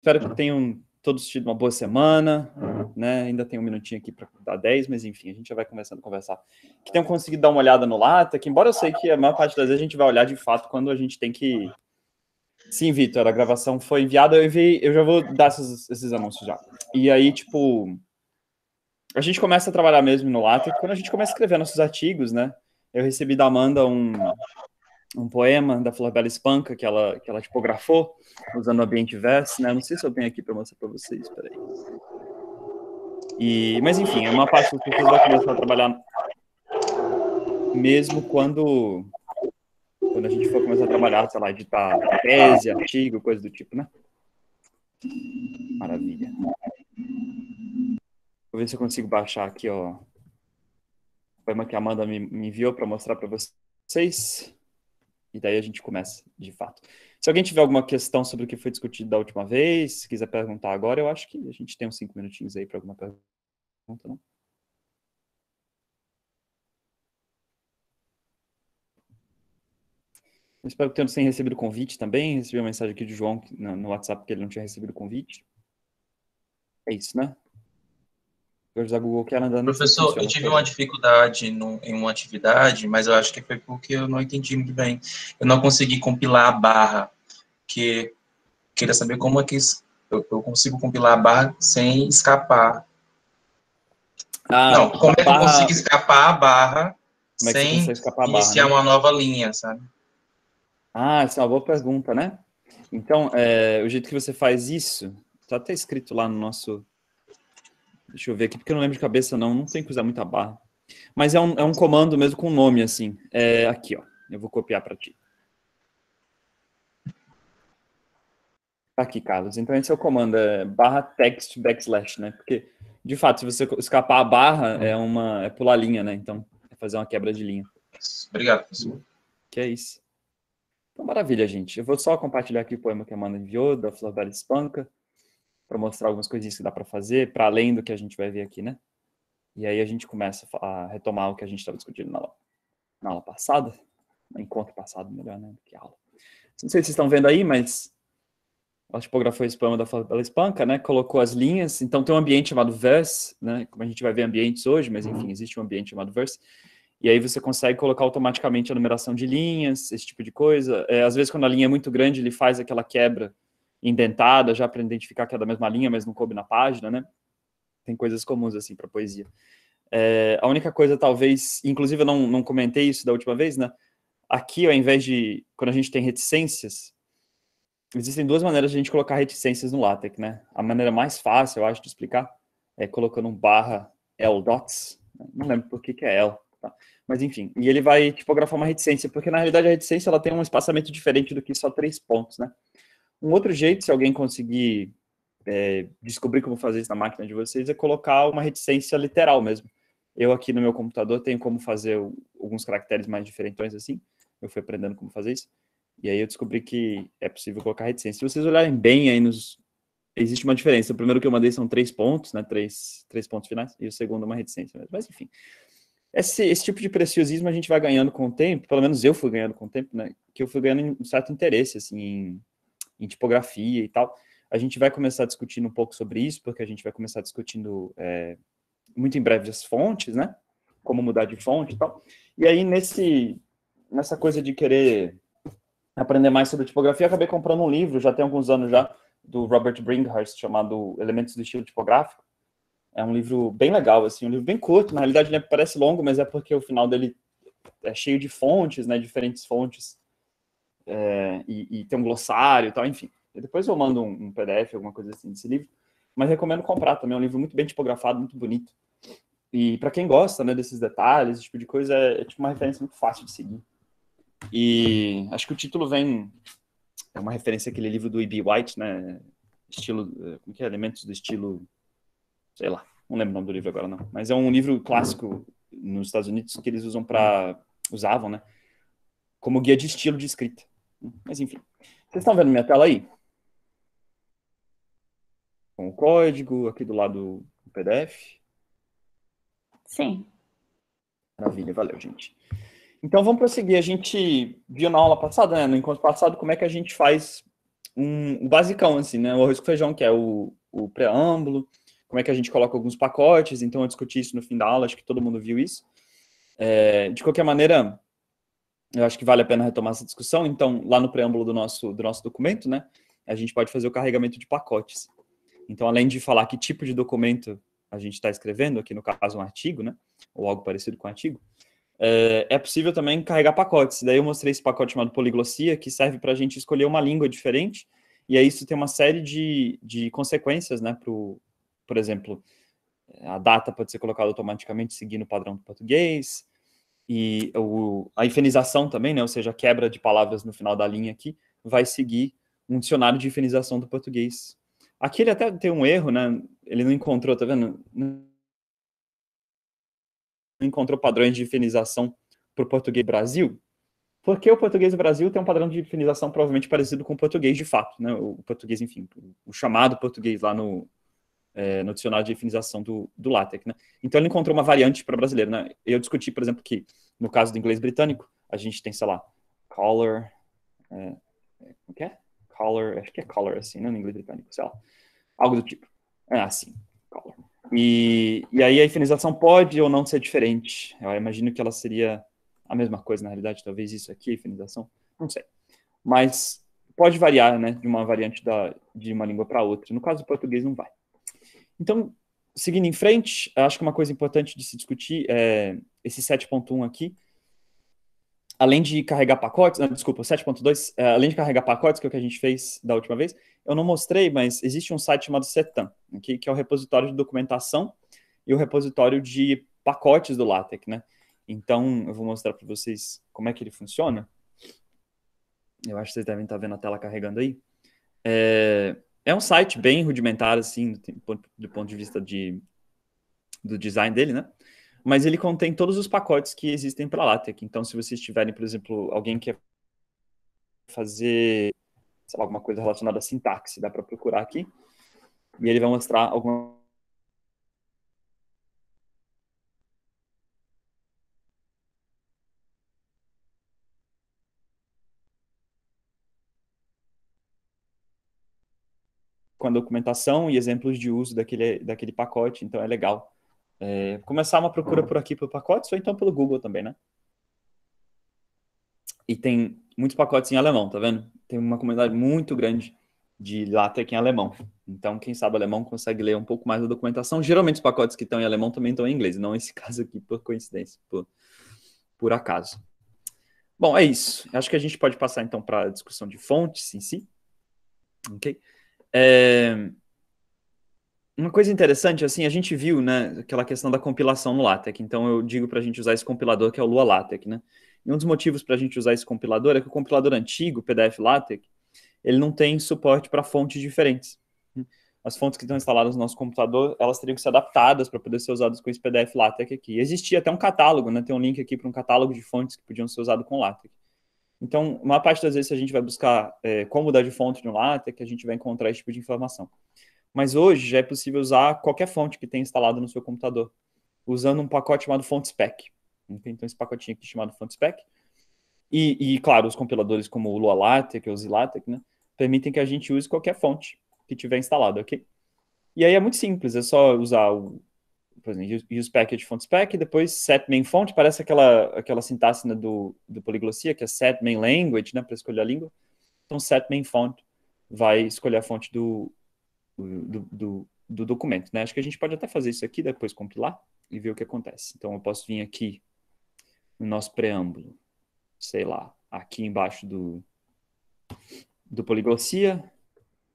Espero que tenham todos tido uma boa semana, né? Ainda tem um minutinho aqui para dar 10, mas enfim, a gente já vai começando a conversar. Que tenham conseguido dar uma olhada no Lata, que embora eu sei que a maior parte das vezes a gente vai olhar de fato quando a gente tem que. Sim, Vitor, a gravação foi enviada, eu vi. eu já vou dar esses, esses anúncios já. E aí, tipo, a gente começa a trabalhar mesmo no Lata, quando a gente começa a escrever nossos artigos, né? Eu recebi da Amanda um, um poema da Flor Bela Espanca que ela, que ela tipografou usando o ambiente verso, né? Não sei se eu venho aqui para mostrar para vocês, peraí. E, mas enfim, é uma parte que as pessoas vão começar a trabalhar mesmo quando quando a gente for começar a trabalhar, sei lá, editar tese, artigo, coisa do tipo, né? Maravilha. Vou ver se eu consigo baixar aqui, ó. O poema que a Amanda me, me enviou para mostrar para vocês. E daí a gente começa, de fato. Se alguém tiver alguma questão sobre o que foi discutido da última vez, quiser perguntar agora, eu acho que a gente tem uns cinco minutinhos aí para alguma pergunta. Não? espero que tenham sem recebido o convite também. Recebi uma mensagem aqui de João no WhatsApp que ele não tinha recebido o convite. É isso, né? da Google que ela Professor, eu tive uma dificuldade no, em uma atividade, mas eu acho que foi porque eu não entendi muito bem. Eu não consegui compilar a barra, que queria saber como é que eu, eu consigo compilar a barra sem escapar. Ah, não, como é que barra... eu consigo escapar a barra é sem a iniciar né? uma nova linha, sabe? Ah, essa é uma boa pergunta, né? Então, é, o jeito que você faz isso, está até escrito lá no nosso Deixa eu ver aqui, porque eu não lembro de cabeça, não. Não tem que usar muita barra. Mas é um, é um comando mesmo com nome, assim. É aqui, ó. Eu vou copiar para ti. Tá aqui, Carlos. Então esse é o comando, é barra text backslash, né? Porque, de fato, se você escapar a barra, hum. é uma é pular linha, né? Então, é fazer uma quebra de linha. Obrigado, professor. Que é isso. Então, maravilha, gente. Eu vou só compartilhar aqui o poema que a Amanda enviou, da Flor Bela Espanca para mostrar algumas coisinhas que dá para fazer, para além do que a gente vai ver aqui, né? E aí a gente começa a retomar o que a gente estava discutindo na aula, na aula passada, no encontro passado, melhor, né? Que aula. Não sei se vocês estão vendo aí, mas a tipografia da favela espanca, né? Colocou as linhas. Então tem um ambiente chamado verse, né? Como a gente vai ver ambientes hoje, mas enfim, uhum. existe um ambiente chamado verse. E aí você consegue colocar automaticamente a numeração de linhas, esse tipo de coisa. É, às vezes quando a linha é muito grande, ele faz aquela quebra indentada, já para identificar que é da mesma linha, mas não coube na página, né? Tem coisas comuns, assim, para poesia. É, a única coisa, talvez, inclusive eu não, não comentei isso da última vez, né? Aqui, ao invés de, quando a gente tem reticências, existem duas maneiras de a gente colocar reticências no LaTeX, né? A maneira mais fácil, eu acho, de explicar é colocando um barra L dots, né? não lembro por que, que é L, tá? mas enfim, e ele vai tipografar uma reticência, porque na realidade a reticência ela tem um espaçamento diferente do que só três pontos, né? Um outro jeito, se alguém conseguir é, descobrir como fazer isso na máquina de vocês, é colocar uma reticência literal mesmo. Eu aqui no meu computador tenho como fazer alguns caracteres mais diferentões assim. Eu fui aprendendo como fazer isso. E aí eu descobri que é possível colocar reticência. Se vocês olharem bem aí nos... Existe uma diferença. O primeiro que eu mandei são três pontos, né? Três, três pontos finais. E o segundo uma reticência mesmo. Mas enfim. Esse, esse, tipo de preciosismo a gente vai ganhando com o tempo. Pelo menos eu fui ganhando com o tempo, né? Que eu fui ganhando um certo interesse, assim, em em tipografia e tal. A gente vai começar discutindo um pouco sobre isso, porque a gente vai começar discutindo é, muito em breve as fontes, né? Como mudar de fonte e tal. E aí, nesse, nessa coisa de querer aprender mais sobre tipografia, acabei comprando um livro, já tem alguns anos já, do Robert Bringhurst, chamado Elementos do Estilo Tipográfico. É um livro bem legal, assim, um livro bem curto. Na realidade, ele é- parece longo, mas é porque o final dele é cheio de fontes, né? Diferentes fontes é, e, e, tem um glossário e tal, enfim. E depois eu mando um, um, PDF, alguma coisa assim desse livro, mas recomendo comprar também, é um livro muito bem tipografado, muito bonito. E para quem gosta né, desses detalhes, esse tipo de coisa, é, é tipo uma referência muito fácil de seguir. E acho que o título vem, é uma referência àquele livro do E.B. White, né, estilo, é, como que é, elementos do estilo, sei lá, não lembro o nome do livro agora não, mas é um livro clássico nos Estados Unidos que eles usam para usavam, né, como guia de estilo de escrita. Mas enfim. Vocês estão vendo minha tela aí? Com o código, aqui do lado o PDF. Sim. Maravilha, valeu, gente. Então vamos prosseguir. A gente viu na aula passada, né? No encontro passado, como é que a gente faz um, o basicão, assim, né? O arroz com feijão, que é o, o preâmbulo, como é que a gente coloca alguns pacotes. Então eu discuti isso no fim da aula, acho que todo mundo viu isso. É, de qualquer maneira, eu acho que vale a pena retomar essa discussão. Então, lá no preâmbulo do nosso, do nosso documento, né, a gente pode fazer o carregamento de pacotes. Então, além de falar que tipo de documento a gente está escrevendo, aqui no caso um artigo, né, ou algo parecido com um artigo, é, é possível também carregar pacotes. Daí eu mostrei esse pacote chamado Poliglossia, que serve para a gente escolher uma língua diferente, e aí isso tem uma série de, de consequências, né, pro, por exemplo, a data pode ser colocada automaticamente seguindo o padrão do português, e o, a hifenização também, né, ou seja, a quebra de palavras no final da linha aqui, vai seguir um dicionário de hifenização do português. Aqui ele até tem um erro, né? Ele não encontrou, tá vendo? Não encontrou padrões de hifenização para o português Brasil, porque o português do Brasil tem um padrão de definição provavelmente parecido com o português de fato, né? O português, enfim, o chamado português lá no, é, no dicionário de finização do, do LaTeX. Né? Então ele encontrou uma variante para brasileiro. Né? Eu discuti, por exemplo, que no caso do inglês britânico, a gente tem, sei lá, color. É, que é? Color, acho que é color assim, né? No inglês britânico, sei lá. Algo do tipo. É assim, color. E, e aí a infinização pode ou não ser diferente. Eu imagino que ela seria a mesma coisa, na realidade, talvez isso aqui, infinização, não sei. Mas pode variar, né, de uma variante da, de uma língua para outra. No caso do português, não vai. Então, seguindo em frente, acho que uma coisa importante de se discutir é esse 7.1 aqui. Além de carregar pacotes, não, desculpa, 7.2, é, além de carregar pacotes, que é o que a gente fez da última vez, eu não mostrei, mas existe um site chamado setan, aqui que é o repositório de documentação e o repositório de pacotes do LaTeX, né? Então, eu vou mostrar para vocês como é que ele funciona. Eu acho que vocês devem estar tá vendo a tela carregando aí. É, é um site bem rudimentar, assim, do, do ponto de vista de, do design dele, né? Mas ele contém todos os pacotes que existem para LaTeX. Então, se vocês tiverem, por exemplo, alguém que quer fazer lá, alguma coisa relacionada à sintaxe, dá para procurar aqui. E ele vai mostrar algumas a documentação e exemplos de uso daquele, daquele pacote, então é legal. É, começar uma procura por aqui pelo pacote, ou então pelo Google também, né? E tem muitos pacotes em alemão, tá vendo? Tem uma comunidade muito grande de LaTeX em alemão. Então, quem sabe alemão consegue ler um pouco mais da documentação. Geralmente os pacotes que estão em alemão também estão em inglês, não esse caso aqui por coincidência, por, por acaso. Bom, é isso. Acho que a gente pode passar então para a discussão de fontes em si. Ok? É... Uma coisa interessante, assim, a gente viu, né, aquela questão da compilação no LaTeX. Então, eu digo para a gente usar esse compilador que é o Lua LaTeX, né? E um dos motivos para a gente usar esse compilador é que o compilador antigo, PDF LaTeX, ele não tem suporte para fontes diferentes. As fontes que estão instaladas no nosso computador, elas teriam que ser adaptadas para poder ser usadas com esse PDF LaTeX aqui. Existia até um catálogo, né? Tem um link aqui para um catálogo de fontes que podiam ser usadas com LaTeX. Então, uma parte das vezes a gente vai buscar é, como mudar de fonte no LaTeX, é a gente vai encontrar esse tipo de informação. Mas hoje já é possível usar qualquer fonte que tem instalado no seu computador, usando um pacote chamado FontSpec. Né? Então, esse pacotinho aqui chamado FontSpec. E, e, claro, os compiladores como o LuaLaTeX ou o ZLaTeX, né, permitem que a gente use qualquer fonte que tiver instalado, ok? E aí é muito simples, é só usar o por exemplo, use package font spec, e depois set main font, parece aquela, aquela sintaxe né, do, do poliglossia, que é set main language, né, para escolher a língua. Então, set main font vai escolher a fonte do, do, do, do documento, né? Acho que a gente pode até fazer isso aqui, depois compilar e ver o que acontece. Então, eu posso vir aqui no nosso preâmbulo, sei lá, aqui embaixo do, do poliglossia,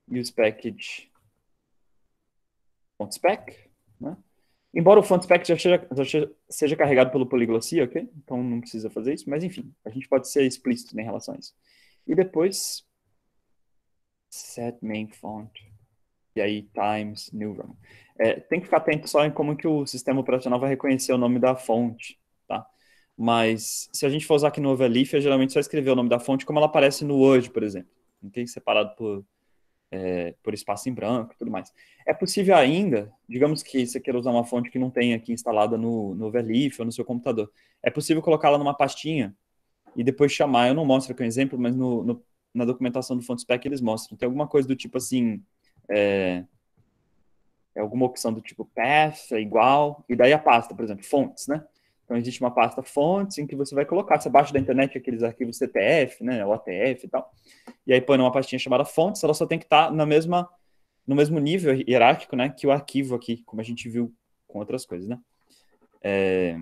use package font spec, né? Embora o FontSpec já seja, já seja carregado pelo Poliglossia, ok? Então não precisa fazer isso, mas enfim, a gente pode ser explícito né, em relação a isso. E depois, set main font, e aí times new run. É, tem que ficar atento só em como que o sistema operacional vai reconhecer o nome da fonte, tá? Mas se a gente for usar aqui no Overleaf, é geralmente só escrever o nome da fonte como ela aparece no Word, por exemplo. Não tem separado por é, por espaço em branco e tudo mais. É possível ainda, digamos que você queira usar uma fonte que não tem aqui instalada no, no Overleaf ou no seu computador, é possível colocá-la numa pastinha e depois chamar. Eu não mostro aqui um exemplo, mas no, no, na documentação do FontSpec eles mostram. Tem alguma coisa do tipo assim, é, é alguma opção do tipo path é igual, e daí a pasta, por exemplo, fontes, né? Então, existe uma pasta fontes em que você vai colocar se abaixo da internet aqueles arquivos CTF, né, OTF e tal. E aí põe numa pastinha chamada fontes, ela só tem que estar tá na mesma, no mesmo nível hierárquico né, que o arquivo aqui, como a gente viu com outras coisas. Né? É...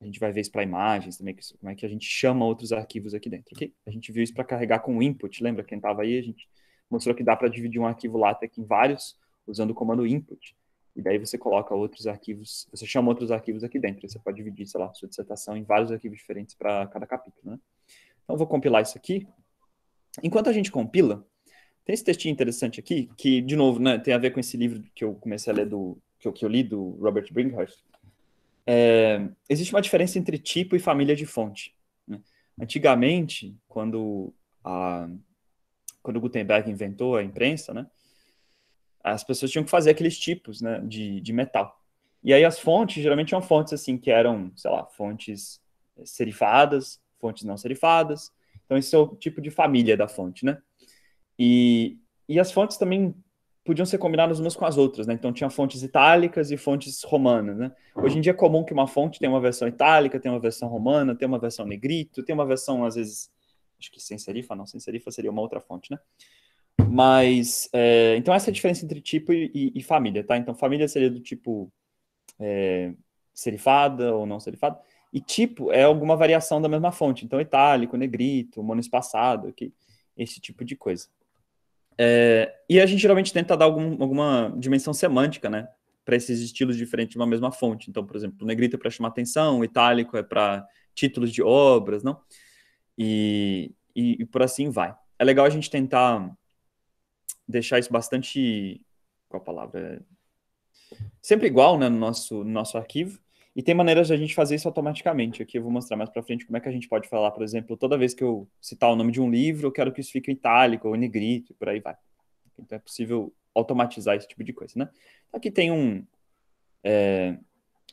A gente vai ver isso para imagens também, como é que a gente chama outros arquivos aqui dentro. A gente viu isso para carregar com input, lembra quem estava aí? A gente mostrou que dá para dividir um arquivo LaTeX em vários usando o comando input. E daí você coloca outros arquivos, você chama outros arquivos aqui dentro. Você pode dividir, sei lá, sua dissertação em vários arquivos diferentes para cada capítulo, né? Então, eu vou compilar isso aqui. Enquanto a gente compila, tem esse textinho interessante aqui, que, de novo, né, tem a ver com esse livro que eu comecei a ler, do, que, eu, que eu li, do Robert Bringhurst É, existe uma diferença entre tipo e família de fonte. Né? Antigamente, quando, a, quando Gutenberg inventou a imprensa, né, as pessoas tinham que fazer aqueles tipos né, de, de metal. E aí as fontes, geralmente eram fontes assim, que eram, sei lá, fontes eh, serifadas, fontes não serifadas. Então esse é o tipo de família da fonte, né? E, e as fontes também podiam ser combinadas umas com as outras, né? Então tinha fontes itálicas e fontes romanas, né? Hoje em dia é comum que uma fonte tenha uma versão itálica, tenha uma versão romana, tenha uma versão negrito, tenha uma versão, às vezes, acho que sem serifa, não, sem serifa seria uma outra fonte, né? Mas, é, então essa é a diferença entre tipo e, e, e, família, tá? Então família seria do tipo é, serifada ou não serifada. E tipo é alguma variação da mesma fonte. Então itálico, negrito, monoespaçado, okay? esse tipo de coisa. É, e a gente geralmente tenta dar algum, alguma dimensão semântica, né? Para esses estilos diferentes de uma mesma fonte. Então, por exemplo, negrito é para chamar atenção, itálico é para títulos de obras, não? E, e, e por assim vai. É legal a gente tentar deixar isso bastante. Qual a palavra? Sempre igual né, no, nosso, no nosso arquivo. E tem maneiras de a gente fazer isso automaticamente. Aqui eu vou mostrar mais para frente como é que a gente pode falar, por exemplo, toda vez que eu citar o nome de um livro, eu quero que isso fique em itálico ou em negrito e por aí vai. Então é possível automatizar esse tipo de coisa, né? Aqui tem um, é,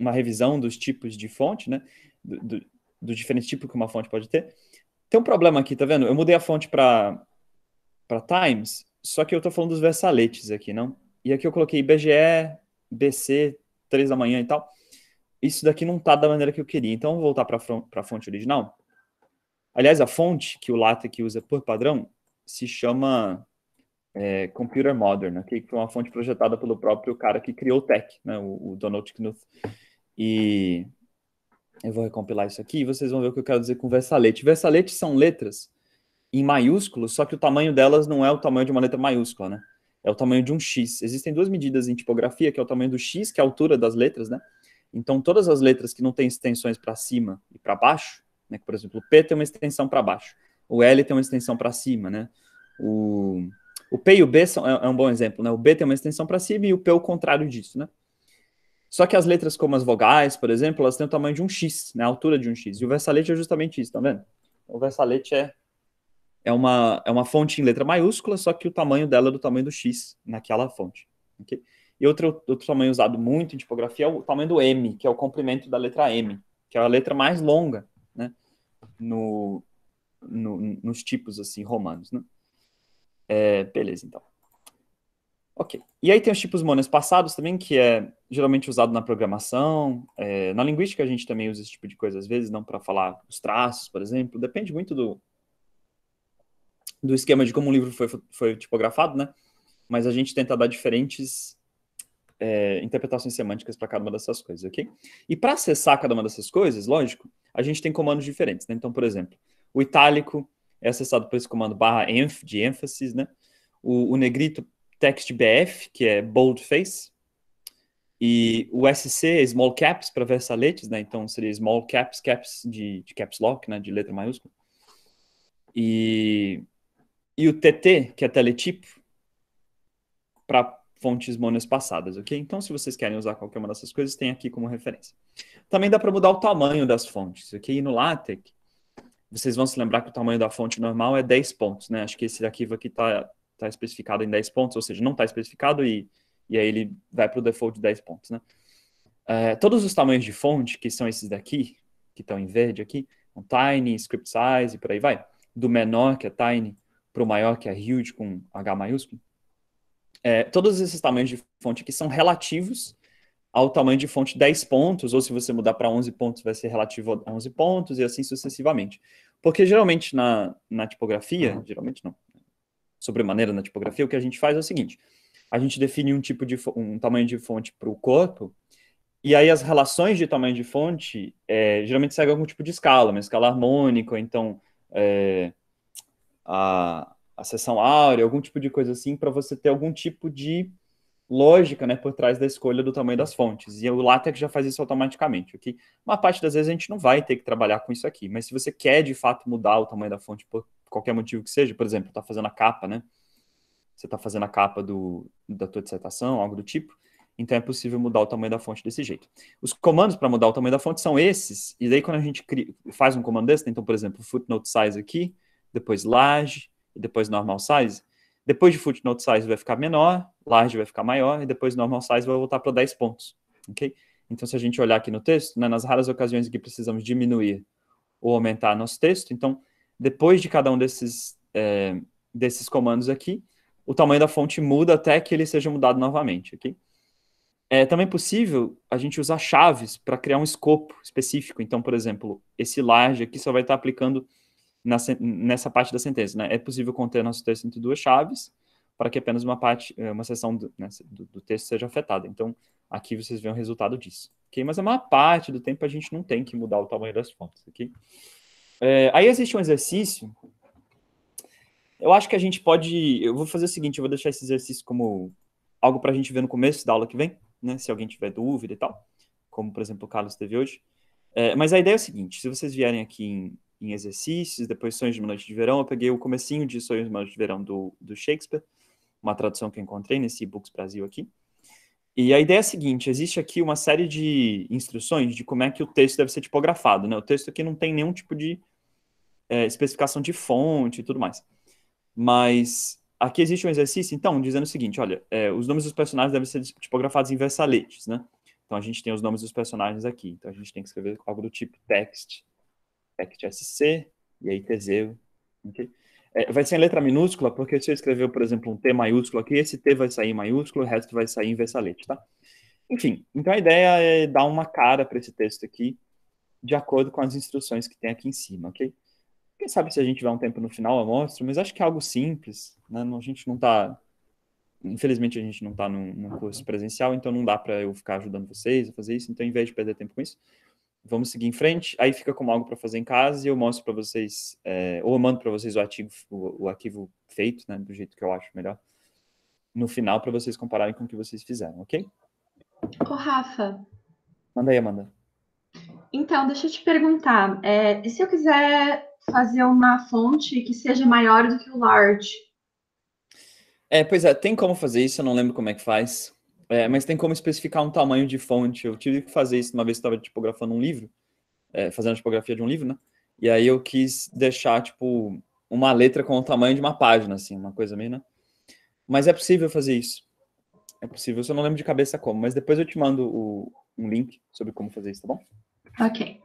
uma revisão dos tipos de fonte, né? Do, do, dos diferentes tipos que uma fonte pode ter. Tem um problema aqui, tá vendo? Eu mudei a fonte para Times, só que eu tô falando dos versaletes aqui, não? E aqui eu coloquei IBGE, BC, 3 da manhã e tal. Isso daqui não tá da maneira que eu queria. Então, eu vou voltar para a fonte original. Aliás, a fonte que o LaTeX usa por padrão se chama é, Computer Modern, okay? que é uma fonte projetada pelo próprio cara que criou o Tech, né? o, o Donald Knuth. E eu vou recompilar isso aqui e vocês vão ver o que eu quero dizer com versalete. Versaletes são letras em maiúsculo, só que o tamanho delas não é o tamanho de uma letra maiúscula, né? É o tamanho de um X. Existem duas medidas em tipografia, que é o tamanho do X, que é a altura das letras, né? Então, todas as letras que não têm extensões para cima e para baixo, né? Por exemplo, o P tem uma extensão para baixo, o L tem uma extensão para cima, né? O, o P e o B são, é, é um bom exemplo, né? O B tem uma extensão para cima e o P é o contrário disso, né? Só que as letras como as vogais, por exemplo, elas têm o tamanho de um X, né? A altura de um X. E o versalete é justamente isso, tá vendo? O versalete é é uma, é uma fonte em letra maiúscula, só que o tamanho dela é do tamanho do X naquela fonte. Okay? E outro, outro tamanho usado muito em tipografia é o tamanho do M, que é o comprimento da letra M, que é a letra mais longa né? no, no nos tipos assim romanos. Né? É, beleza, então. Ok. E aí tem os tipos monas passados também, que é geralmente usado na programação. É, na linguística a gente também usa esse tipo de coisa às vezes, não para falar os traços, por exemplo. Depende muito do, do esquema de como um livro foi, foi tipografado, né? Mas a gente tenta dar diferentes é, interpretações semânticas para cada uma dessas coisas, ok? E para acessar cada uma dessas coisas, lógico, a gente tem comandos diferentes, né? Então, por exemplo, o itálico é acessado por esse comando barra enf, de ênfase, né? O, o negrito textbf, que é boldface, e o SC small caps para versaletes, né? Então seria small caps, caps de, de caps lock, né? De letra maiúscula. E e o TT, que é teletipo, para fontes passadas ok? Então, se vocês querem usar qualquer uma dessas coisas, tem aqui como referência. Também dá para mudar o tamanho das fontes, ok? E no LaTeX, vocês vão se lembrar que o tamanho da fonte normal é 10 pontos, né? Acho que esse arquivo aqui está tá especificado em 10 pontos, ou seja, não está especificado e, e aí ele vai para o default de 10 pontos, né? É, todos os tamanhos de fonte, que são esses daqui, que estão em verde aqui, um tiny, script size e por aí vai, do menor, que é tiny, para o maior, que é huge com H maiúsculo, é, todos esses tamanhos de fonte aqui são relativos ao tamanho de fonte 10 pontos, ou se você mudar para 11 pontos, vai ser relativo a 11 pontos, e assim sucessivamente. Porque geralmente na, na tipografia, uhum. geralmente não, sobremaneira na tipografia, o que a gente faz é o seguinte, a gente define um tipo de um tamanho de fonte para o corpo, e aí as relações de tamanho de fonte é, geralmente seguem algum tipo de escala, uma escala harmônica, ou então é, a, a sessão áurea, algum tipo de coisa assim, para você ter algum tipo de lógica né, por trás da escolha do tamanho das fontes. E o LaTeX já faz isso automaticamente. Okay? Uma parte das vezes a gente não vai ter que trabalhar com isso aqui, mas se você quer de fato mudar o tamanho da fonte por qualquer motivo que seja, por exemplo, está fazendo a capa, né? Você está fazendo a capa do, da tua dissertação, algo do tipo, então é possível mudar o tamanho da fonte desse jeito. Os comandos para mudar o tamanho da fonte são esses, e daí quando a gente cria, faz um comando desse, né, então, por exemplo, footnote size aqui, depois large, depois normal size. Depois de footnote size vai ficar menor, large vai ficar maior, e depois normal size vai voltar para 10 pontos, ok? Então, se a gente olhar aqui no texto, né, nas raras ocasiões em que precisamos diminuir ou aumentar nosso texto, então, depois de cada um desses, é, desses comandos aqui, o tamanho da fonte muda até que ele seja mudado novamente, ok? É também possível a gente usar chaves para criar um escopo específico. Então, por exemplo, esse large aqui só vai estar aplicando na, nessa parte da sentença. Né? É possível conter nosso texto entre duas chaves para que apenas uma parte, eh, uma seção do, né, do, do texto seja afetada. Então, aqui vocês veem o resultado disso. Okay? Mas é a maior parte do tempo a gente não tem que mudar o tamanho das fontes. Okay? É, aí existe um exercício. Eu acho que a gente pode... Eu vou fazer o seguinte, eu vou deixar esse exercício como algo para a gente ver no começo da aula que vem, né? se alguém tiver dúvida e tal, como, por exemplo, o Carlos teve hoje. É, mas a ideia é o seguinte, se vocês vierem aqui em em exercícios, depois Sonhos de uma Noite de Verão, eu peguei o comecinho de Sonhos de uma Noite de Verão do, do Shakespeare, uma tradução que eu encontrei nesse e-books Brasil aqui. E a ideia é a seguinte, existe aqui uma série de instruções de como é que o texto deve ser tipografado, né? O texto aqui não tem nenhum tipo de é, especificação de fonte e tudo mais. Mas aqui existe um exercício, então, dizendo o seguinte, olha, é, os nomes dos personagens devem ser tipografados em versaletes, né? Então a gente tem os nomes dos personagens aqui, então a gente tem que escrever algo do tipo text PECT-SC e aí Teseu. Okay? É, vai ser em letra minúscula, porque se eu escrever, por exemplo, um T maiúsculo aqui, esse T vai sair em maiúsculo, o resto vai sair em versalete, tá? Enfim, então a ideia é dar uma cara para esse texto aqui, de acordo com as instruções que tem aqui em cima, ok? Quem sabe se a gente tiver um tempo no final eu mostro, mas acho que é algo simples, né? A gente não tá... Infelizmente a gente não tá num, num curso presencial, então não dá para eu ficar ajudando vocês a fazer isso, então em vez de perder tempo com isso, vamos seguir em frente. Aí fica como algo para fazer em casa e eu mostro para vocês, é, ou eu mando para vocês o, artigo, o, o, arquivo feito, né, do jeito que eu acho melhor, no final para vocês compararem com o que vocês fizeram, ok? Ô, Rafa. Manda aí, Amanda. Então, deixa eu te perguntar, é, e se eu quiser fazer uma fonte que seja maior do que o large? É, pois é, tem como fazer isso, eu não lembro como é que faz. É, mas tem como especificar um tamanho de fonte. Eu tive que fazer isso uma vez que estava tipografando um livro, é, fazendo a tipografia de um livro, né? E aí eu quis deixar, tipo, uma letra com o tamanho de uma página, assim, uma coisa meio, né? Mas é possível fazer isso. É possível, eu só não lembro de cabeça como, mas depois eu te mando o, um link sobre como fazer isso, tá bom? Ok.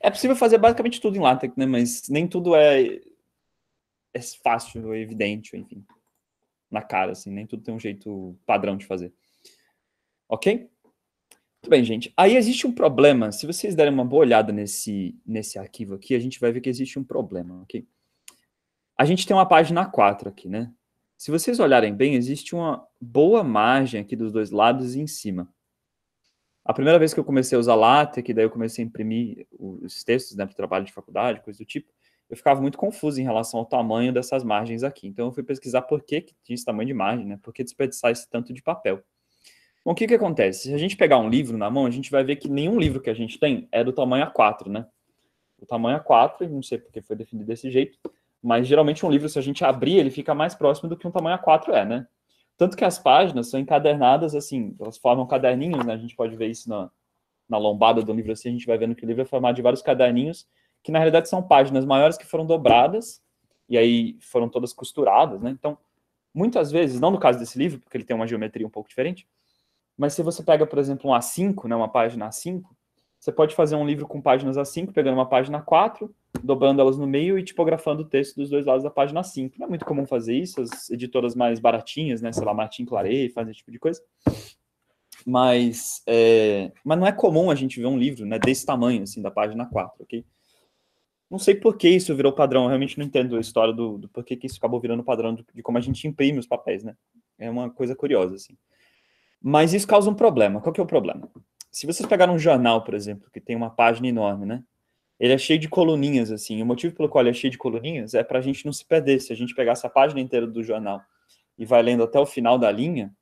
É possível fazer basicamente tudo em LaTeX, né? Mas nem tudo é, é fácil, é evidente, enfim. Na cara, assim, nem tudo tem um jeito padrão de fazer. Ok? Muito bem, gente. Aí existe um problema. Se vocês derem uma boa olhada nesse, nesse arquivo aqui, a gente vai ver que existe um problema, ok? A gente tem uma página 4 aqui, né? Se vocês olharem bem, existe uma boa margem aqui dos dois lados e em cima. A primeira vez que eu comecei a usar LaTeX, daí eu comecei a imprimir os textos né, para trabalho de faculdade, coisa do tipo, eu ficava muito confuso em relação ao tamanho dessas margens aqui. Então eu fui pesquisar por que, que tinha esse tamanho de margem, né? Por que desperdiçar esse tanto de papel? Bom, o que, que acontece? Se a gente pegar um livro na mão, a gente vai ver que nenhum livro que a gente tem é do tamanho A4, né? O tamanho A4, não sei porque foi definido desse jeito, mas geralmente um livro, se a gente abrir, ele fica mais próximo do que um tamanho A4 é, né? Tanto que as páginas são encadernadas assim, elas formam caderninhos, né? A gente pode ver isso na, na lombada do livro assim, a gente vai vendo que o livro é formado de vários caderninhos, que na realidade são páginas maiores que foram dobradas, e aí foram todas costuradas, né? Então, muitas vezes, não no caso desse livro, porque ele tem uma geometria um pouco diferente, mas se você pega, por exemplo, um A5, né, uma página A5, você pode fazer um livro com páginas A5, pegando uma página 4, dobrando elas no meio e tipografando o texto dos dois lados da página 5. Não é muito comum fazer isso, as editoras mais baratinhas, né, sei lá, Martin Claret fazem esse tipo de coisa. Mas, é... mas não é comum a gente ver um livro né, desse tamanho, assim, da página 4, ok? Não sei por que isso virou padrão, eu realmente não entendo a história do, do porquê que isso acabou virando padrão de, de como a gente imprime os papéis, né? É uma coisa curiosa, assim. Mas isso causa um problema. Qual que é o problema? Se vocês pegarem um jornal, por exemplo, que tem uma página enorme, né? Ele é cheio de coluninhas, assim. O motivo pelo qual ele é cheio de coluninhas é para a gente não se perder. Se a gente pegasse a página inteira do jornal e vai lendo até o final da linha,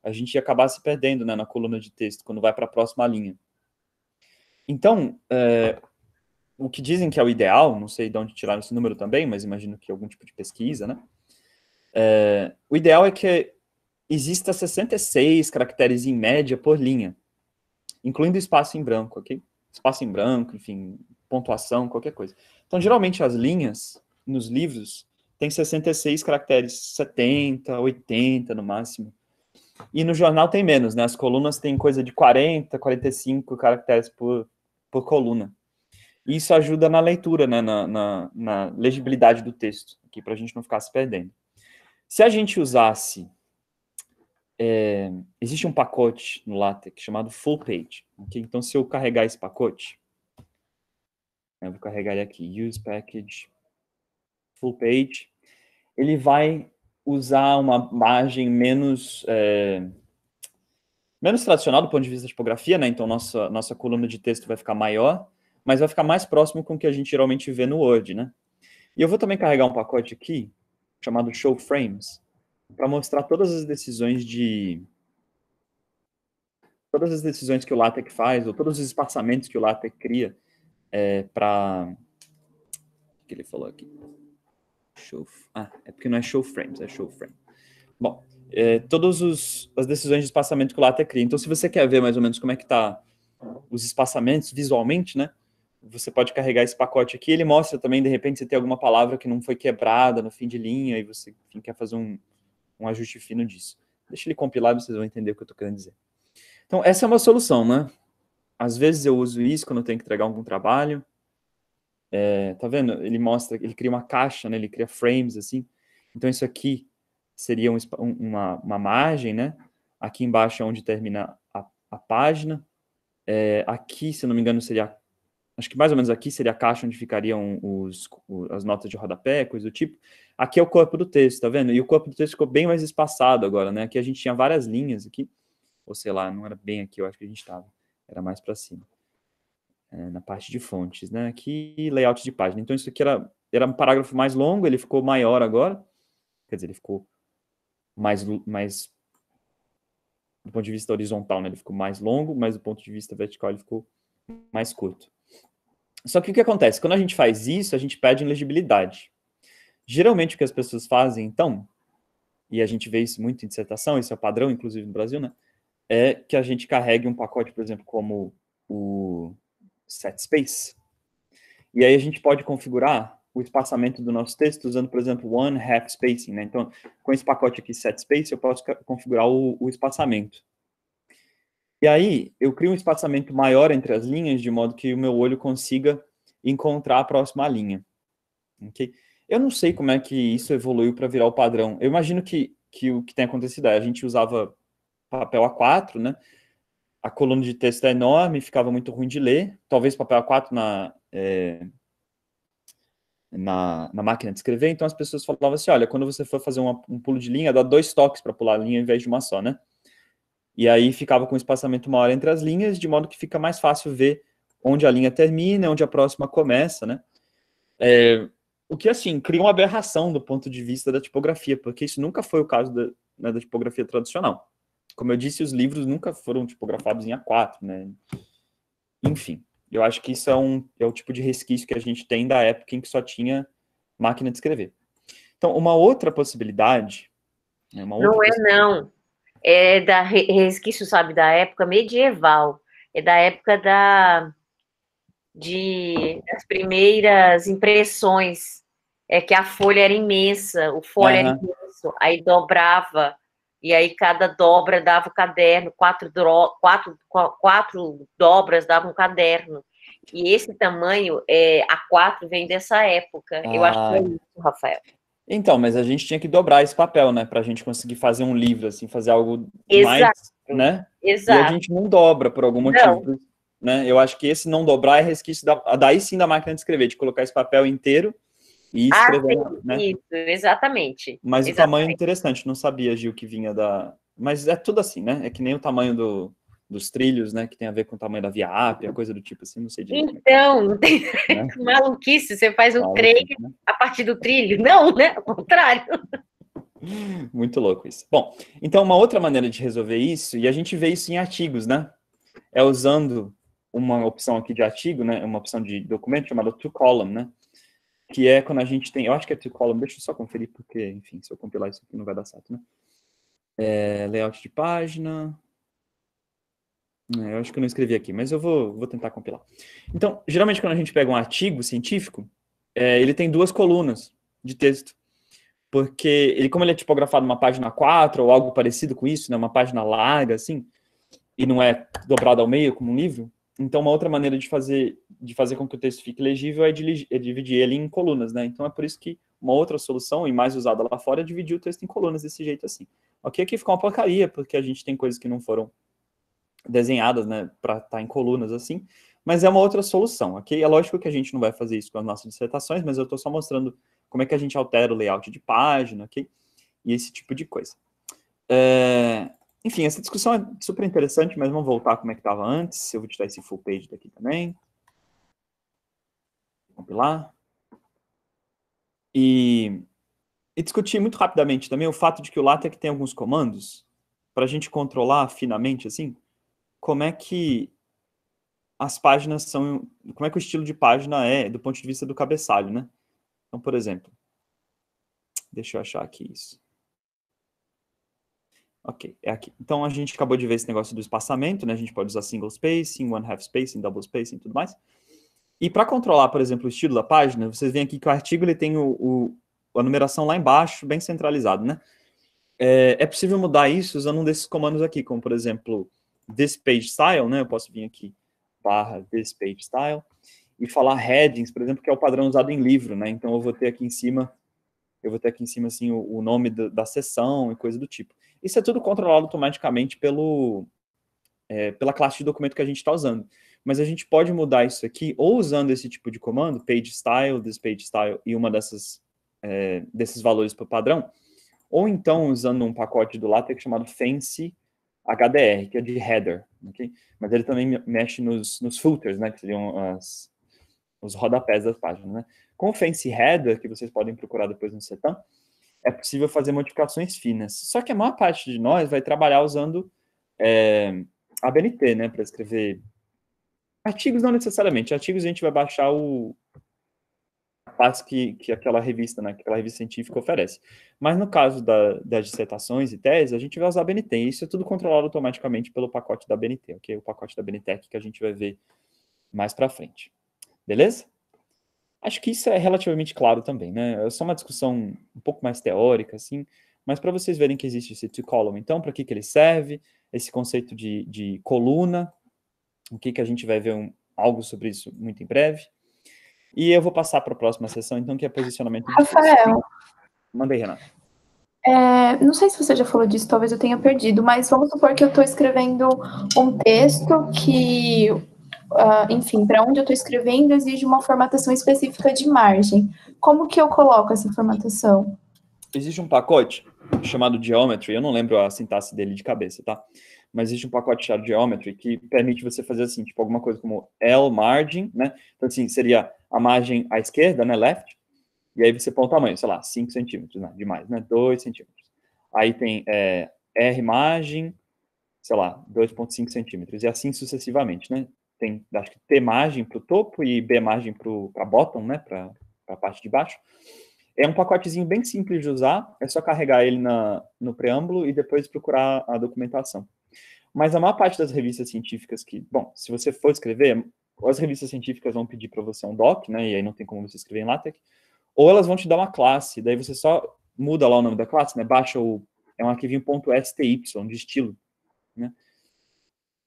a gente ia acabar se perdendo né, na coluna de texto, quando vai para a próxima linha. Então, é, o que dizem que é o ideal, não sei de onde tiraram esse número também, mas imagino que algum tipo de pesquisa, né? É, o ideal é que exista 66 caracteres em média por linha, incluindo espaço em branco, ok? Espaço em branco, enfim, pontuação, qualquer coisa. Então, geralmente, as linhas nos livros têm 66 caracteres, 70, 80 no máximo. E no jornal tem menos, né? As colunas têm coisa de 40, 45 caracteres por, por coluna. E isso ajuda na leitura, né? na, na, na legibilidade do texto, aqui, para a gente não ficar se perdendo. Se a gente usasse é, existe um pacote no LaTeX chamado Full Page. Okay? Então, se eu carregar esse pacote, eu vou carregar ele aqui, Use Package Full Page, ele vai usar uma margem menos é, menos tradicional do ponto de vista da tipografia, né? Então, nossa, nossa coluna de texto vai ficar maior, mas vai ficar mais próximo com o que a gente geralmente vê no Word, né? E eu vou também carregar um pacote aqui, chamado Show Frames, para mostrar todas as decisões de todas as decisões que o LaTeX faz ou todos os espaçamentos que o LaTeX cria é, para que ele falou aqui show ah é porque não é show frames é show frame bom é, todas as decisões de espaçamento que o LaTeX cria então se você quer ver mais ou menos como é que tá os espaçamentos visualmente né você pode carregar esse pacote aqui. Ele mostra também, de repente, se tem alguma palavra que não foi quebrada no fim de linha e você enfim, quer fazer um, um ajuste fino disso. Deixa ele compilado, vocês vão entender o que eu estou querendo dizer. Então, essa é uma solução, né? Às vezes eu uso isso quando eu tenho que entregar algum trabalho. É, tá vendo? Ele mostra, ele cria uma caixa, né? Ele cria frames, assim. Então, isso aqui seria um, uma, uma margem, né? Aqui embaixo é onde termina a, a página. É, aqui, se não me engano, seria... Acho que mais ou menos aqui seria a caixa onde ficariam os, os as notas de rodapé, coisa do tipo. Aqui é o corpo do texto, tá vendo? E o corpo do texto ficou bem mais espaçado agora, né? Aqui a gente tinha várias linhas aqui. Ou sei lá, não era bem aqui, eu acho que a gente estava. Era mais para cima. É, na parte de fontes, né? Aqui, layout de página. Então, isso aqui era, era um parágrafo mais longo, ele ficou maior agora. Quer dizer, ele ficou mais, mais do ponto de vista horizontal, né, ele ficou mais longo, mas do ponto de vista vertical ele ficou mais curto. Só que o que acontece? Quando a gente faz isso, a gente perde legibilidade. Geralmente o que as pessoas fazem, então, e a gente vê isso muito em dissertação, isso é padrão, inclusive, no Brasil, né? É que a gente carregue um pacote, por exemplo, como o set space. E aí a gente pode configurar o espaçamento do nosso texto usando, por exemplo, one half spacing, né? Então, com esse pacote aqui, set space, eu posso configurar o, o espaçamento. E aí, eu crio um espaçamento maior entre as linhas, de modo que o meu olho consiga encontrar a próxima linha. ok? Eu não sei como é que isso evoluiu para virar o padrão. Eu imagino que, que o que tem acontecido é a gente usava papel A4, né? A coluna de texto é enorme, ficava muito ruim de ler. Talvez papel A4 na, é, na, na, máquina de escrever. Então as pessoas falavam assim: olha, quando você for fazer uma, um pulo de linha, dá dois toques para pular a linha em vez de uma só, né? E aí ficava com um espaçamento uma hora entre as linhas, de modo que fica mais fácil ver onde a linha termina, onde a próxima começa, né? É, o que, assim, cria uma aberração do ponto de vista da tipografia, porque isso nunca foi o caso da, né, da tipografia tradicional. Como eu disse, os livros nunca foram tipografados em A4, né? Enfim, eu acho que isso é, um, é o tipo de resquício que a gente tem da época em que só tinha máquina de escrever. Então, uma outra possibilidade... Né, uma outra não é, possibilidade... é não. É da resquício, sabe, da época medieval. É da época da de as primeiras impressões é que a folha era imensa, o folha uhum. era imenso, aí dobrava e aí cada dobra dava o um caderno, quatro, quatro, quatro dobras dava um caderno. E esse tamanho é, a quatro vem dessa época. Ah. Eu acho que é isso, Rafael. Então, mas a gente tinha que dobrar esse papel, né? Para a gente conseguir fazer um livro, assim, fazer algo Exato. mais, né? Exato. E a gente não dobra por algum motivo. Não. Né? Eu acho que esse não dobrar é resquício da, daí sim da máquina de escrever, de colocar esse papel inteiro e ah, escrever. Ah, né? Isso, exatamente. Mas exatamente. o tamanho é interessante, não sabia, Gil, que vinha da. Mas é tudo assim, né? É que nem o tamanho do, dos trilhos, né? Que tem a ver com o tamanho da Via Ápia, coisa do tipo assim, não sei direito. É é. Então, tem... né? maluquice, você faz um trem né? a partir do trilho. Não, né? Ao contrário. Muito louco isso. Bom, então uma outra maneira de resolver isso, e a gente vê isso em artigos, né? É usando uma opção aqui de artigo, né, uma opção de documento chamada two column, né, que é quando a gente tem, eu acho que é two column, deixa eu só conferir porque, enfim, se eu compilar isso aqui não vai dar certo, né? É, layout de página. É, eu acho que eu não escrevi aqui, mas eu vou, vou tentar compilar. Então, geralmente quando a gente pega um artigo científico, é, ele tem duas colunas de texto. Porque ele, como ele é tipografado numa página 4 ou algo parecido com isso, né, uma página larga, assim, e não é dobrado ao meio como um livro, então, uma outra maneira de fazer, de fazer com que o texto fique legível é, de, é dividir ele em colunas, né? Então, é por isso que uma outra solução, e mais usada lá fora, é dividir o texto em colunas desse jeito assim. Ok, aqui fica uma porcaria, porque a gente tem coisas que não foram desenhadas, né, para estar tá em colunas assim, mas é uma outra solução, ok? É lógico que a gente não vai fazer isso com as nossas dissertações, mas eu estou só mostrando como é que a gente altera o layout de página, ok? E esse tipo de coisa. É... Enfim, essa discussão é super interessante, mas vamos voltar como é que estava antes. Eu vou tirar esse full page daqui também. Compilar. E, e discutir muito rapidamente também o fato de que o LaTeX tem alguns comandos para a gente controlar finamente, assim, como é que as páginas são, como é que o estilo de página é do ponto de vista do cabeçalho, né? Então, por exemplo, deixa eu achar aqui isso. Ok, é aqui. Então a gente acabou de ver esse negócio do espaçamento, né? A gente pode usar single spacing, one half spacing, double spacing e tudo mais. E para controlar, por exemplo, o estilo da página, vocês veem aqui que o artigo ele tem o, o a numeração lá embaixo, bem centralizado, né? É, é, possível mudar isso usando um desses comandos aqui, como por exemplo, this page style, né? Eu posso vir aqui, barra this page style, e falar headings, por exemplo, que é o padrão usado em livro, né? Então eu vou ter aqui em cima, eu vou ter aqui em cima assim o, o nome do, da seção e coisa do tipo. Isso é tudo controlado automaticamente pelo, é, pela classe de documento que a gente está usando. Mas a gente pode mudar isso aqui ou usando esse tipo de comando, page style, this page style e uma dessas, é, desses valores para o padrão, ou então usando um pacote do LaTeX chamado fancy HDR, que é de header. Okay? Mas ele também mexe nos, nos filters, né, que seriam as, os rodapés das páginas. Né? Com o fancy header, que vocês podem procurar depois no CETAM, é possível fazer modificações finas. Só que a maior parte de nós vai trabalhar usando é, a BNT, né, para escrever artigos, não necessariamente. Artigos a gente vai baixar o a parte que, que aquela revista, né, aquela revista científica oferece. Mas no caso da, das dissertações e teses, a gente vai usar a BNT. E isso é tudo controlado automaticamente pelo pacote da BNT, ok? O pacote da BNTEC é que a gente vai ver mais para frente. Beleza? Acho que isso é relativamente claro também, né? É só uma discussão um pouco mais teórica, assim, mas para vocês verem que existe esse two-column, então, para que, que ele serve, esse conceito de, de coluna, o que, que a gente vai ver um, algo sobre isso muito em breve. E eu vou passar para a próxima sessão, então, que é posicionamento. Rafael. Mandei, Renato. É, não sei se você já falou disso, talvez eu tenha perdido, mas vamos supor que eu estou escrevendo um texto que uh, enfim, para onde eu estou escrevendo, exige uma formatação específica de margem. Como que eu coloco essa formatação? Existe um pacote chamado Geometry, eu não lembro a sintaxe dele de cabeça, tá? Mas existe um pacote chamado Geometry que permite você fazer assim, tipo alguma coisa como L margin, né? Então, assim, seria a margem à esquerda, né? Left. E aí você põe o tamanho, sei lá, 5 centímetros, né? Demais, né? 2 centímetros. Aí tem é, R margem, sei lá, 2,5 centímetros, e assim sucessivamente, né? tem acho que T margem para o topo e B margem para a bottom, né, para a parte de baixo. É um pacotezinho bem simples de usar, é só carregar ele na, no preâmbulo e depois procurar a documentação. Mas a maior parte das revistas científicas que, bom, se você for escrever, as revistas científicas vão pedir para você um doc, né, e aí não tem como você escrever em LaTeX, ou elas vão te dar uma classe, daí você só muda lá o nome da classe, né, baixa o, é um arquivinho .sty, de estilo, né,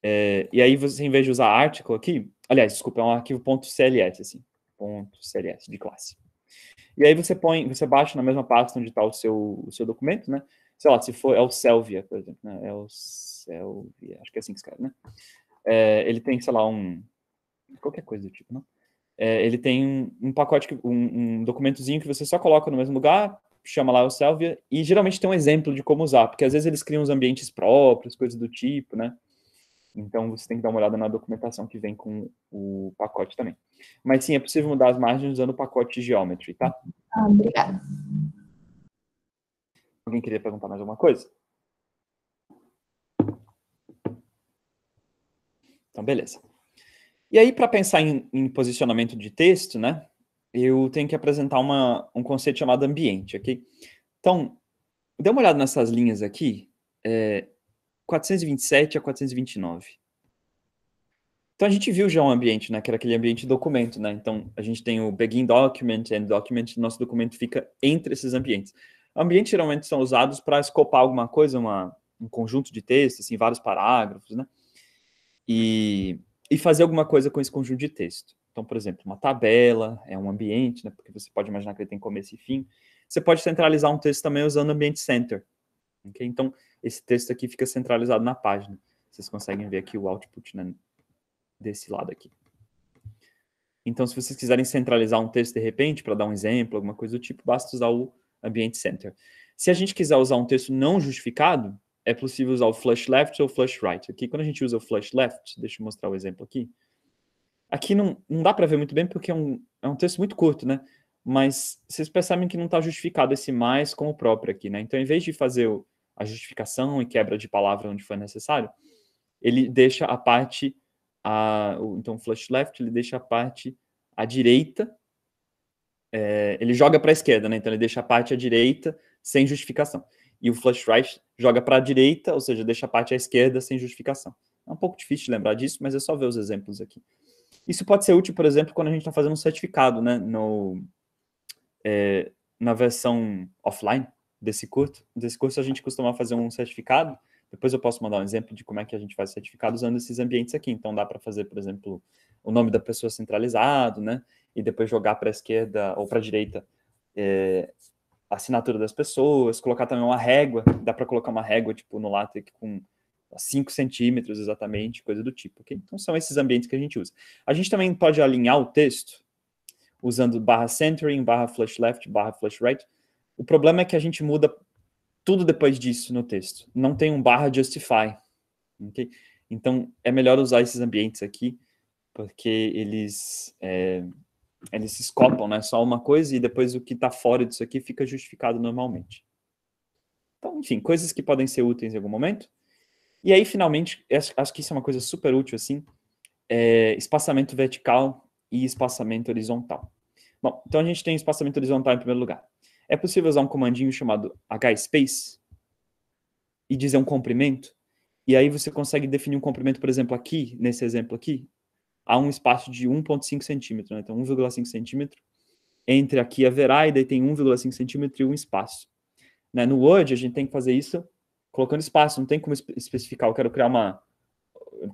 é, e aí você, em vez de usar article aqui, aliás, desculpa, é um arquivo .cls, assim, .cls de classe. E aí você põe, você baixa na mesma pasta onde está o seu, o seu documento, né? Sei lá, se for, é o Selvia, por exemplo, né? É o Selvia, acho que é assim que escreve, né? É, ele tem, sei lá, um... qualquer coisa do tipo, não? Né? É, ele tem um, pacote, que, um, um documentozinho que você só coloca no mesmo lugar, chama lá o Selvia, e geralmente tem um exemplo de como usar, porque às vezes eles criam os ambientes próprios, coisas do tipo, né? Então você tem que dar uma olhada na documentação que vem com o pacote também. Mas sim, é possível mudar as margens usando o pacote Geometry, tá? Ah, obrigada. Alguém queria perguntar mais alguma coisa? Então, beleza. E aí, para pensar em, em, posicionamento de texto, né? Eu tenho que apresentar uma, um conceito chamado ambiente, aqui. Então, dê uma olhada nessas linhas aqui. É, 427 a 429. Então a gente viu já um ambiente, né, que era aquele ambiente de documento, né? Então a gente tem o begin document, end document, nosso documento fica entre esses ambientes. Ambientes geralmente são usados para escopar alguma coisa, uma, um conjunto de textos, assim, vários parágrafos, né? E, e fazer alguma coisa com esse conjunto de texto. Então, por exemplo, uma tabela é um ambiente, né? Porque você pode imaginar que ele tem começo e fim. Você pode centralizar um texto também usando o ambiente center. Okay? Então, esse texto aqui fica centralizado na página. Vocês conseguem ver aqui o output né, desse lado aqui. Então, se vocês quiserem centralizar um texto de repente, para dar um exemplo, alguma coisa do tipo, basta usar o Ambient Center. Se a gente quiser usar um texto não justificado, é possível usar o flush left ou flush right. Aqui, quando a gente usa o flush left, deixa eu mostrar o exemplo aqui. Aqui não, não dá para ver muito bem, porque é um, é um texto muito curto, né? Mas vocês percebem que não está justificado esse mais com o próprio aqui, né? Então, em vez de fazer o a justificação e quebra de palavra onde for necessário, ele deixa a parte, a, então flush left, ele deixa a parte à direita, é, ele joga para a esquerda, né? então ele deixa a parte à direita sem justificação. E o flush right joga para a direita, ou seja, deixa a parte à esquerda sem justificação. É um pouco difícil de lembrar disso, mas é só ver os exemplos aqui. Isso pode ser útil, por exemplo, quando a gente está fazendo um certificado, né? No, é, na versão offline, desse curso, desse curso a gente costuma fazer um certificado. Depois eu posso mandar um exemplo de como é que a gente faz certificado usando esses ambientes aqui. Então dá para fazer, por exemplo, o nome da pessoa centralizado, né? E depois jogar para a esquerda ou para a direita é, a assinatura das pessoas, colocar também uma régua, dá para colocar uma régua tipo no LaTeX com 5 centímetros exatamente, coisa do tipo. ok? Então são esses ambientes que a gente usa. A gente também pode alinhar o texto usando barra centering, barra flush left, barra flush right, o problema é que a gente muda tudo depois disso no texto. Não tem um barra justify. Okay? Então, é melhor usar esses ambientes aqui, porque eles, é, eles escopam né? só uma coisa e depois o que está fora disso aqui fica justificado normalmente. Então, enfim, coisas que podem ser úteis em algum momento. E aí, finalmente, acho que isso é uma coisa super útil, assim, é espaçamento vertical e espaçamento horizontal. Bom, então a gente tem espaçamento horizontal em primeiro lugar. É possível usar um comandinho chamado hspace e dizer um comprimento? E aí você consegue definir um comprimento, por exemplo, aqui, nesse exemplo aqui, há um espaço de 1,5 centímetro, né? então 1,5 centímetro entre aqui a veraida e tem 1,5 centímetro e um espaço. Né? No Word, a gente tem que fazer isso colocando espaço, não tem como especificar, eu quero criar uma,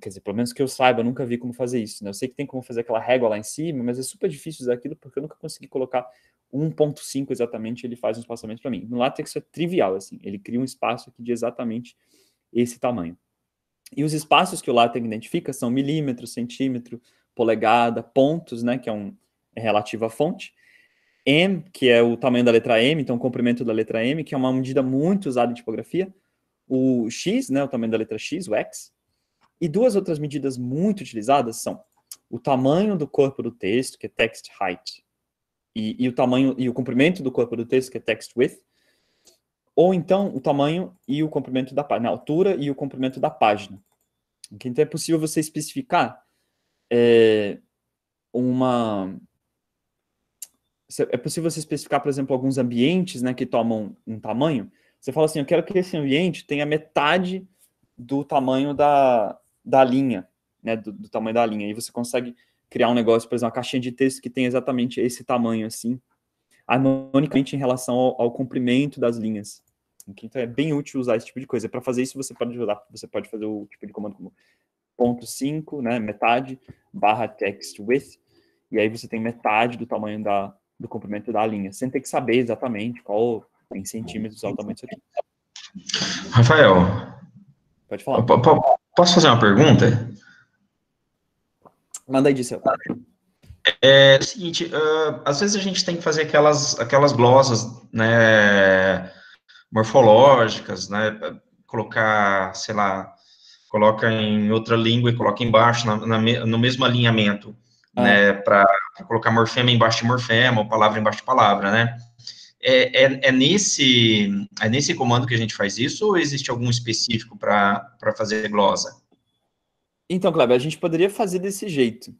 quer dizer, pelo menos que eu saiba, eu nunca vi como fazer isso, né? Eu sei que tem como fazer aquela régua lá em cima, mas é super difícil usar aquilo porque eu nunca consegui colocar 1.5 exatamente, ele faz um espaçamento para mim. No látex é trivial, assim, ele cria um espaço aqui de exatamente esse tamanho. E os espaços que o látex identifica são milímetro, centímetro, polegada, pontos, né, que é, um, é relativo à fonte, M, que é o tamanho da letra M, então o comprimento da letra M, que é uma medida muito usada em tipografia, o X, né, o tamanho da letra X, o X, e duas outras medidas muito utilizadas são o tamanho do corpo do texto, que é text height, e, e o tamanho e o comprimento do corpo do texto, que é text width, ou então o tamanho e o comprimento da página, a altura e o comprimento da página. Então é possível você especificar é, uma... É possível você especificar, por exemplo, alguns ambientes né, que tomam um tamanho. Você fala assim, eu quero que esse ambiente tenha metade do tamanho da, da linha, né, do, do tamanho da linha. E você consegue criar um negócio, por exemplo, uma caixinha de texto que tem exatamente esse tamanho assim, anonicamente em relação ao, ao comprimento das linhas. Então é bem útil usar esse tipo de coisa. Para fazer isso, você pode usar, você pode fazer o tipo de comando como ponto .5, né, metade, barra text width, e aí você tem metade do tamanho da, do comprimento da linha, sem ter que saber exatamente qual em centímetros é o tamanho aqui. Rafael, pode falar. posso fazer uma pergunta? Manda aí, Disseu. É, é o seguinte, uh, às vezes a gente tem que fazer aquelas, aquelas glosas, né, morfológicas, né, colocar, sei lá, coloca em outra língua e coloca embaixo, na, na, no mesmo alinhamento, ah. né, para colocar morfema embaixo de morfema, ou palavra embaixo de palavra, né. É, é, é, nesse, é nesse comando que a gente faz isso ou existe algum específico para fazer glosa? Então, Kleber, a gente poderia fazer desse jeito,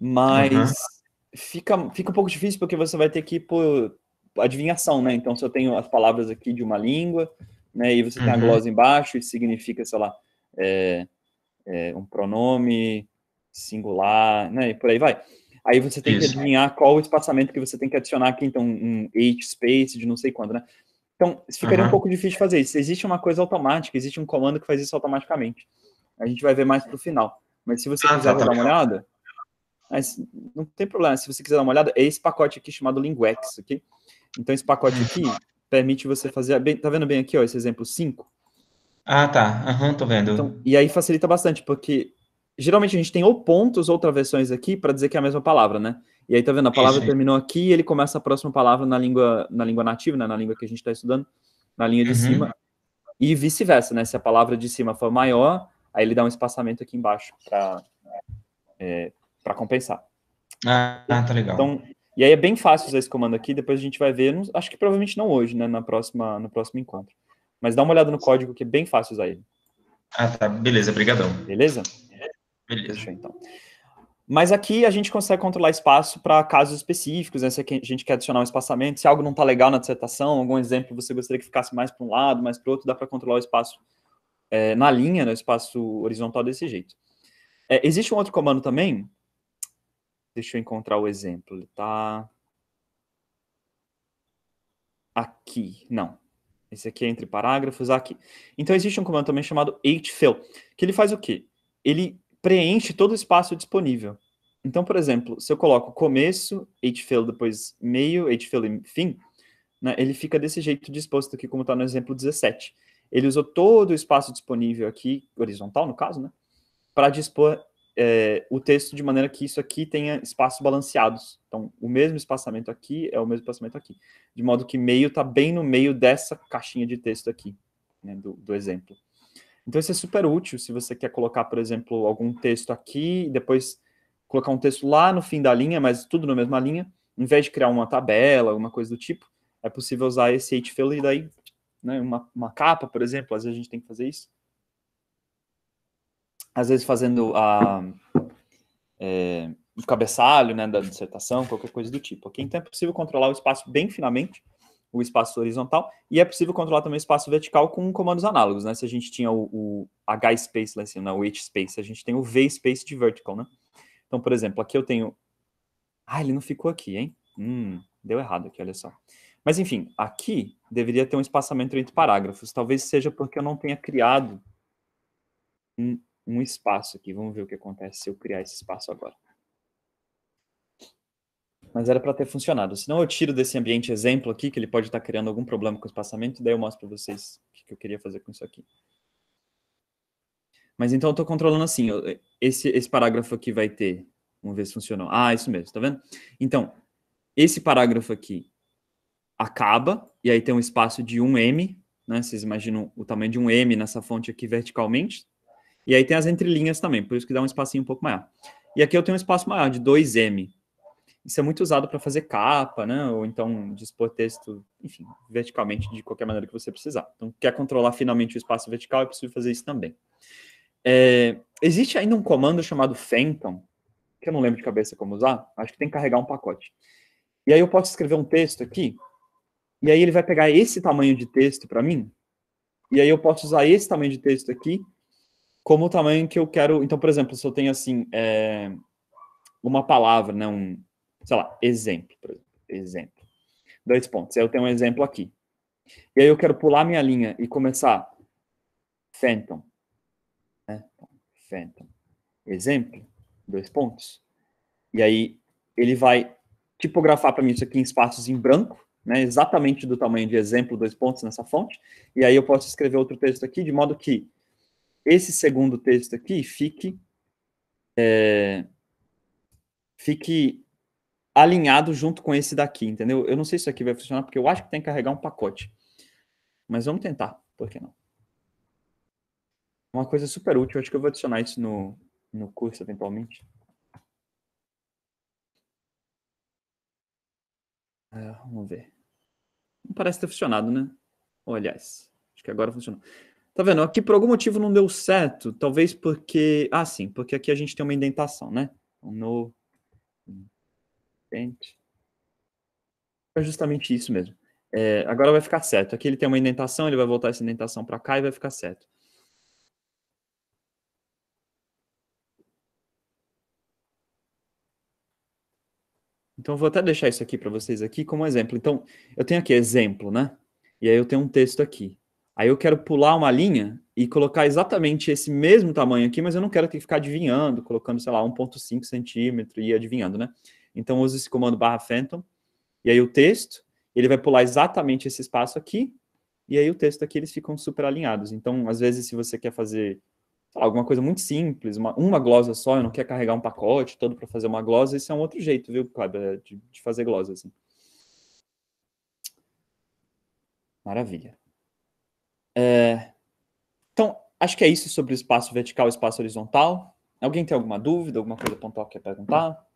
mas uhum. fica, fica um pouco difícil porque você vai ter que ir por adivinhação, né? Então, se eu tenho as palavras aqui de uma língua, né, e você uhum. tem a uhum. glosa embaixo, e significa, sei lá, é, é, um pronome singular, né, e por aí vai. Aí você tem Isso. que adivinhar qual o espaçamento que você tem que adicionar aqui, então, um H space de não sei quanto, né? Então, ficaria uhum. um pouco difícil de fazer isso. Existe uma coisa automática, existe um comando que faz isso automaticamente. A gente vai ver mais pro final. Mas se você ah, quiser tá, dar uma olhada, mas não tem problema. Se você quiser dar uma olhada, é esse pacote aqui chamado Linguex, ok? Então esse pacote aqui permite você fazer. Bem, tá vendo bem aqui, ó, esse exemplo 5? Ah, tá. Aham, uhum, tô vendo. Então, e aí facilita bastante, porque geralmente a gente tem ou pontos ou travessões aqui para dizer que é a mesma palavra, né? E aí, tá vendo? A palavra Isso. terminou aqui e ele começa a próxima palavra na língua, na língua nativa, né? na língua que a gente está estudando, na linha de uhum. cima. E vice-versa, né? Se a palavra de cima for maior, Aí ele dá um espaçamento aqui embaixo para é, compensar. Ah, tá legal. Então, e aí é bem fácil usar esse comando aqui, depois a gente vai ver, acho que provavelmente não hoje, né, na próxima, no próximo encontro. Mas dá uma olhada no código que é bem fácil usar ele. Ah, tá, beleza, brigadão. Beleza? Beleza. então. Mas aqui a gente consegue controlar espaço para casos específicos, né? Se a gente quer adicionar um espaçamento, se algo não está legal na dissertação, algum exemplo você gostaria que ficasse mais para um lado, mais para o outro, dá para controlar o espaço é, na linha, no espaço horizontal desse jeito. É, existe um outro comando também. Deixa eu encontrar o exemplo. Ele está. aqui. Não. Esse aqui é entre parágrafos, aqui. Então existe um comando também chamado HFill, que ele faz o quê? Ele preenche todo o espaço disponível. Então, por exemplo, se eu coloco começo, HFill, depois meio, HFill e fim, né, ele fica desse jeito disposto aqui, como está no exemplo 17. Ele usou todo o espaço disponível aqui, horizontal no caso, né, para dispor é, o texto de maneira que isso aqui tenha espaços balanceados. Então, o mesmo espaçamento aqui é o mesmo espaçamento aqui. De modo que meio está bem no meio dessa caixinha de texto aqui, né, do, do exemplo. Então, isso é super útil se você quer colocar, por exemplo, algum texto aqui, depois colocar um texto lá no fim da linha, mas tudo na mesma linha, em vez de criar uma tabela, alguma coisa do tipo, é possível usar esse HFill e daí né? Uma, uma capa, por exemplo, às vezes a gente tem que fazer isso. Às vezes fazendo a, é, o cabeçalho né, da dissertação, qualquer coisa do tipo. Okay? Então é possível controlar o espaço bem finamente, o espaço horizontal, e é possível controlar também o espaço vertical com comandos análogos. Né? Se a gente tinha o, o H-space lá em cima, né, o H-space, a gente tem o V-space de vertical. Né? Então, por exemplo, aqui eu tenho... Ah, ele não ficou aqui, hein? Hum, deu errado aqui, olha só. Mas, enfim, aqui deveria ter um espaçamento entre parágrafos. Talvez seja porque eu não tenha criado um, um espaço aqui. Vamos ver o que acontece se eu criar esse espaço agora. Mas era para ter funcionado. Senão eu tiro desse ambiente exemplo aqui, que ele pode estar tá criando algum problema com o espaçamento, daí eu mostro para vocês o que eu queria fazer com isso aqui. Mas então eu estou controlando assim, esse, esse parágrafo aqui vai ter, vamos ver se funcionou. Ah, isso mesmo, tá vendo? Então, esse parágrafo aqui, acaba, e aí tem um espaço de 1M, né? Vocês imaginam o tamanho de um M nessa fonte aqui verticalmente. E aí tem as entrelinhas também, por isso que dá um espacinho um pouco maior. E aqui eu tenho um espaço maior, de 2M. Isso é muito usado para fazer capa, né? Ou então dispor texto, enfim, verticalmente, de qualquer maneira que você precisar. Então, quer controlar finalmente o espaço vertical, é possível fazer isso também. É, existe ainda um comando chamado Phantom, que eu não lembro de cabeça como usar, acho que tem que carregar um pacote. E aí eu posso escrever um texto aqui e aí ele vai pegar esse tamanho de texto para mim, e aí eu posso usar esse tamanho de texto aqui como o tamanho que eu quero. Então, por exemplo, se eu tenho assim é... uma palavra, né, um, sei lá, exemplo, por exemplo, exemplo, dois pontos. Aí eu tenho um exemplo aqui. E aí eu quero pular minha linha e começar Phantom, né? Phantom, exemplo, dois pontos. E aí ele vai tipografar para mim isso aqui em espaços em branco né, exatamente do tamanho de exemplo, dois pontos nessa fonte, e aí eu posso escrever outro texto aqui, de modo que esse segundo texto aqui fique, é, fique alinhado junto com esse daqui, entendeu? Eu não sei se isso aqui vai funcionar, porque eu acho que tem que carregar um pacote. Mas vamos tentar, por que não? Uma coisa super útil, acho que eu vou adicionar isso no, no curso eventualmente. É, vamos ver. Não parece ter funcionado, né? Ou, aliás, acho que agora funcionou. Tá vendo? Aqui por algum motivo não deu certo. Talvez porque. Ah, sim, porque aqui a gente tem uma indentação, né? No. É justamente isso mesmo. É, agora vai ficar certo. Aqui ele tem uma indentação, ele vai voltar essa indentação para cá e vai ficar certo. Então, eu vou até deixar isso aqui para vocês aqui como exemplo. Então, eu tenho aqui exemplo, né? E aí eu tenho um texto aqui. Aí eu quero pular uma linha e colocar exatamente esse mesmo tamanho aqui, mas eu não quero ter que ficar adivinhando, colocando, sei lá, 1.5 centímetro e adivinhando, né? Então, eu uso esse comando barra phantom, e aí o texto, ele vai pular exatamente esse espaço aqui, e aí o texto aqui, eles ficam super alinhados. Então, às vezes, se você quer fazer alguma coisa muito simples, uma, uma glosa só, eu não quero carregar um pacote todo para fazer uma glosa, isso é um outro jeito, viu, Cláudia, é, de, de fazer glosa, assim. Maravilha. É, então, acho que é isso sobre o espaço vertical e espaço horizontal. Alguém tem alguma dúvida, alguma coisa pontual que quer perguntar?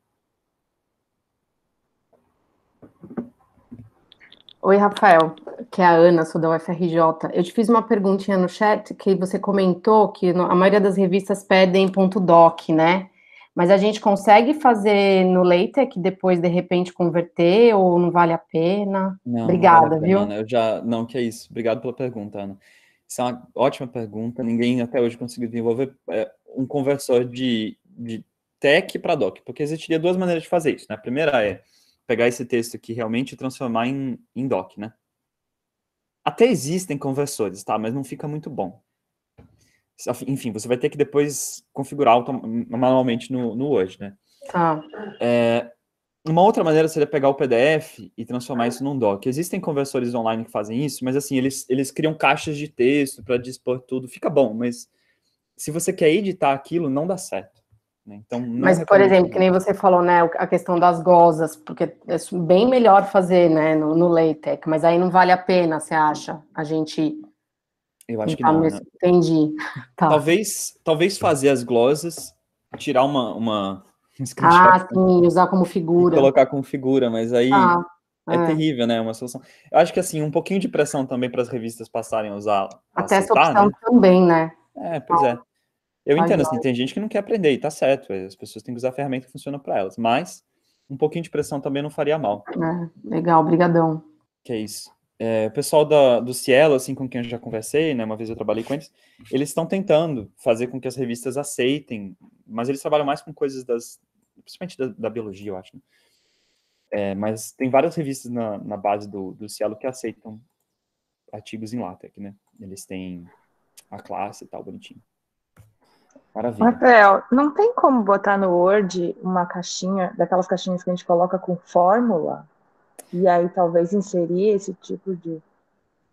Oi, Rafael, que é a Ana, sou da UFRJ. Eu te fiz uma perguntinha no chat que você comentou que a maioria das revistas pedem ponto .doc, né? Mas a gente consegue fazer no Later que depois, de repente, converter ou não vale a pena? Não, Obrigada, não vale pena, viu? Ana. Eu já... Não, que é isso. Obrigado pela pergunta, Ana. Isso é uma ótima pergunta. Ninguém até hoje conseguiu desenvolver é, um conversor de, de tech para doc, porque existiria duas maneiras de fazer isso. Né? A primeira é pegar esse texto aqui realmente e transformar em, em doc, né? Até existem conversores, tá? Mas não fica muito bom. Enfim, você vai ter que depois configurar manualmente no, no Word, né? Tá. É, uma outra maneira seria pegar o PDF e transformar isso num doc. Existem conversores online que fazem isso, mas assim, eles, eles criam caixas de texto para dispor tudo. Fica bom, mas se você quer editar aquilo, não dá certo. Né? Então, Mas, por exemplo, que nem você falou, né, a questão das gozas, porque é bem melhor fazer, né, no, no LaTeX, mas aí não vale a pena, você acha? A gente... Eu acho então, que não, né? Entendi. Tá. Talvez, talvez fazer as glosas, tirar uma... uma ah, né? sim, usar como figura. colocar como figura, mas aí ah, é, é, terrível, né, uma solução. Eu acho que, assim, um pouquinho de pressão também para as revistas passarem a usar... A Até aceitar, essa né? opção né? também, né? É, pois ah. é. Eu entendo, assim, tem gente que não quer aprender e tá certo, as pessoas têm que usar a ferramenta que funciona para elas, mas um pouquinho de pressão também não faria mal. É, legal, brigadão. Que é isso. É, o pessoal da, do Cielo, assim, com quem eu já conversei, né, uma vez eu trabalhei com eles, eles estão tentando fazer com que as revistas aceitem, mas eles trabalham mais com coisas das, principalmente da, da biologia, eu acho, né? é, mas tem várias revistas na, na base do, do Cielo que aceitam artigos em LaTeX, né? Eles têm a classe e tal, bonitinho. Maravilha. Rafael, não tem como botar no Word uma caixinha, daquelas caixinhas que a gente coloca com fórmula, e aí talvez inserir esse tipo de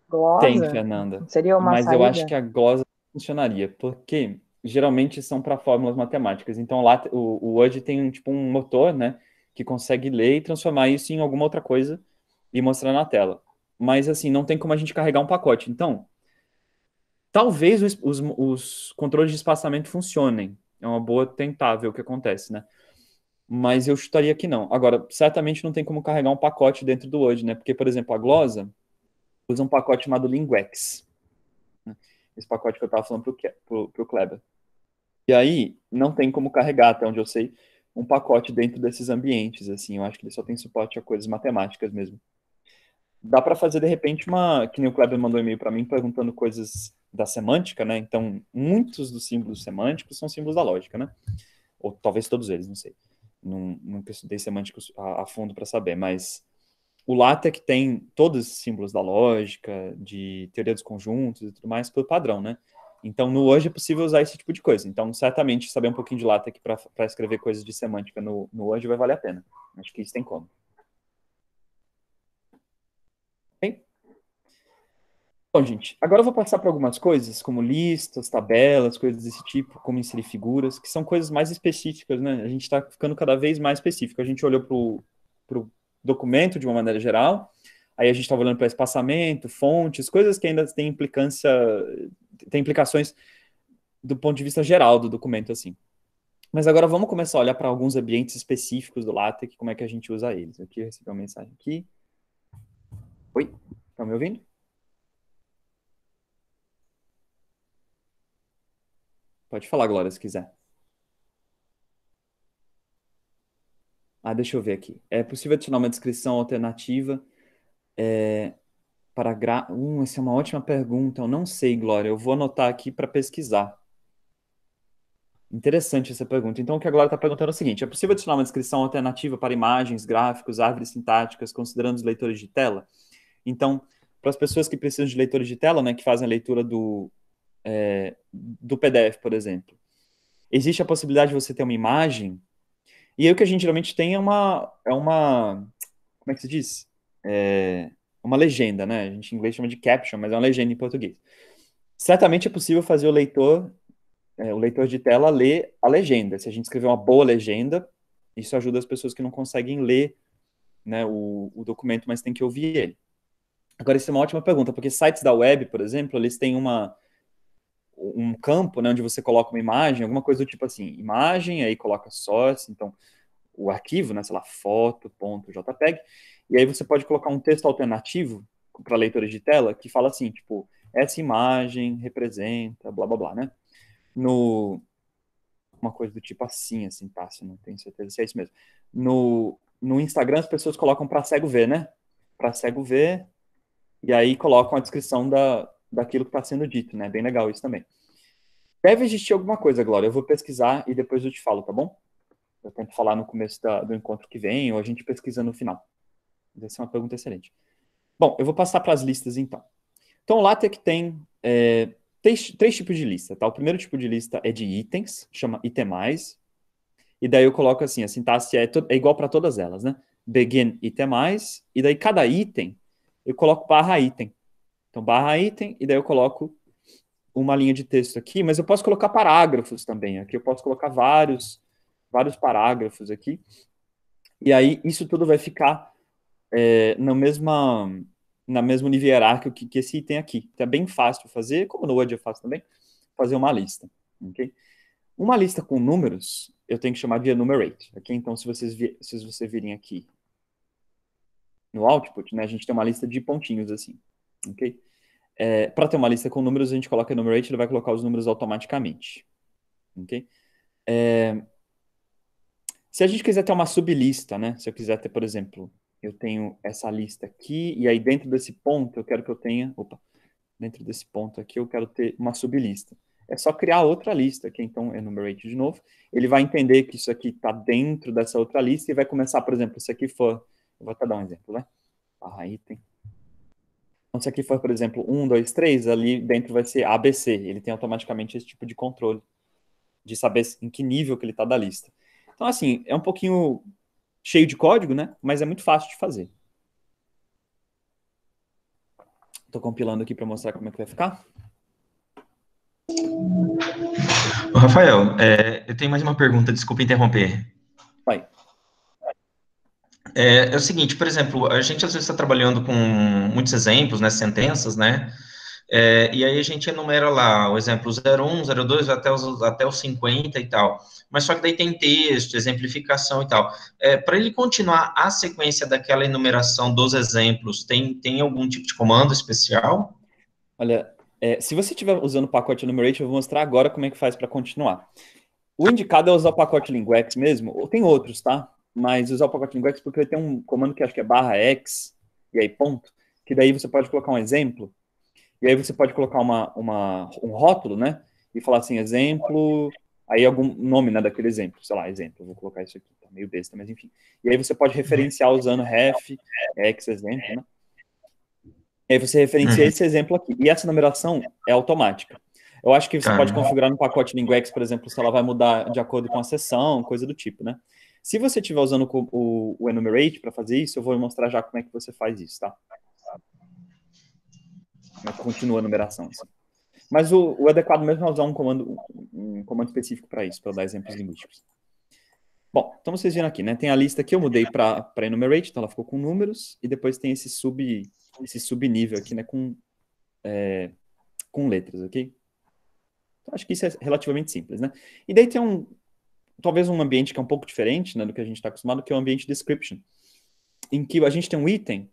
glosa? Tem, Fernanda. Seria uma Mas saída? eu acho que a glosa funcionaria, porque geralmente são para fórmulas matemáticas. Então lá o, o Word tem tipo um motor, né, que consegue ler e transformar isso em alguma outra coisa e mostrar na tela. Mas assim, não tem como a gente carregar um pacote. Então, Talvez os, os, os controles de espaçamento funcionem. É uma boa tentar ver o que acontece, né? Mas eu chutaria que não. Agora, certamente não tem como carregar um pacote dentro do Word, né? Porque, por exemplo, a Glosa usa um pacote chamado Linguex. Né? Esse pacote que eu estava falando para o Kleber. E aí, não tem como carregar, até onde eu sei, um pacote dentro desses ambientes, assim. Eu acho que ele só tem suporte a coisas matemáticas mesmo dá para fazer de repente uma, que nem o Kleber mandou e-mail para mim perguntando coisas da semântica, né? Então, muitos dos símbolos semânticos são símbolos da lógica, né? Ou talvez todos eles, não sei. Não, nunca estudei semântico a, a fundo para saber, mas o LaTeX tem todos os símbolos da lógica, de teoria dos conjuntos e tudo mais pelo padrão, né? Então, no hoje é possível usar esse tipo de coisa. Então, certamente, saber um pouquinho de LaTeX para escrever coisas de semântica no, no hoje vai valer a pena. Acho que isso tem como. Bom, gente, agora eu vou passar para algumas coisas, como listas, tabelas, coisas desse tipo, como inserir figuras, que são coisas mais específicas, né? A gente está ficando cada vez mais específico. A gente olhou para o documento de uma maneira geral, aí a gente estava olhando para espaçamento, fontes, coisas que ainda têm implicância, têm implicações do ponto de vista geral do documento, assim. Mas agora vamos começar a olhar para alguns ambientes específicos do LaTeX, como é que a gente usa eles. Aqui eu recebi uma mensagem aqui. Oi, estão tá me ouvindo? Pode falar, Glória, se quiser. Ah, deixa eu ver aqui. É possível adicionar uma descrição alternativa é, para gra... Hum, essa é uma ótima pergunta. Eu não sei, Glória. Eu vou anotar aqui para pesquisar. Interessante essa pergunta. Então, o que a Glória está perguntando é o seguinte: é possível adicionar uma descrição alternativa para imagens, gráficos, árvores sintáticas, considerando os leitores de tela? Então, para as pessoas que precisam de leitores de tela, né, que fazem a leitura do, é, do PDF, por exemplo. Existe a possibilidade de você ter uma imagem, e aí o que a gente geralmente tem é uma. É uma como é que se diz? É uma legenda, né? A gente em inglês chama de caption, mas é uma legenda em português. Certamente é possível fazer o leitor, é, o leitor de tela, ler a legenda. Se a gente escrever uma boa legenda, isso ajuda as pessoas que não conseguem ler né, o, o, documento, mas tem que ouvir ele. Agora, isso é uma ótima pergunta, porque sites da web, por exemplo, eles têm uma, um campo né, onde você coloca uma imagem, alguma coisa do tipo assim, imagem, aí coloca source, então o arquivo, né, sei lá, foto.jpg, e aí você pode colocar um texto alternativo para leitores de tela que fala assim, tipo, essa imagem representa, blá blá blá, né? No uma coisa do tipo assim, assim, tá, se não tenho certeza se é isso mesmo. No, no Instagram as pessoas colocam para cego ver, né? Para cego ver, e aí colocam a descrição da, daquilo que está sendo dito, né? Bem legal isso também. Deve existir alguma coisa, Glória. Eu vou pesquisar e depois eu te falo, tá bom? Eu tento falar no começo da, do encontro que vem ou a gente pesquisa no final. Essa é uma pergunta excelente. Bom, eu vou passar para as listas então. Então, o LaTeX é tem é, três, três tipos de lista, tá? O primeiro tipo de lista é de itens, chama itemais. E daí eu coloco assim, a sintaxe é, é igual para todas elas, né? Begin itemais. E daí cada item, eu coloco barra item. Então, barra item, e daí eu coloco uma linha de texto aqui, mas eu posso colocar parágrafos também. Aqui eu posso colocar vários, vários parágrafos aqui. E aí isso tudo vai ficar é, na mesma na mesmo nível hierárquico que, que esse item aqui. Então é bem fácil fazer, como no Word eu faço também, fazer uma lista. Okay? Uma lista com números eu tenho que chamar de enumerate. Okay? Então se vocês vi, se vocês virem aqui no output, né, a gente tem uma lista de pontinhos assim. Okay? É, para ter uma lista com números, a gente coloca enumerate, ele vai colocar os números automaticamente. Ok? É, se a gente quiser ter uma sublista, né? Se eu quiser ter, por exemplo, eu tenho essa lista aqui, e aí dentro desse ponto eu quero que eu tenha. Opa! Dentro desse ponto aqui eu quero ter uma sublista. É só criar outra lista, que então enumerate de novo. Ele vai entender que isso aqui está dentro dessa outra lista e vai começar, por exemplo, se aqui for. Eu vou até dar um exemplo, né? Barra item. Então, se aqui for, por exemplo, 1, 2, 3, ali dentro vai ser ABC. Ele tem automaticamente esse tipo de controle, de saber em que nível que ele está da lista. Então, assim, é um pouquinho cheio de código, né? Mas é muito fácil de fazer. Estou compilando aqui para mostrar como é que vai ficar. Rafael, é, eu tenho mais uma pergunta, desculpa interromper. Vai. É, é o seguinte, por exemplo, a gente às vezes está trabalhando com muitos exemplos, né, sentenças, né, é, e aí a gente enumera lá o exemplo 01, 02, até, os, até o 50 e tal. Mas só que daí tem texto, exemplificação e tal. É, Para ele continuar a sequência daquela enumeração dos exemplos, tem, tem algum tipo de comando especial? Olha, é, se você estiver usando o pacote Enumerate, eu vou mostrar agora como é que faz para continuar. O indicado é usar o pacote Linguex mesmo, ou tem outros, tá? mas usar o pacote linguex porque ele tem um comando que acho que é barra x, e aí ponto, que daí você pode colocar um exemplo, e aí você pode colocar uma, uma, um rótulo, né? E falar assim, exemplo, aí algum nome né, daquele exemplo, sei lá, exemplo, vou colocar isso aqui, tá meio besta, mas enfim. E aí você pode referenciar usando ref, x exemplo, né? E aí você referencia uhum. esse exemplo aqui. E essa numeração é automática. Eu acho que você pode tá. configurar no pacote linguex, por exemplo, se ela vai mudar de acordo com a sessão, coisa do tipo, né? Se você estiver usando o, o enumerate para fazer isso, eu vou mostrar já como é que você faz isso, tá? Como é que continua a numeração. Assim. Mas o, o, adequado mesmo é usar um comando, um comando específico para isso, para dar exemplos linguísticos. Bom, então vocês viram aqui, né? Tem a lista que eu mudei para enumerate, então ela ficou com números, e depois tem esse sub esse subnível aqui, né? Com, é, com letras, ok? Então, acho que isso é relativamente simples, né? E daí tem um, talvez um ambiente que é um pouco diferente né, do que a gente está acostumado, que é o ambiente description, em que a gente tem um item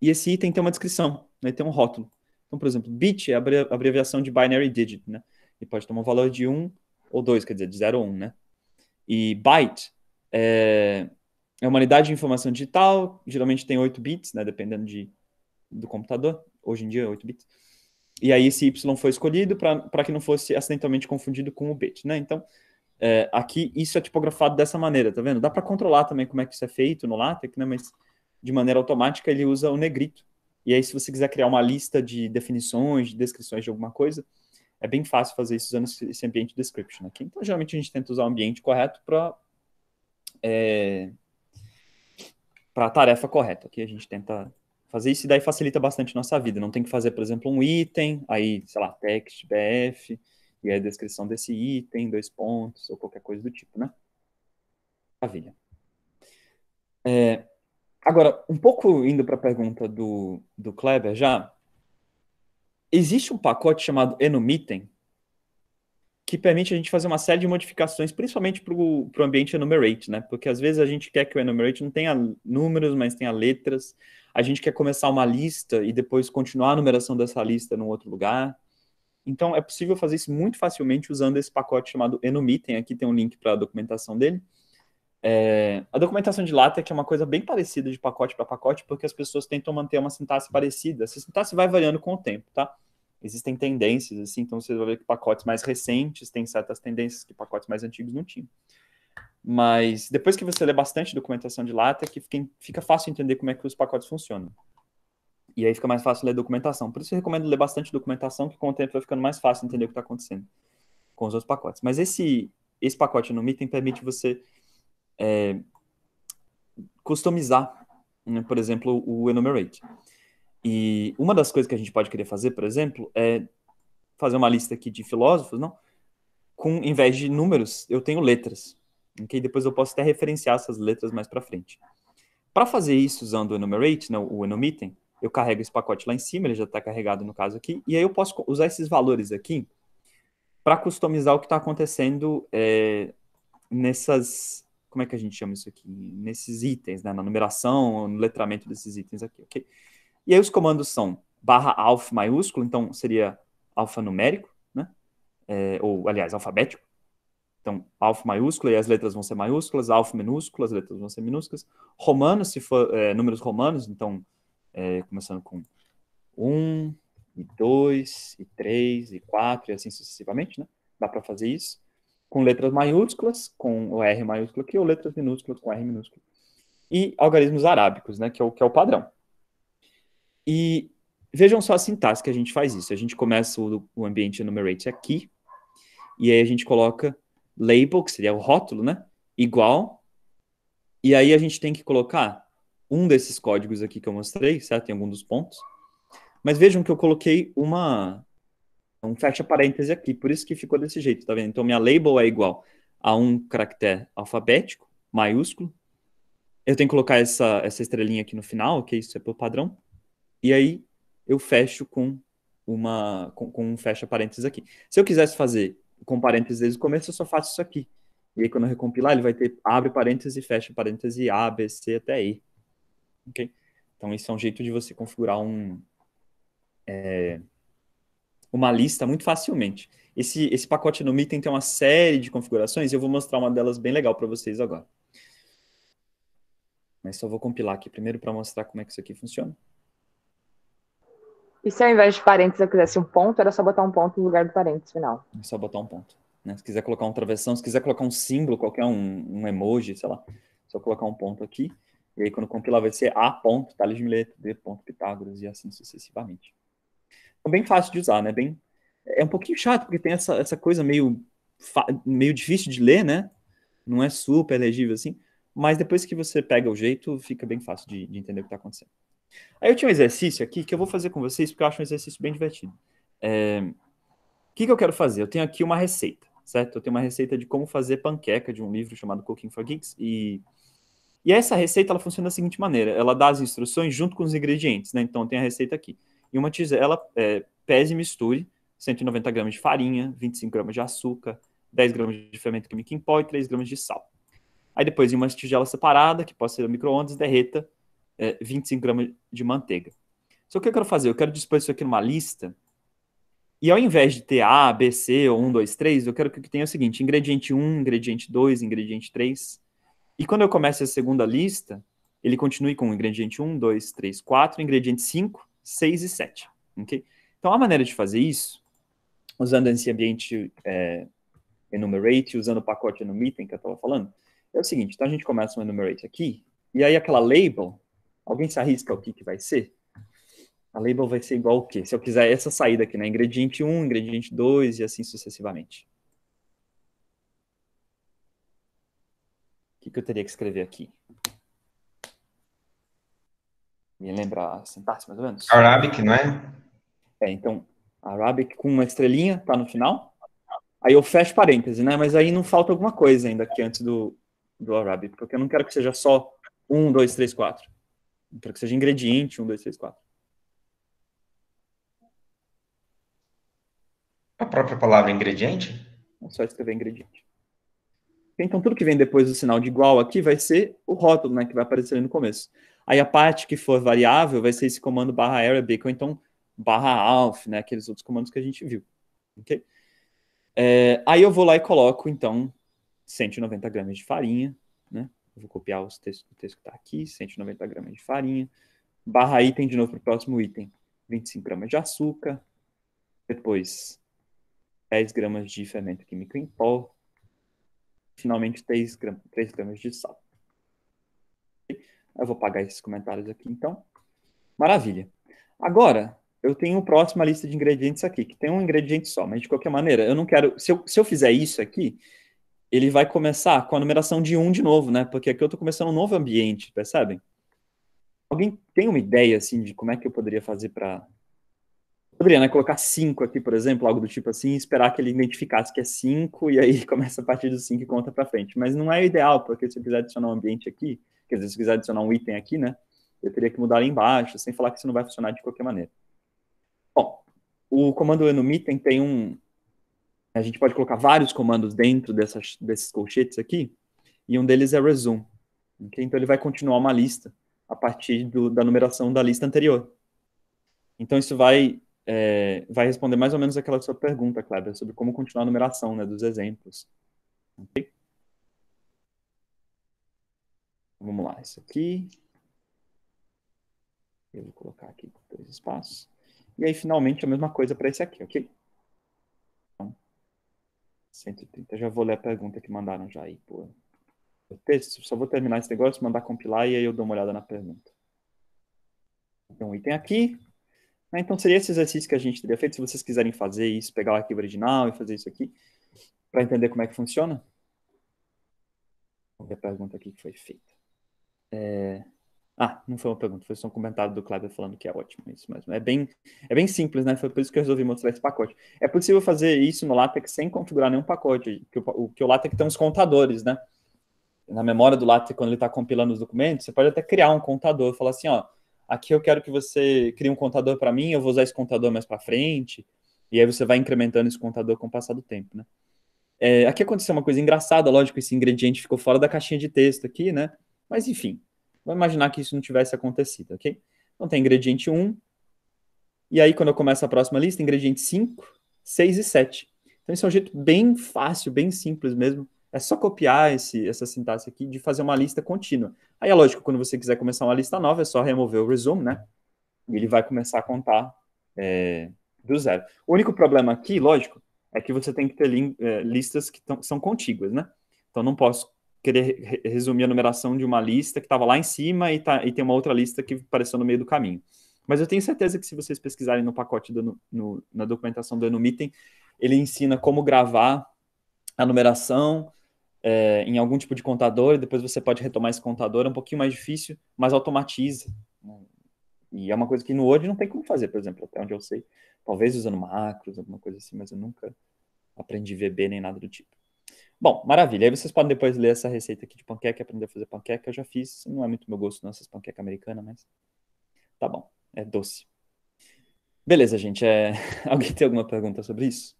e esse item tem uma descrição, né, tem um rótulo. Então, por exemplo, bit é a abreviação de binary digit, né? E pode tomar um valor de 1 um ou 2, quer dizer, de 0 ou 1, um, né? E byte é, é uma unidade de informação digital, geralmente tem 8 bits, né? Dependendo de, do computador. Hoje em dia é 8 bits. E aí esse Y foi escolhido para que não fosse acidentalmente confundido com o bit, né? Então, é, aqui isso é tipografado dessa maneira, tá vendo? Dá para controlar também como é que isso é feito no LaTeX, né? Mas de maneira automática ele usa o negrito. E aí, se você quiser criar uma lista de definições, de descrições de alguma coisa, é bem fácil fazer isso usando esse ambiente description aqui. Então, geralmente a gente tenta usar o ambiente correto para é, para a tarefa correta. Aqui a gente tenta fazer isso e daí facilita bastante nossa vida. Não tem que fazer, por exemplo, um item, aí, sei lá, text, bf, e é a descrição desse item, dois pontos, ou qualquer coisa do tipo, né? Maravilha. É, agora, um pouco indo para a pergunta do, do Kleber já, existe um pacote chamado Enumitem que permite a gente fazer uma série de modificações, principalmente para o ambiente enumerate, né? Porque às vezes a gente quer que o enumerate não tenha números, mas tenha letras. A gente quer começar uma lista e depois continuar a numeração dessa lista num outro lugar. Então, é possível fazer isso muito facilmente usando esse pacote chamado Enumitem. Aqui tem um link para a documentação dele. É, a documentação de LaTeX é uma coisa bem parecida de pacote para pacote, porque as pessoas tentam manter uma sintaxe parecida. Essa sintaxe vai variando com o tempo, tá? Existem tendências, assim, então você vai ver que pacotes mais recentes têm certas tendências que pacotes mais antigos não tinham. Mas depois que você lê bastante documentação de LaTeX, é fica, fica fácil entender como é que os pacotes funcionam. E aí fica mais fácil ler documentação. Por isso eu recomendo ler bastante documentação, que com o tempo vai ficando mais fácil entender o que está acontecendo com os outros pacotes. Mas esse, esse pacote no Meeting permite você é, customizar, né, por exemplo, o enumerate. E uma das coisas que a gente pode querer fazer, por exemplo, é fazer uma lista aqui de filósofos, não? Com, em vez de números, eu tenho letras. Ok? Depois eu posso até referenciar essas letras mais para frente. Para fazer isso usando o enumerate, não, o enumitem, eu carrego esse pacote lá em cima, ele já está carregado no caso aqui, e aí eu posso usar esses valores aqui para customizar o que está acontecendo é, nessas, como é que a gente chama isso aqui? Nesses itens, né? na numeração, no letramento desses itens aqui, ok? E aí os comandos são barra alf maiúsculo, então seria alfanumérico, né? É, ou, aliás, alfabético. Então, alfa maiúsculo e as letras vão ser maiúsculas, alfa minúsculas as letras vão ser minúsculas. Romanos, se for é, números romanos, então é, começando com 1, e 2, e 3, e 4, e assim sucessivamente, né? Dá para fazer isso com letras maiúsculas, com o R maiúsculo aqui, ou letras minúsculas com R minúsculo. E algarismos arábicos, né? Que é o, que é o padrão. E vejam só a sintaxe que a gente faz isso. A gente começa o, o ambiente enumerate aqui, e aí a gente coloca label, que seria o rótulo, né? Igual. E aí a gente tem que colocar um desses códigos aqui que eu mostrei, certo? Em algum dos pontos. Mas vejam que eu coloquei uma um fecha parêntese aqui, por isso que ficou desse jeito, tá vendo? Então minha label é igual a um caractere alfabético, maiúsculo. Eu tenho que colocar essa, essa estrelinha aqui no final, ok? Isso é pelo padrão. E aí eu fecho com uma com, com um fecha parênteses aqui. Se eu quisesse fazer com parênteses desde o começo, eu só faço isso aqui. E aí quando eu recompilar, ele vai ter abre parênteses, fecha parênteses, A, B, C até E. Então, isso é um jeito de você configurar um, é, uma lista muito facilmente. Esse, esse pacote no Meeting tem uma série de configurações e eu vou mostrar uma delas bem legal para vocês agora. Mas só vou compilar aqui primeiro para mostrar como é que isso aqui funciona. E se ao invés de parênteses eu quisesse um ponto, era só botar um ponto no lugar do parênteses final. É só botar um ponto. Né? Se quiser colocar um travessão, se quiser colocar um símbolo, qualquer um, um emoji, sei lá. Só colocar um ponto aqui. E aí, quando compilar, vai ser A ponto, Tales de Mileto, D ponto, Pitágoras e assim sucessivamente. Então, bem fácil de usar, né? Bem, é um pouquinho chato, porque tem essa, essa coisa meio, meio difícil de ler, né? Não é super legível assim, mas depois que você pega o jeito, fica bem fácil de, de entender o que está acontecendo. Aí eu tinha um exercício aqui que eu vou fazer com vocês, porque eu acho um exercício bem divertido. É... O que, que eu quero fazer? Eu tenho aqui uma receita, certo? Eu tenho uma receita de como fazer panqueca de um livro chamado Cooking for Geeks, e e essa receita ela funciona da seguinte maneira: ela dá as instruções junto com os ingredientes, né? Então tem a receita aqui. Em uma tigela, é, pese e misture 190 gramas de farinha, 25 gramas de açúcar, 10 gramas de fermento químico em pó e 3 gramas de sal. Aí depois, em uma tigela separada, que pode ser a micro-ondas, derreta é, 25 gramas de manteiga. Só que eu quero fazer, eu quero dispor isso aqui numa lista. E ao invés de ter A, B, C ou 1, 2, 3, eu quero que tenha é o seguinte: ingrediente 1, ingrediente 2, ingrediente 3. E quando eu começo a segunda lista, ele continue com o ingrediente 1, 2, 3, 4, ingrediente 5, 6 e 7. Okay? Então, a maneira de fazer isso, usando esse ambiente é, enumerate, usando o pacote enumitem que eu estava falando, é o seguinte, então a gente começa um enumerate aqui, e aí aquela label, alguém se arrisca o que, que vai ser? A label vai ser igual o quê? Se eu quiser essa saída aqui, né? Ingrediente 1, ingrediente 2 e assim sucessivamente. que, que eu teria que escrever aqui? Me lembra a sintaxe, mais ou menos? Arabic, não é? É, então, Arabic com uma estrelinha, tá no final. Aí eu fecho parênteses, né? Mas aí não falta alguma coisa ainda aqui antes do, do Arabic, porque eu não quero que seja só 1, 2, 3, 4. Eu quero que seja ingrediente 1, 2, 3, 4. A própria palavra ingrediente? É só escrever ingrediente. Então, tudo que vem depois do sinal de igual aqui vai ser o rótulo, né, que vai aparecer ali no começo. Aí a parte que for variável vai ser esse comando barra Arabic, ou então barra alf, né, aqueles outros comandos que a gente viu. ok É, aí eu vou lá e coloco, então, 190 gramas de farinha, né? vou copiar os textos, o texto que está aqui, 190 gramas de farinha, barra item de novo para o próximo item, 25 gramas de açúcar, depois 10 gramas de fermento químico em pó, finalmente 3 gramas, 3 gramas de sal. Eu vou pagar esses comentários aqui, então. Maravilha. Agora, eu tenho a próxima lista de ingredientes aqui, que tem um ingrediente só, mas de qualquer maneira, eu não quero... Se eu, se eu fizer isso aqui, ele vai começar com a numeração de 1 de novo, né? Porque aqui eu estou começando um novo ambiente, percebem? Alguém tem uma ideia, assim, de como é que eu poderia fazer para poderia né, colocar 5 aqui, por exemplo, algo do tipo assim, esperar que ele identificasse que é 5 e aí começa a partir do 5 e conta para frente. Mas não é ideal, porque se eu quiser adicionar um ambiente aqui, quer dizer, se eu quiser adicionar um item aqui, né, eu teria que mudar lá embaixo, sem falar que isso não vai funcionar de qualquer maneira. Bom, o comando enumitem tem um... A gente pode colocar vários comandos dentro dessas, desses colchetes aqui, e um deles é resume. Okay? Então ele vai continuar uma lista a partir do, da numeração da lista anterior. Então isso vai é, vai responder mais ou menos aquela sua pergunta, Kleber, sobre como continuar a numeração né, dos exemplos. Okay? Vamos lá, isso aqui. Eu vou colocar aqui dois espaços. E aí, finalmente, a mesma coisa para esse aqui, ok? Então, 130. Já vou ler a pergunta que mandaram já aí por texto. Só vou terminar esse negócio, mandar compilar e aí eu dou uma olhada na pergunta. Então, item aqui, né? Então, seria esse exercício que a gente teria feito, se vocês quiserem fazer isso, pegar o arquivo original e fazer isso aqui, para entender como é que funciona. Vou ver a pergunta aqui que foi feita. É... Ah, não foi uma pergunta, foi só um comentário do Kleber falando que é ótimo, isso mesmo. É bem, é bem simples, né? Foi por isso que eu resolvi mostrar esse pacote. É possível fazer isso no LaTeX sem configurar nenhum pacote, que o, que o LaTeX tem uns contadores, né? Na memória do LaTeX, quando ele está compilando os documentos, você pode até criar um contador, falar assim, ó, aqui eu quero que você crie um contador para mim, eu vou usar esse contador mais para frente, e aí você vai incrementando esse contador com o passar do tempo, né? É, aqui aconteceu uma coisa engraçada, lógico, esse ingrediente ficou fora da caixinha de texto aqui, né? Mas enfim, vamos imaginar que isso não tivesse acontecido, ok? Então tem ingrediente 1, e aí quando eu começo a próxima lista, ingrediente 5, 6 e 7. Então esse é um jeito bem fácil, bem simples mesmo, é só copiar esse, essa sintaxe aqui de fazer uma lista contínua. Aí é lógico, quando você quiser começar uma lista nova, é só remover o resume, né? E ele vai começar a contar é, do zero. O único problema aqui, lógico, é que você tem que ter é, listas que tão, são contíguas, né? Então não posso querer resumir a numeração de uma lista que estava lá em cima e, tá, e tem uma outra lista que apareceu no meio do caminho. Mas eu tenho certeza que se vocês pesquisarem no pacote do, no, na documentação do Enumitem, ele ensina como gravar a numeração, é, em algum tipo de contador, e depois você pode retomar esse contador, é um pouquinho mais difícil, mas automatiza. Né? E é uma coisa que no Word não tem como fazer, por exemplo, até onde eu sei. Talvez usando macros, alguma coisa assim, mas eu nunca aprendi VB nem nada do tipo. Bom, maravilha. Aí vocês podem depois ler essa receita aqui de panqueca, aprender a fazer panqueca. Eu já fiz, não é muito meu gosto não, essas panqueca americana, mas tá bom, é doce. Beleza, gente. É... Alguém tem alguma pergunta sobre isso?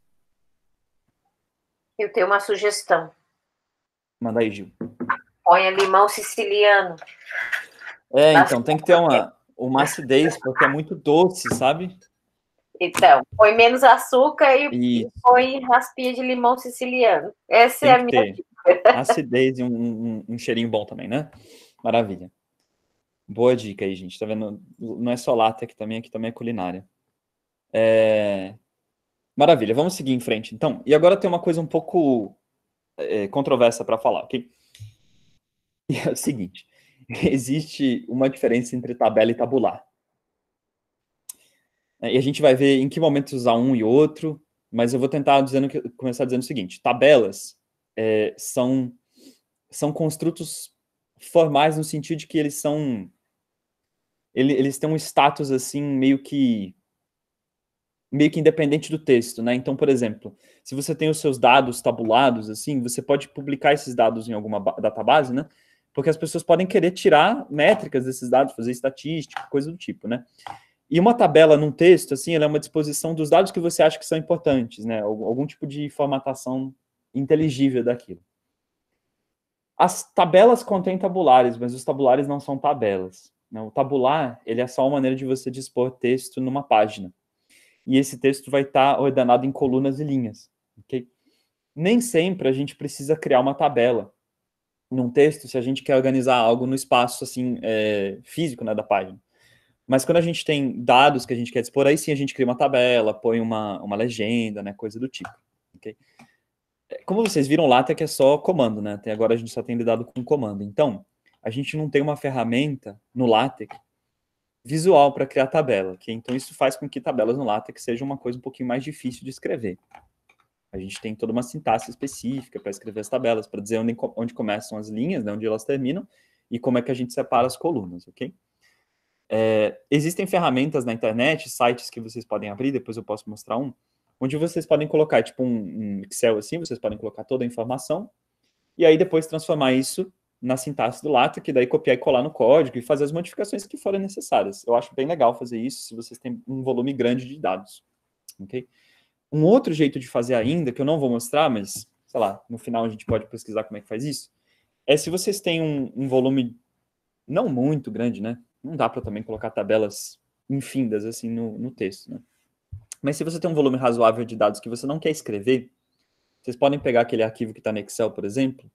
Eu tenho uma sugestão. Manda aí, Gil. Olha, limão siciliano. É, então, tem que ter uma, uma acidez, porque é muito doce, sabe? Então, põe menos açúcar e Isso. põe raspinha de limão siciliano. Essa tem é a minha dica. Acidez e um, um, um, cheirinho bom também, né? Maravilha. Boa dica aí, gente. Tá vendo? Não é só lata aqui também, aqui também é culinária. É... Maravilha, vamos seguir em frente. Então, e agora tem uma coisa um pouco é, controversa para falar, ok? E é o seguinte: existe uma diferença entre tabela e tabular. É, e a gente vai ver em que momento usar um e outro, mas eu vou tentar dizendo que, começar dizendo o seguinte: tabelas é, são, são construtos formais no sentido de que eles são. Ele, eles têm um status assim meio que meio que independente do texto, né? Então, por exemplo, se você tem os seus dados tabulados, assim, você pode publicar esses dados em alguma database, né? Porque as pessoas podem querer tirar métricas desses dados, fazer estatística, coisa do tipo, né? E uma tabela num texto, assim, ela é uma disposição dos dados que você acha que são importantes, né? Algum tipo de formatação inteligível daquilo. As tabelas contêm tabulares, mas os tabulares não são tabelas. Né? O tabular, ele é só uma maneira de você dispor texto numa página e esse texto vai estar tá ordenado em colunas e linhas. Okay? Nem sempre a gente precisa criar uma tabela num texto se a gente quer organizar algo no espaço assim é, físico né, da página. Mas quando a gente tem dados que a gente quer dispor, aí sim a gente cria uma tabela, põe uma, uma legenda, né, coisa do tipo. Okay? É, como vocês viram, lá até que é só comando, né? Até agora a gente só tem lidado com comando. Então, a gente não tem uma ferramenta no LaTeX visual para criar tabela. Okay? Então, isso faz com que tabelas no LaTeX seja uma coisa um pouquinho mais difícil de escrever. A gente tem toda uma sintaxe específica para escrever as tabelas, para dizer onde, onde começam as linhas, né, onde elas terminam, e como é que a gente separa as colunas, ok? É, existem ferramentas na internet, sites que vocês podem abrir, depois eu posso mostrar um, onde vocês podem colocar, tipo, um, um Excel assim, vocês podem colocar toda a informação, e aí depois transformar isso na sintaxe do Lato, que daí copiar e colar no código e fazer as modificações que forem necessárias. Eu acho bem legal fazer isso se vocês têm um volume grande de dados. Okay? Um outro jeito de fazer ainda, que eu não vou mostrar, mas, sei lá, no final a gente pode pesquisar como é que faz isso, é se vocês têm um, um volume não muito grande, né? Não dá para também colocar tabelas infindas, assim, no, no texto, né? Mas se você tem um volume razoável de dados que você não quer escrever, vocês podem pegar aquele arquivo que está no Excel, por exemplo,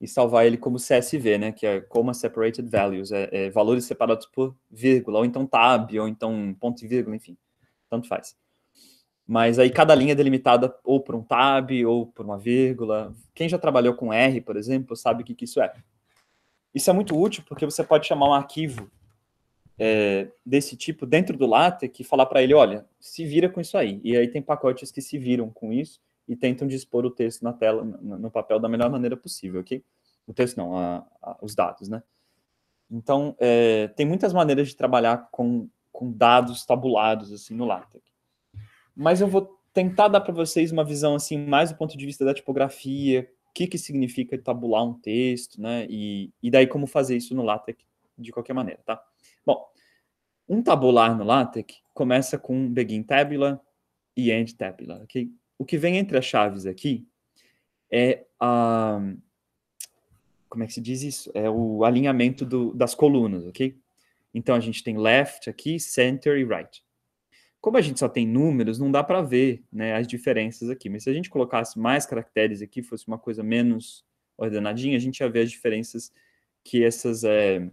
e salvar ele como CSV, né? Que é Comma Separated Values, é, é, valores separados por vírgula, ou então tab, ou então ponto e vírgula, enfim, tanto faz. Mas aí cada linha é delimitada ou por um tab, ou por uma vírgula. Quem já trabalhou com R, por exemplo, sabe o que, que isso é. Isso é muito útil porque você pode chamar um arquivo é, desse tipo dentro do LaTeX e falar para ele, olha, se vira com isso aí. E aí tem pacotes que se viram com isso, e tentam dispor o texto na tela, no papel, da melhor maneira possível, ok? O texto não, a, a, os dados, né? Então, é, tem muitas maneiras de trabalhar com, com dados tabulados, assim, no LaTeX. Mas eu vou tentar dar para vocês uma visão, assim, mais do ponto de vista da tipografia, o que, que significa tabular um texto, né? E, e daí como fazer isso no LaTeX de qualquer maneira, tá? Bom, um tabular no LaTeX começa com begin tabula e end tabula, ok? O que vem entre as chaves aqui é a. Como é que se diz isso? É o alinhamento do, das colunas, ok? Então a gente tem left aqui, center e right. Como a gente só tem números, não dá para ver né, as diferenças aqui. Mas se a gente colocasse mais caracteres aqui, fosse uma coisa menos ordenadinha, a gente ia ver as diferenças que essas, é,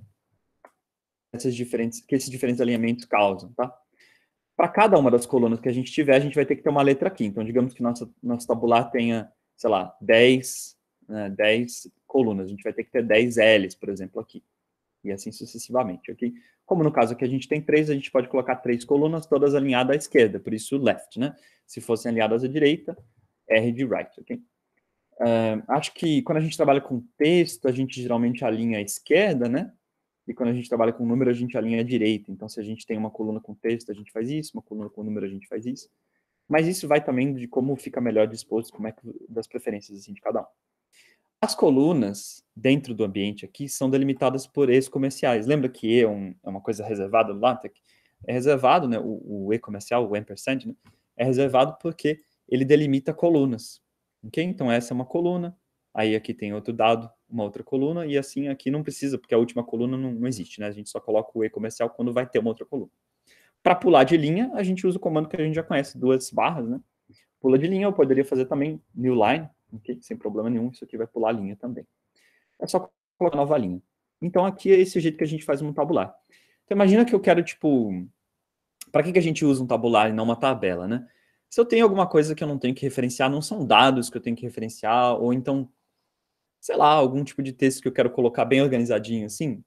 essas diferentes, que esses diferentes alinhamentos causam, tá? para cada uma das colunas que a gente tiver, a gente vai ter que ter uma letra aqui. Então, digamos que nossa, nosso tabular tenha, sei lá, 10, né, 10 colunas. A gente vai ter que ter 10 L's, por exemplo, aqui. E assim sucessivamente, ok? Como no caso aqui a gente tem três, a gente pode colocar três colunas, todas alinhadas à esquerda, por isso left, né? Se fossem alinhadas à direita, R de right, ok? Uh, acho que quando a gente trabalha com texto, a gente geralmente alinha à esquerda, né? E quando a gente trabalha com número, a gente alinha à direita. Então, se a gente tem uma coluna com texto, a gente faz isso, uma coluna com número, a gente faz isso. Mas isso vai também de como fica melhor disposto, como é que, das preferências assim, de cada um. As colunas dentro do ambiente aqui são delimitadas por ex comerciais. Lembra que E é, um, é uma coisa reservada no LaTeX? É reservado, né? O, o E comercial, o ampersand, né? É reservado porque ele delimita colunas. Ok? Então, essa é uma coluna. Aí aqui tem outro dado uma outra coluna, e assim aqui não precisa, porque a última coluna não, não existe, né? A gente só coloca o e-comercial quando vai ter uma outra coluna. Para pular de linha, a gente usa o comando que a gente já conhece, duas barras, né? Pula de linha, eu poderia fazer também new line, okay? sem problema nenhum, isso aqui vai pular a linha também. É só colocar nova linha. Então, aqui é esse jeito que a gente faz um tabular. Então, imagina que eu quero, tipo... Para que, que a gente usa um tabular e não uma tabela, né? Se eu tenho alguma coisa que eu não tenho que referenciar, não são dados que eu tenho que referenciar, ou então sei lá, algum tipo de texto que eu quero colocar bem organizadinho, assim,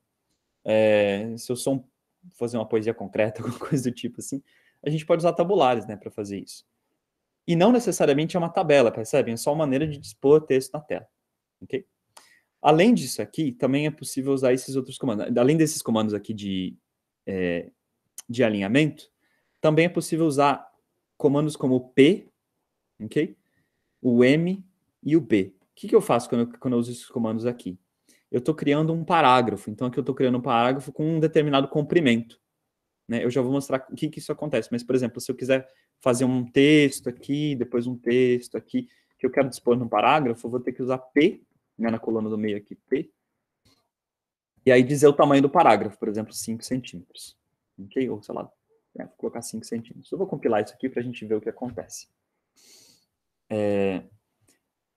é, se eu sou um, fazer uma poesia concreta, alguma coisa do tipo assim, a gente pode usar tabulares, né, para fazer isso. E não necessariamente é uma tabela, percebem? É só uma maneira de dispor texto na tela, ok? Além disso aqui, também é possível usar esses outros comandos. Além desses comandos aqui de, é, de alinhamento, também é possível usar comandos como o P, ok? O M e o B que, que eu faço quando eu, quando eu uso esses comandos aqui? Eu estou criando um parágrafo. Então, aqui eu estou criando um parágrafo com um determinado comprimento. Né? Eu já vou mostrar o que, que isso acontece. Mas, por exemplo, se eu quiser fazer um texto aqui, depois um texto aqui, que eu quero dispor num parágrafo, eu vou ter que usar P, né, na coluna do meio aqui, P, e aí dizer o tamanho do parágrafo, por exemplo, 5 centímetros. Ok? Ou, sei lá, né, vou colocar 5 centímetros. Eu vou compilar isso aqui para a gente ver o que acontece. É...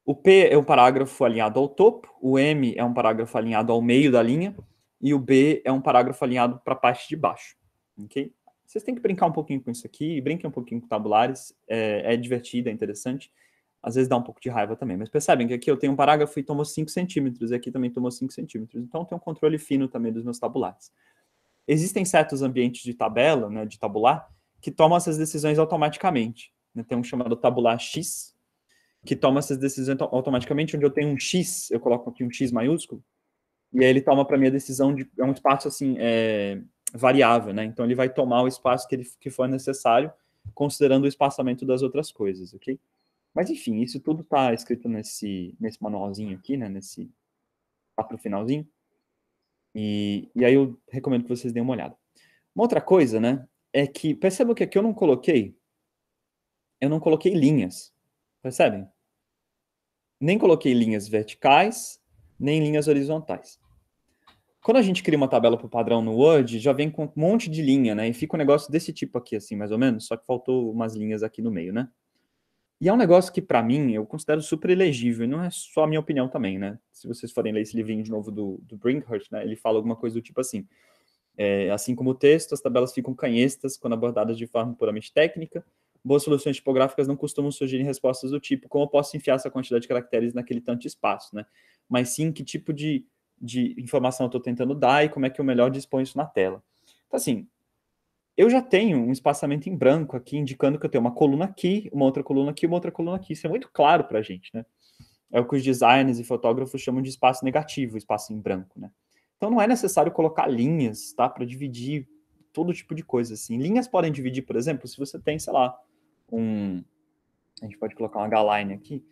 O P é um parágrafo alinhado ao topo, o M é um parágrafo alinhado ao meio da linha e o B é um parágrafo alinhado para a parte de baixo. Ok? Vocês têm que brincar um pouquinho com isso aqui, brinquem um pouquinho com tabulares, é, é divertido, é interessante. Às vezes dá um pouco de raiva também, mas percebem que aqui eu tenho um parágrafo e tomou 5 centímetros, e aqui também tomou 5 centímetros. Então, tem um controle fino também dos meus tabulares. Existem certos ambientes de tabela, né, de tabular, que tomam essas decisões automaticamente. Né? Tem um chamado tabular X, que toma essas decisões automaticamente, onde eu tenho um X, eu coloco aqui um X maiúsculo, e aí ele toma para mim a decisão de. É um espaço assim, é, variável, né? Então ele vai tomar o espaço que, ele, que for necessário, considerando o espaçamento das outras coisas, ok? Mas enfim, isso tudo está escrito nesse, nesse manualzinho aqui, né? Nesse. Tá o finalzinho. E, e aí eu recomendo que vocês deem uma olhada. Uma outra coisa, né? É que percebam que aqui eu não coloquei. Eu não coloquei linhas. Percebem? nem coloquei linhas verticais, nem linhas horizontais. Quando a gente cria uma tabela para o padrão no Word, já vem com um monte de linha, né? E fica um negócio desse tipo aqui, assim, mais ou menos, só que faltou umas linhas aqui no meio, né? E é um negócio que, para mim, eu considero super elegível, e não é só a minha opinião também, né? Se vocês forem ler esse livrinho de novo do, do Brinkhurst, né? Ele fala alguma coisa do tipo assim, é, assim como o texto, as tabelas ficam canhestas quando abordadas de forma puramente técnica, boas soluções tipográficas não costumam surgir em respostas do tipo como eu posso enfiar essa quantidade de caracteres naquele tanto espaço, né? Mas sim que tipo de, de informação eu estou tentando dar e como é que eu melhor disponho isso na tela. Então, assim, eu já tenho um espaçamento em branco aqui, indicando que eu tenho uma coluna aqui, uma outra coluna aqui, uma outra coluna aqui. Isso é muito claro para a gente, né? É o que os designers e fotógrafos chamam de espaço negativo, espaço em branco, né? Então não é necessário colocar linhas, tá? Para dividir todo tipo de coisa, assim. Linhas podem dividir, por exemplo, se você tem, sei lá, um. A gente pode colocar uma galine aqui.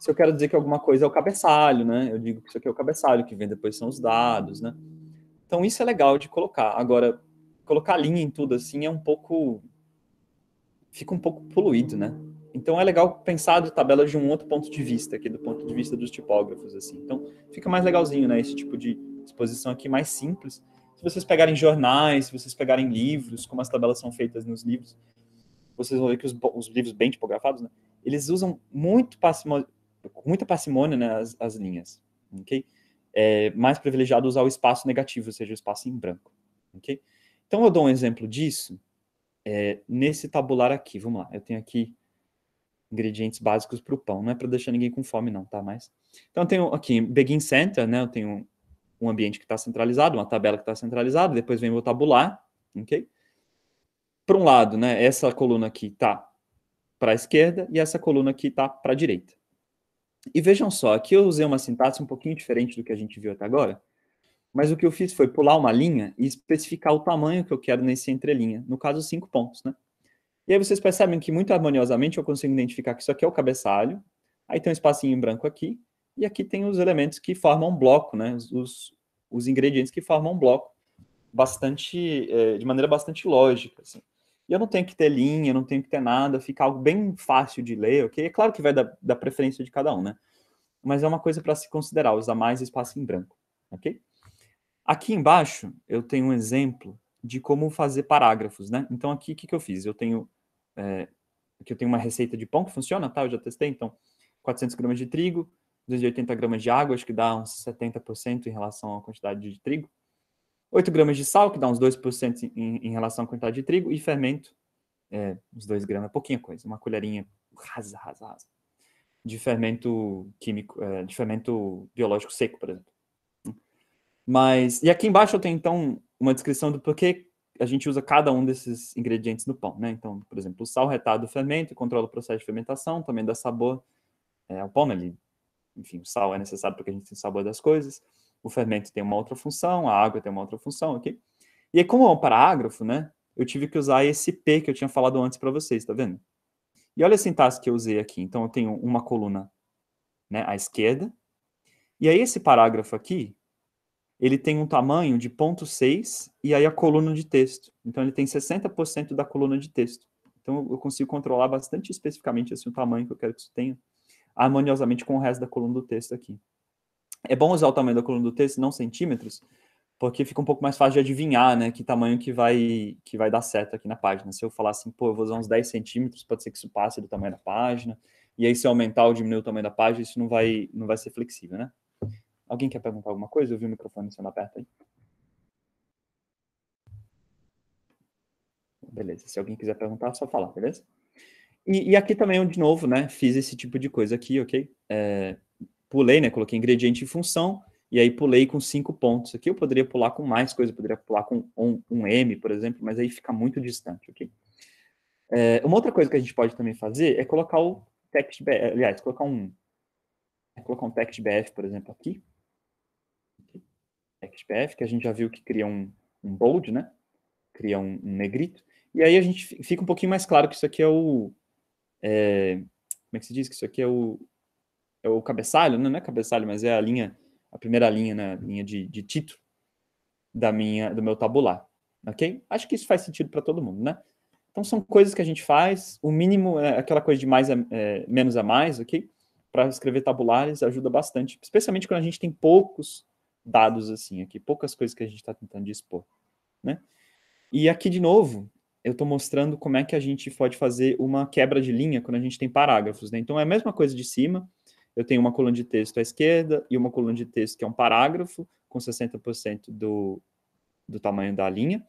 Se eu quero dizer que alguma coisa é o cabeçalho, né? Eu digo que isso aqui é o cabeçalho, que vem depois são os dados, né? Então isso é legal de colocar. Agora, colocar linha em tudo assim é um pouco. fica um pouco poluído, né? Então é legal pensar de tabela de um outro ponto de vista, aqui do ponto de vista dos tipógrafos, assim. Então fica mais legalzinho, né? Esse tipo de exposição aqui mais simples. Se vocês pegarem jornais, se vocês pegarem livros, como as tabelas são feitas nos livros, vocês vão ver que os, os livros bem tipografados, né, eles usam muito parcimônia, muita parcimônia né, as, as linhas, ok? É mais privilegiado usar o espaço negativo, ou seja, o espaço em branco, ok? Então, eu dou um exemplo disso é, nesse tabular aqui. Vamos lá, eu tenho aqui ingredientes básicos para o pão. Não é para deixar ninguém com fome, não, tá? Mas... Então, eu tenho aqui Begin Center, né? Eu tenho um ambiente que está centralizado, uma tabela que está centralizada, depois vem o tabular, ok? para um lado, né? Essa coluna aqui está para a esquerda e essa coluna aqui está para a direita. E vejam só, aqui eu usei uma sintaxe um pouquinho diferente do que a gente viu até agora, mas o que eu fiz foi pular uma linha e especificar o tamanho que eu quero nesse entrelinha, no caso, cinco pontos, né? E aí vocês percebem que muito harmoniosamente eu consigo identificar que isso aqui é o cabeçalho, aí tem um espacinho em branco aqui, e aqui tem os elementos que formam um bloco, né? Os, os ingredientes que formam um bloco, bastante, eh, de maneira bastante lógica, assim. E eu não tenho que ter linha, não tenho que ter nada, fica algo bem fácil de ler, ok? É claro que vai da, da preferência de cada um, né? Mas é uma coisa para se considerar, usar mais espaço em branco, ok? Aqui embaixo eu tenho um exemplo de como fazer parágrafos, né? Então aqui o que, que eu fiz? Eu tenho é, aqui eu tenho uma receita de pão que funciona, tá? Eu já testei, então 400 gramas de trigo, 280 gramas de água, acho que dá uns 70% em relação à quantidade de trigo. 8 gramas de sal, que dá uns 2% em, em relação à quantidade de trigo, e fermento, é, uns 2 gramas, é pouquinha coisa, uma colherinha rasa, rasa, rasa, de fermento químico, é, de fermento biológico seco, por exemplo. Mas, e aqui embaixo eu tenho, então, uma descrição do porquê a gente usa cada um desses ingredientes no pão, né? Então, por exemplo, o sal retarda o fermento e controla o processo de fermentação, também dá sabor é, ao pão, né? Ele, enfim, o sal é necessário para que a gente tenha sabor das coisas o fermento tem uma outra função, a água tem uma outra função aqui. E aí, como é um parágrafo, né, eu tive que usar esse P que eu tinha falado antes para vocês, tá vendo? E olha a sintaxe que eu usei aqui. Então, eu tenho uma coluna né, à esquerda, e aí esse parágrafo aqui, ele tem um tamanho de 0.6 e aí a coluna de texto. Então, ele tem 60% da coluna de texto. Então, eu consigo controlar bastante especificamente assim, o tamanho que eu quero que isso tenha, harmoniosamente com o resto da coluna do texto aqui. É bom usar o tamanho da coluna do texto, não centímetros, porque fica um pouco mais fácil de adivinhar, né, que tamanho que vai, que vai dar certo aqui na página. Se eu falar assim, pô, eu vou usar uns 10 centímetros, pode ser que isso passe do tamanho da página, e aí se eu aumentar ou diminuir o tamanho da página, isso não vai, não vai ser flexível, né? Alguém quer perguntar alguma coisa? Eu vi o microfone sendo aberto aí. Beleza, se alguém quiser perguntar, é só falar, beleza? E, e, aqui também, de novo, né, fiz esse tipo de coisa aqui, ok? É, pulei, né? Coloquei ingrediente e função, e aí pulei com cinco pontos. Aqui eu poderia pular com mais coisa, eu poderia pular com um, um M, por exemplo, mas aí fica muito distante, ok? É, uma outra coisa que a gente pode também fazer é colocar o text, aliás, colocar um, colocar um text BF, por exemplo, aqui. Text BF, que a gente já viu que cria um, um bold, né? Cria um, um, negrito. E aí a gente fica um pouquinho mais claro que isso aqui é o... É, como é que se diz? Que isso aqui é o, é o cabeçalho, né? não é cabeçalho, mas é a linha, a primeira linha, né, linha de, de título da minha, do meu tabular, ok? Acho que isso faz sentido para todo mundo, né? Então são coisas que a gente faz, o mínimo é aquela coisa de mais a, é, menos a mais, ok? Para escrever tabulares ajuda bastante, especialmente quando a gente tem poucos dados assim aqui, poucas coisas que a gente está tentando dispor, né? E aqui de novo, eu estou mostrando como é que a gente pode fazer uma quebra de linha quando a gente tem parágrafos, né? Então é a mesma coisa de cima, eu tenho uma coluna de texto à esquerda e uma coluna de texto que é um parágrafo, com 60% do, do tamanho da linha.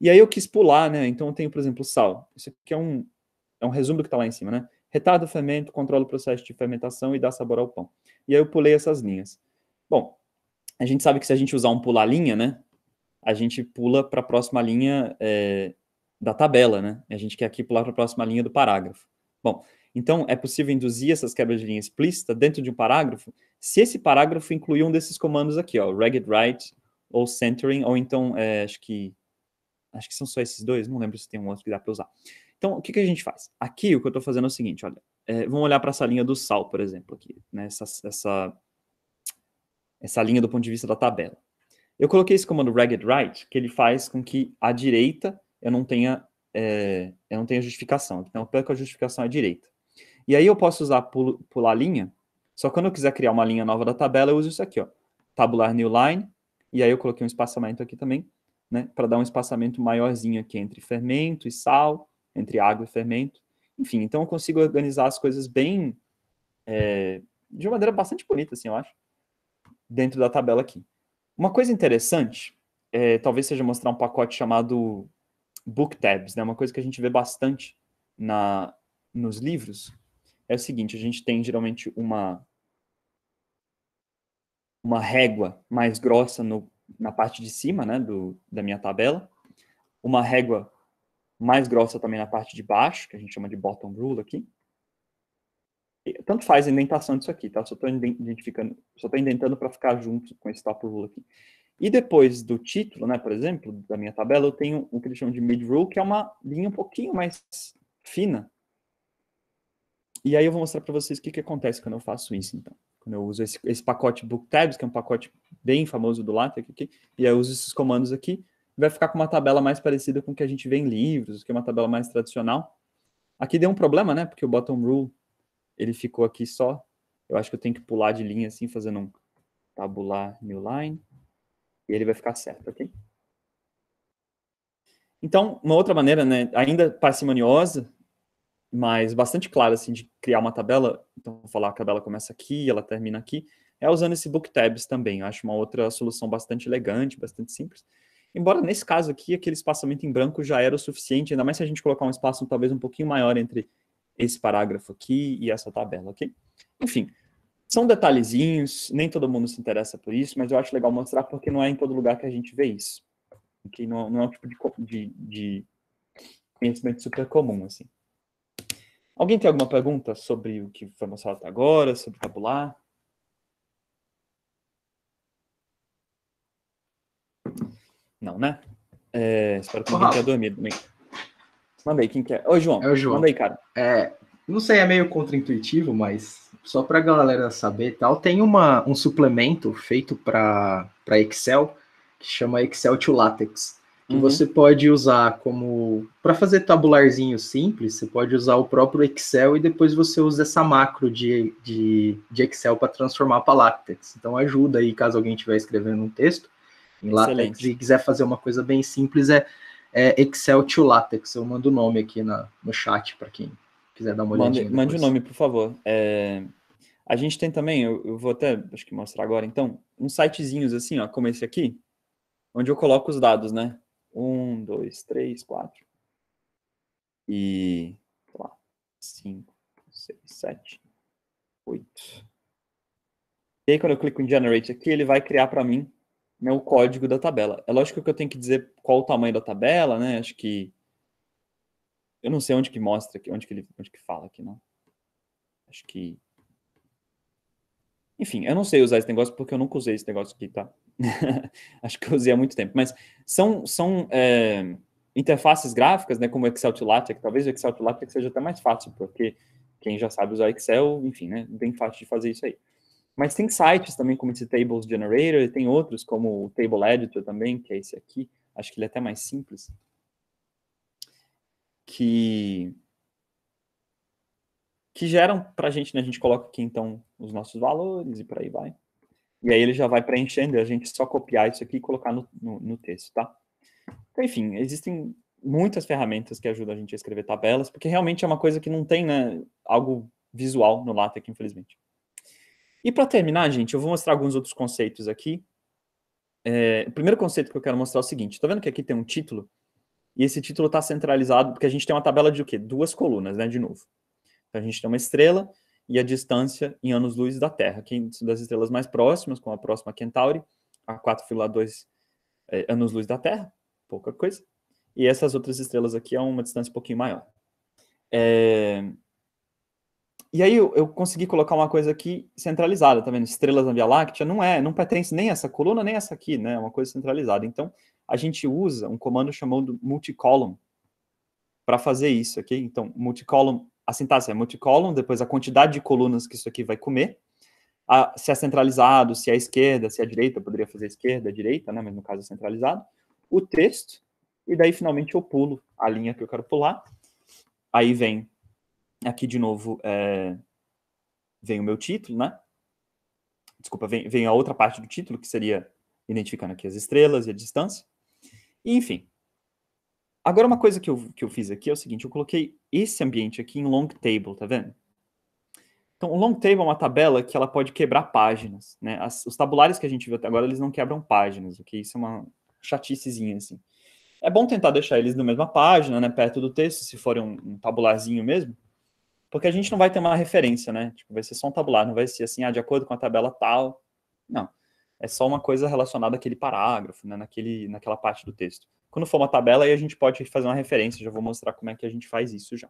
E aí eu quis pular, né? Então eu tenho, por exemplo, sal. Isso aqui é um, é um resumo do que está lá em cima, né? Retarda o fermento, controla o processo de fermentação e dá sabor ao pão. E aí eu pulei essas linhas. Bom, a gente sabe que se a gente usar um pular linha, né? A gente pula para a próxima linha é, da tabela, né? A gente quer aqui pular para a próxima linha do parágrafo. Bom, então, é possível induzir essas quebras de linha explícita dentro de um parágrafo, se esse parágrafo incluir um desses comandos aqui, ó, ragged right ou centering, ou então, é, acho que acho que são só esses dois, não lembro se tem um outro que dá para usar. Então, o que, que a gente faz? Aqui, o que eu estou fazendo é o seguinte, olha, é, vamos olhar para essa linha do sal, por exemplo, aqui, né, essa, essa, essa linha do ponto de vista da tabela. Eu coloquei esse comando ragged right, que ele faz com que a direita eu não tenha, é, eu não tenha justificação. Então, pelo que a justificação é a direita. E aí eu posso usar pular linha, só que quando eu quiser criar uma linha nova da tabela, eu uso isso aqui, ó, tabular new line, e aí eu coloquei um espaçamento aqui também, né, para dar um espaçamento maiorzinho aqui entre fermento e sal, entre água e fermento. Enfim, então eu consigo organizar as coisas bem, é, de uma maneira bastante bonita, assim, eu acho, dentro da tabela aqui. Uma coisa interessante, é, talvez seja mostrar um pacote chamado Book Tabs, né, uma coisa que a gente vê bastante na, nos livros, é o seguinte: a gente tem geralmente uma uma régua mais grossa no, na parte de cima, né, do, da minha tabela, uma régua mais grossa também na parte de baixo, que a gente chama de bottom rule aqui. E, tanto faz a indentação disso aqui, tá? Só estou identificando, só estou indentando para ficar junto com esse top rule aqui. E depois do título, né, por exemplo, da minha tabela, eu tenho o que eles chamam de mid rule, que é uma linha um pouquinho mais fina, e aí eu vou mostrar para vocês o que, que acontece quando eu faço isso, então. Quando eu uso esse, esse pacote booktabs, que é um pacote bem famoso do LaTeX, aqui, e eu uso esses comandos aqui, vai ficar com uma tabela mais parecida com o que a gente vê em livros, que é uma tabela mais tradicional. Aqui deu um problema, né? Porque o bottom rule, ele ficou aqui só. Eu acho que eu tenho que pular de linha assim, fazendo um tabular newline. E ele vai ficar certo, ok? Então, uma outra maneira, né, ainda parcimoniosa, mas bastante clara, assim, de criar uma tabela. Então, vou falar que a tabela começa aqui, ela termina aqui. É usando esse Book Tabs também. Eu acho uma outra solução bastante elegante, bastante simples. Embora, nesse caso aqui, aquele espaçamento em branco já era o suficiente, ainda mais se a gente colocar um espaço talvez um pouquinho maior entre esse parágrafo aqui e essa tabela, ok? Enfim, são detalhezinhos, nem todo mundo se interessa por isso, mas eu acho legal mostrar porque não é em todo lugar que a gente vê isso. Okay? Não, não é um tipo de, de, de conhecimento super comum, assim. Alguém tem alguma pergunta sobre o que foi mostrado até agora, sobre tabular? Não, né? É, espero que alguém tenha dormido Mandei. quem quer? Oi, João. É o João. Mandei, cara. É, não sei, é meio contraintuitivo, mas só para a galera saber tal, tem uma, um suplemento feito para Excel que chama Excel to Latex que uhum. você pode usar como para fazer tabularzinho simples, você pode usar o próprio Excel e depois você usa essa macro de, de, de Excel para transformar para LaTeX. Então ajuda aí caso alguém estiver escrevendo um texto em Excelente. e quiser fazer uma coisa bem simples é, é Excel to LaTeX. Eu mando o nome aqui na, no chat para quem quiser dar uma olhadinha. Mande, mande o nome, por favor. É... A gente tem também, eu, eu vou até acho que mostrar agora então, uns sitezinhos assim, ó, como esse aqui, onde eu coloco os dados, né? Um, dois, três, quatro. E. Lá, cinco, seis, sete, oito. E aí, quando eu clico em Generate aqui, ele vai criar para mim né, o código da tabela. É lógico que eu tenho que dizer qual o tamanho da tabela, né? Acho que. Eu não sei onde que mostra, aqui, onde que ele onde que fala aqui, não. Acho que. Enfim, eu não sei usar esse negócio porque eu nunca usei esse negócio aqui, tá? acho que eu usei há muito tempo, mas são, são é, interfaces gráficas, né, como o Excel to LaTeX, talvez o Excel to LaTeX seja até mais fácil, porque quem já sabe usar Excel, enfim, né, bem fácil de fazer isso aí. Mas tem sites também como esse Tables Generator, e tem outros como o Table Editor também, que é esse aqui, acho que ele é até mais simples, que, que geram para a gente, né, a gente coloca aqui então os nossos valores e por aí vai. E aí ele já vai preenchendo, é a gente só copiar isso aqui e colocar no, no, no texto, tá? Então, enfim, existem muitas ferramentas que ajudam a gente a escrever tabelas, porque realmente é uma coisa que não tem, né, algo visual no LaTeX, infelizmente. E para terminar, gente, eu vou mostrar alguns outros conceitos aqui. É, o primeiro conceito que eu quero mostrar é o seguinte, tá vendo que aqui tem um título? E esse título está centralizado, porque a gente tem uma tabela de o quê? Duas colunas, né, de novo. Então a gente tem uma estrela, e a distância em anos-luz da Terra, que das estrelas mais próximas, com a próxima Centauri, a 4,2 é, anos-luz da Terra, pouca coisa. E essas outras estrelas aqui é uma distância um pouquinho maior. É... E aí eu, eu, consegui colocar uma coisa aqui centralizada, tá vendo? Estrelas na Via Láctea não é, não pertence nem essa coluna nem essa aqui, né? É uma coisa centralizada. Então a gente usa um comando chamado multicolumn para fazer isso aqui. Okay? Então multicolumn a sintaxe é multicolumn, depois a quantidade de colunas que isso aqui vai comer, a, se é centralizado, se é a esquerda, se é a direita, eu poderia fazer a esquerda, a direita, né, mas no caso é centralizado, o texto, e daí finalmente eu pulo a linha que eu quero pular, aí vem, aqui de novo, é, vem o meu título, né, desculpa, vem, vem a outra parte do título, que seria identificando aqui as estrelas e a distância, e, enfim, Agora, uma coisa que eu, que eu fiz aqui é o seguinte, eu coloquei esse ambiente aqui em long table, tá vendo? Então, o long table é uma tabela que ela pode quebrar páginas, né? As, os tabulares que a gente viu até agora, eles não quebram páginas, ok? Isso é uma chaticezinha, assim. É bom tentar deixar eles na mesma página, né? Perto do texto, se for um, um tabularzinho mesmo. Porque a gente não vai ter uma referência, né? Tipo, vai ser só um tabular, não vai ser assim, ah, de acordo com a tabela tal. Não. É só uma coisa relacionada àquele parágrafo, né? Naquele, naquela parte do texto. Quando for uma tabela, aí a gente pode fazer uma referência, já vou mostrar como é que a gente faz isso já.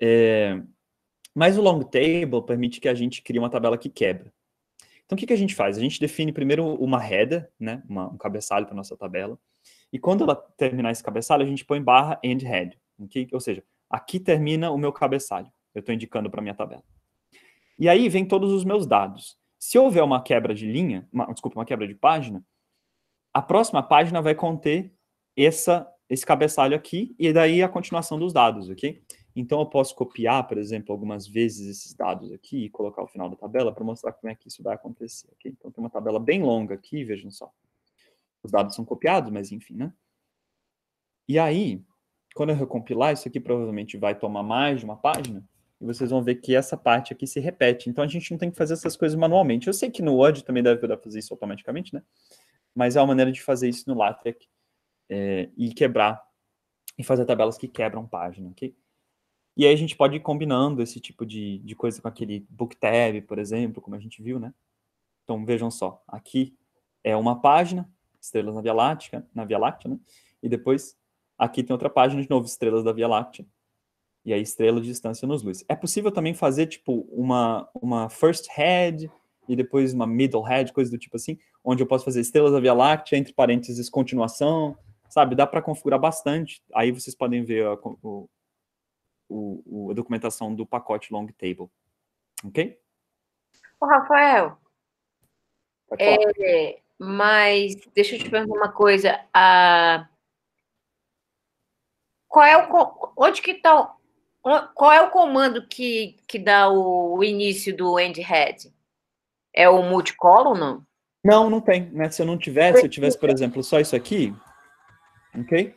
É... Mas o long table permite que a gente crie uma tabela que quebra. Então, o que, que a gente faz? A gente define primeiro uma header, né, uma, um cabeçalho para nossa tabela, e quando ela terminar esse cabeçalho, a gente põe barra end head, okay? ou seja, aqui termina o meu cabeçalho, eu estou indicando para minha tabela. E aí vem todos os meus dados. Se houver uma quebra de linha, uma, desculpa, uma quebra de página, a próxima página vai conter essa, esse cabeçalho aqui e daí a continuação dos dados, ok? Então, eu posso copiar, por exemplo, algumas vezes esses dados aqui e colocar o final da tabela para mostrar como é que isso vai acontecer, ok? Então, tem uma tabela bem longa aqui, vejam só. Os dados são copiados, mas enfim, né? E aí, quando eu recompilar, isso aqui provavelmente vai tomar mais de uma página, e vocês vão ver que essa parte aqui se repete. Então, a gente não tem que fazer essas coisas manualmente. Eu sei que no Word também deve poder fazer isso automaticamente, né? Mas é uma maneira de fazer isso no LaTeX é, e quebrar e fazer tabelas que quebram página, ok? E aí a gente pode ir combinando esse tipo de, de coisa com aquele book tab, por exemplo, como a gente viu, né? Então vejam só, aqui é uma página, estrelas na Via Láctea, na Via Láctea, né? E depois aqui tem outra página de novo, estrelas da Via Láctea. E aí estrela de distância nos luz. É possível também fazer tipo uma uma first head e depois uma middle head, coisa do tipo assim, onde eu posso fazer estrelas da Via Láctea entre parênteses continuação sabe? Dá para configurar bastante. Aí vocês podem ver a, o, o, a documentação do pacote long table. Ok? Ô, Rafael. É, mas deixa eu te perguntar uma coisa. a qual é o onde que tá, qual é o comando que, que dá o, o início do end head? É o multicolumn, não? Não, não tem. Né? Se eu não tivesse, se eu tivesse, por exemplo, só isso aqui, ok?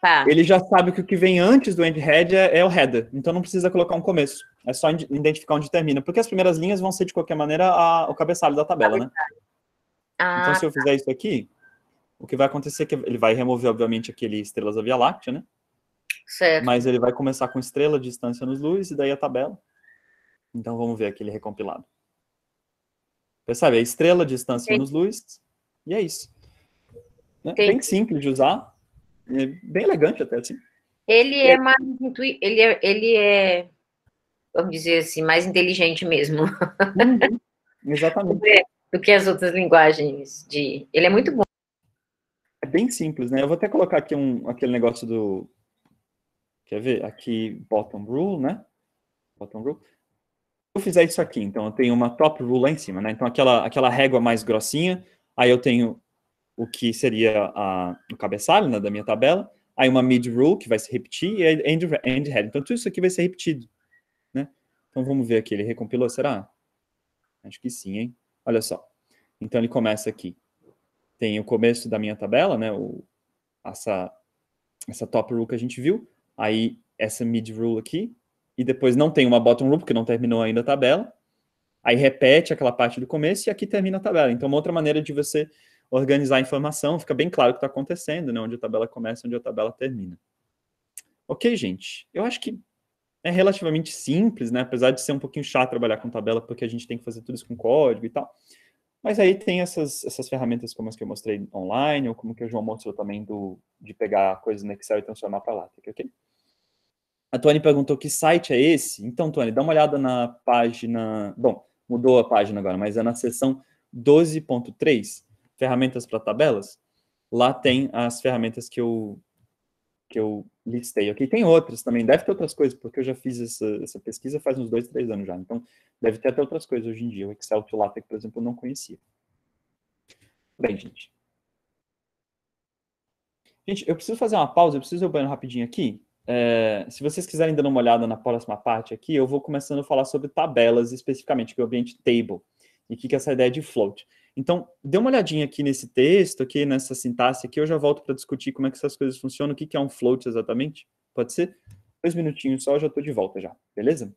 Tá. Ele já sabe que o que vem antes do end head é, é, o header, então não precisa colocar um começo. É só identificar onde termina, porque as primeiras linhas vão ser, de qualquer maneira, a, o cabeçalho da tabela, né? Ah, então, se eu tá. fizer isso aqui, o que vai acontecer é que ele vai remover, obviamente, aquele estrelas da Via Láctea, né? Certo. Mas ele vai começar com estrela, distância nos luz, e daí a tabela. Então, vamos ver aquele recompilado. Percebe? É estrela, distância nos luz, e é isso. Né? Bem simples de usar. É bem elegante até, assim. Ele é, é mais intuitivo, ele é, ele é, vamos dizer assim, mais inteligente mesmo. Uhum. Exatamente. do, que, as outras linguagens de... Ele é muito bom. É bem simples, né? Eu vou até colocar aqui um, aquele negócio do... Quer ver? Aqui, bottom rule, né? Bottom rule. Se eu fizer isso aqui, então eu tenho uma top rule lá em cima, né? Então aquela, aquela régua mais grossinha, aí eu tenho o que seria a, o cabeçalho né, da minha tabela, aí uma mid rule que vai se repetir e end, end head. Então tudo isso aqui vai ser repetido, né? Então vamos ver aqui, ele recompilou, será? Acho que sim, hein? Olha só. Então ele começa aqui. Tem o começo da minha tabela, né? O, essa, essa top rule que a gente viu, aí essa mid rule aqui, e depois não tem uma bottom rule, porque não terminou ainda a tabela. Aí repete aquela parte do começo e aqui termina a tabela. Então, uma outra maneira de você organizar a informação, fica bem claro o que está acontecendo, né? onde a tabela começa, onde a tabela termina. Ok, gente? Eu acho que é relativamente simples, né? apesar de ser um pouquinho chato trabalhar com tabela, porque a gente tem que fazer tudo isso com código e tal. Mas aí tem essas, essas ferramentas como as que eu mostrei online, ou como que o João mostrou também do, de pegar coisas no Excel e transformar para lá, ok? A Tony perguntou que site é esse? Então, Tony, dá uma olhada na página... Bom, mudou a página agora, mas é na seção 12.3 ferramentas para tabelas, lá tem as ferramentas que eu, que eu listei aqui. Okay? Tem outras também, deve ter outras coisas, porque eu já fiz essa, essa, pesquisa faz uns dois, três anos já. Então, deve ter até outras coisas hoje em dia. O Excel que o LaTeX, por exemplo, eu não conhecia. Bem, gente. Gente, eu preciso fazer uma pausa, eu preciso ir ao banheiro rapidinho aqui. É, se vocês quiserem dar uma olhada na próxima parte aqui, eu vou começando a falar sobre tabelas, especificamente, que é o ambiente table, e o que, que é essa ideia de float. Então, dê uma olhadinha aqui nesse texto, aqui nessa sintaxe aqui, eu já volto para discutir como é que essas coisas funcionam, o que, que é um float exatamente, pode ser? Dois minutinhos só, eu já estou de volta já, beleza?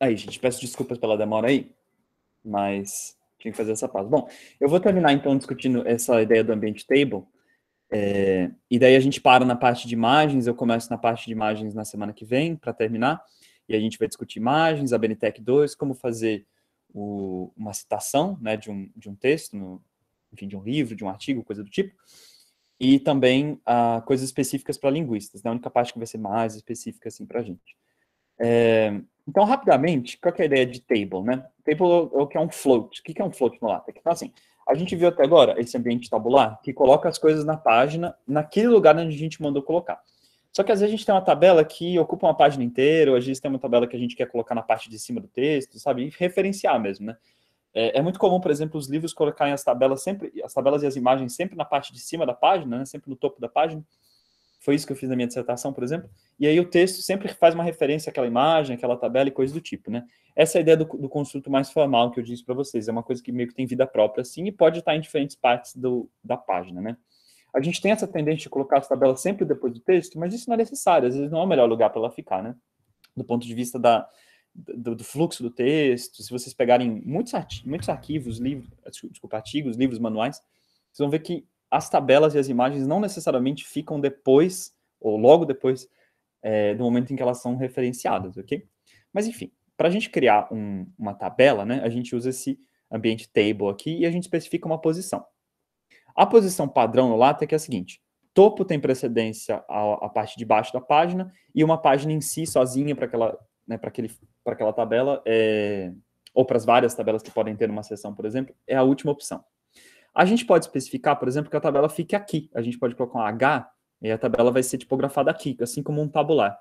Aí, gente, peço desculpas pela demora aí, mas tinha que fazer essa pausa. Bom, eu vou terminar então discutindo essa ideia do ambiente table. É, e daí a gente para na parte de imagens, eu começo na parte de imagens na semana que vem, para terminar, e a gente vai discutir imagens, a Benetech 2, como fazer o, uma citação né, de, um, de um texto, no, enfim, de um livro, de um artigo, coisa do tipo, e também ah, coisas específicas para linguistas, né, a única parte que vai ser mais específica assim, para a gente. É, então, rapidamente, qual é a ideia de table, né? Table é o que é um float. O que é um float no LaTeX? Então, assim, a gente viu até agora esse ambiente tabular que coloca as coisas na página, naquele lugar onde a gente mandou colocar. Só que às vezes a gente tem uma tabela que ocupa uma página inteira, ou às vezes tem uma tabela que a gente quer colocar na parte de cima do texto, sabe? E referenciar mesmo, né? É, é, muito comum, por exemplo, os livros colocarem as tabelas sempre, as tabelas e as imagens sempre na parte de cima da página, né? sempre no topo da página. Foi isso que eu fiz na minha dissertação, por exemplo. E aí o texto sempre faz uma referência àquela imagem, àquela tabela e coisas do tipo, né? Essa é a ideia do, do construto mais formal que eu disse para vocês. É uma coisa que meio que tem vida própria, assim, e pode estar em diferentes partes do, da página, né? A gente tem essa tendência de colocar as tabelas sempre depois do texto, mas isso não é necessário. Às vezes não é o melhor lugar para ela ficar, né? Do ponto de vista da, do, do, fluxo do texto, se vocês pegarem muitos, muitos arquivos, livros, desculpa, artigos, livros, manuais, vocês vão ver que as tabelas e as imagens não necessariamente ficam depois ou logo depois é, do momento em que elas são referenciadas, ok? Mas enfim, para a gente criar um, uma tabela, né, a gente usa esse ambiente table aqui e a gente especifica uma posição. A posição padrão no LaTeX é, é a seguinte, topo tem precedência à, parte de baixo da página e uma página em si, sozinha, para aquela, né, aquele, aquela tabela, é, ou para as várias tabelas que podem ter numa seção, por exemplo, é a última opção, a gente pode especificar, por exemplo, que a tabela fique aqui. A gente pode colocar um H e a tabela vai ser tipografada aqui, assim como um tabular.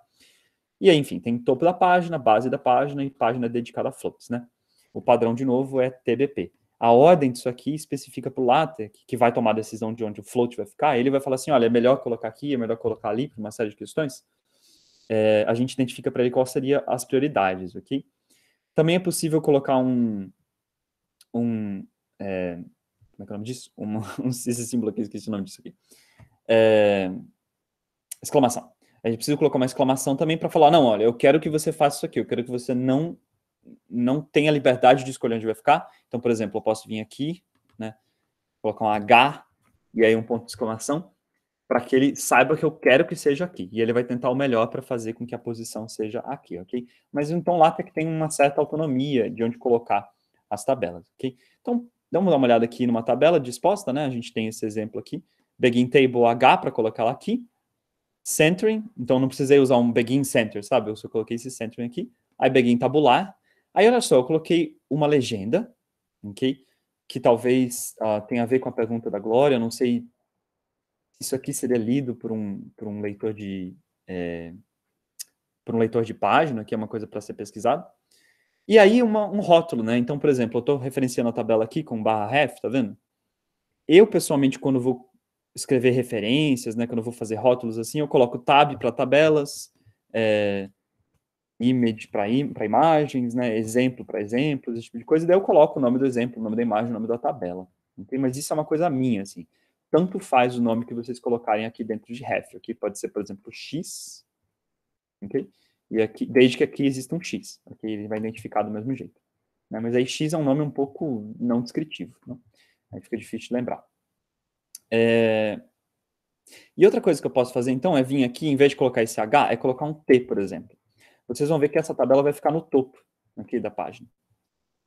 E aí, enfim, tem topo da página, base da página e página dedicada a floats, né? O padrão, de novo, é TBP. A ordem disso aqui especifica para o LaTeX, que vai tomar a decisão de onde o float vai ficar, ele vai falar assim, olha, é melhor colocar aqui, é melhor colocar ali, por uma série de questões. É, a gente identifica para ele quais seriam as prioridades, ok? Também é possível colocar um, um, é, como é que é o nome disso? Um, um esse símbolo aqui, esqueci o nome disso aqui. É, exclamação. A gente precisa colocar uma exclamação também para falar, não, olha, eu quero que você faça isso aqui, eu quero que você não não tenha liberdade de escolher onde vai ficar. Então, por exemplo, eu posso vir aqui, né, colocar um H e aí um ponto de exclamação para que ele saiba que eu quero que seja aqui. E ele vai tentar o melhor para fazer com que a posição seja aqui, ok? Mas então lá tem que ter uma certa autonomia de onde colocar as tabelas, ok? Então, então, vamos dar uma olhada aqui numa tabela disposta, né? A gente tem esse exemplo aqui. Begin Table H para colocar ela aqui. Centering, então não precisei usar um Begin Center, sabe? Eu só coloquei esse Centering aqui. Aí Begin Tabular. Aí, olha só, eu coloquei uma legenda, ok? Que talvez uh, tenha a ver com a pergunta da Glória, não sei isso aqui seria lido por um, por um leitor de... É, por um leitor de página, que é uma coisa para ser pesquisado. E aí uma, um rótulo, né? Então, por exemplo, eu estou referenciando a tabela aqui com barra ref, tá vendo? Eu, pessoalmente, quando vou escrever referências, né? Quando eu vou fazer rótulos assim, eu coloco tab para tabelas, é, image para im imagens, né? Exemplo para exemplos, esse tipo de coisa. E daí eu coloco o nome do exemplo, o nome da imagem, o nome da tabela. Entende? Mas isso é uma coisa minha, assim. Tanto faz o nome que vocês colocarem aqui dentro de ref. Aqui pode ser, por exemplo, x, ok? E aqui, desde que aqui exista um X, aqui ele vai identificar do mesmo jeito. Né? Mas aí X é um nome um pouco não descritivo, né? aí fica difícil de lembrar. É... E outra coisa que eu posso fazer, então, é vir aqui, em vez de colocar esse H, é colocar um T, por exemplo. Vocês vão ver que essa tabela vai ficar no topo aqui da página.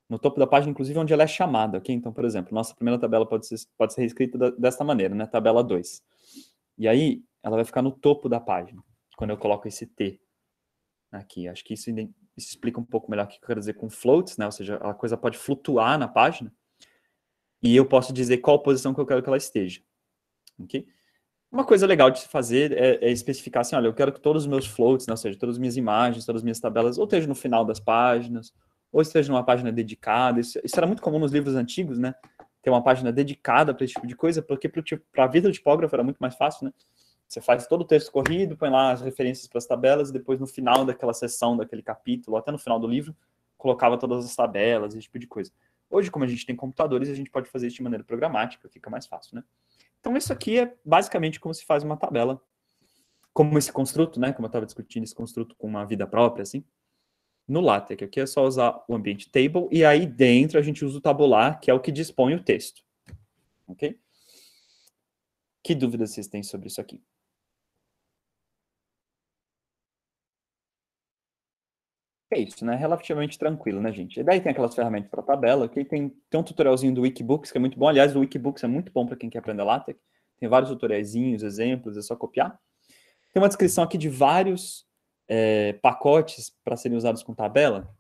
No topo da página, inclusive, onde ela é chamada, ok? Então, por exemplo, nossa primeira tabela pode ser, pode ser reescrita desta maneira, né? Tabela 2. E aí, ela vai ficar no topo da página, quando eu coloco esse T aqui. Acho que isso, isso explica um pouco melhor o que eu quero dizer com floats, né? Ou seja, a coisa pode flutuar na página e eu posso dizer qual posição que eu quero que ela esteja. ok Uma coisa legal de se fazer é, é, especificar assim, olha, eu quero que todos os meus floats, né, ou seja, todas as minhas imagens, todas as minhas tabelas, ou estejam no final das páginas, ou em numa página dedicada. Isso, isso era muito comum nos livros antigos, né? Ter uma página dedicada para esse tipo de coisa, porque para a vida do tipógrafo era muito mais fácil, né? Você faz todo o texto corrido, põe lá as referências para as tabelas, e depois no final daquela sessão, daquele capítulo, até no final do livro, colocava todas as tabelas, esse tipo de coisa. Hoje, como a gente tem computadores, a gente pode fazer isso de maneira programática, fica mais fácil, né? Então, isso aqui é basicamente como se faz uma tabela, como esse construto, né? Como eu estava discutindo, esse construto com uma vida própria, assim. No LaTeX, aqui é só usar o ambiente table, e aí dentro a gente usa o tabular, que é o que dispõe o texto. Ok? Que dúvidas vocês têm sobre isso aqui? É isso, né? Relativamente tranquilo, né, gente? E daí tem aquelas ferramentas para tabela, que tem, tem um tutorialzinho do Wikibooks, que é muito bom. Aliás, o Wikibooks é muito bom para quem quer aprender LaTeX. Tem vários tutoriaizinhos, exemplos, é só copiar. Tem uma descrição aqui de vários é, pacotes para serem usados com tabela.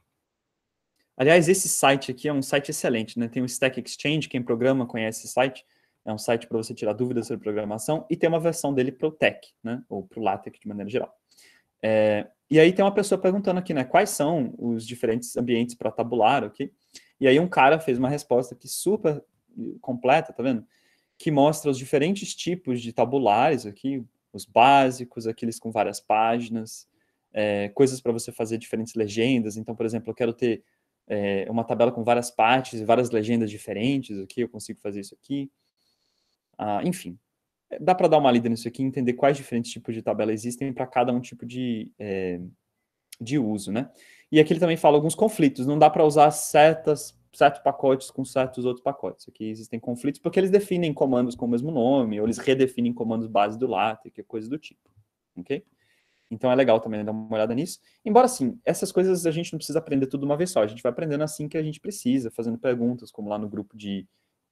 Aliás, esse site aqui é um site excelente, né? Tem o Stack Exchange, quem programa conhece esse site. É um site para você tirar dúvidas sobre programação e tem uma versão dele para o Tech, né? Ou para o LaTeX de maneira geral. É, e aí tem uma pessoa perguntando aqui, né? Quais são os diferentes ambientes para tabular, ok? E aí um cara fez uma resposta aqui super completa, tá vendo? Que mostra os diferentes tipos de tabulares aqui, os básicos, aqueles com várias páginas, é, coisas para você fazer diferentes legendas. Então, por exemplo, eu quero ter é, uma tabela com várias partes e várias legendas diferentes aqui, eu consigo fazer isso aqui. Ah, enfim, dá para dar uma lida nisso aqui, entender quais diferentes tipos de tabela existem para cada um tipo de, é, de uso, né? E aqui ele também fala alguns conflitos, não dá para usar certas, certos pacotes com certos outros pacotes. Aqui existem conflitos porque eles definem comandos com o mesmo nome, ou eles redefinem comandos base do LaTeX, é coisa do tipo, ok? Então é legal também dar uma olhada nisso. Embora, assim, essas coisas a gente não precisa aprender tudo uma vez só, a gente vai aprendendo assim que a gente precisa, fazendo perguntas, como lá no grupo de,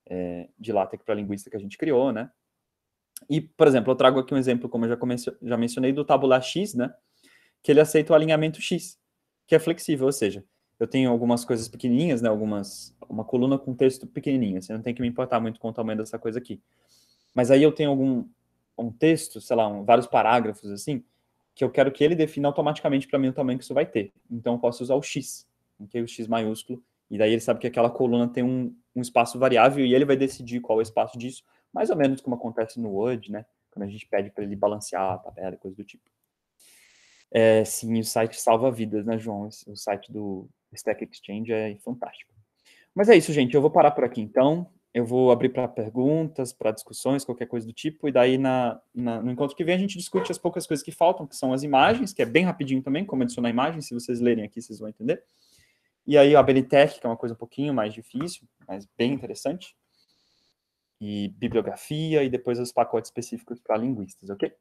é, de LaTeX para linguista que a gente criou, né? E, por exemplo, eu trago aqui um exemplo, como eu já, comecei, já mencionei, do tabular X, né? Que ele aceita o alinhamento X, que é flexível, ou seja, eu tenho algumas coisas pequenininhas, né? Algumas, uma coluna com texto pequenininha. Você assim, não tem que me importar muito com o tamanho dessa coisa aqui. Mas aí eu tenho algum um texto, sei lá, um, vários parágrafos assim, que eu quero que ele defina automaticamente para mim o tamanho que isso vai ter. Então eu posso usar o x, ok? O x maiúsculo. E daí ele sabe que aquela coluna tem um, um espaço variável e ele vai decidir qual é o espaço disso mais ou menos como acontece no Word, né? Quando a gente pede para ele balancear a tabela e coisa do tipo. É, sim, o site salva vidas, né, João? O site do Stack Exchange é fantástico. Mas é isso, gente. Eu vou parar por aqui, então. Eu vou abrir para perguntas, para discussões, qualquer coisa do tipo. E daí, na, na, no encontro que vem, a gente discute as poucas coisas que faltam, que são as imagens, que é bem rapidinho também, como adicionar imagens. Se vocês lerem aqui, vocês vão entender. E aí, a Belitech, que é uma coisa um pouquinho mais difícil, mas bem interessante e bibliografia e depois os pacotes específicos para linguistas, ok?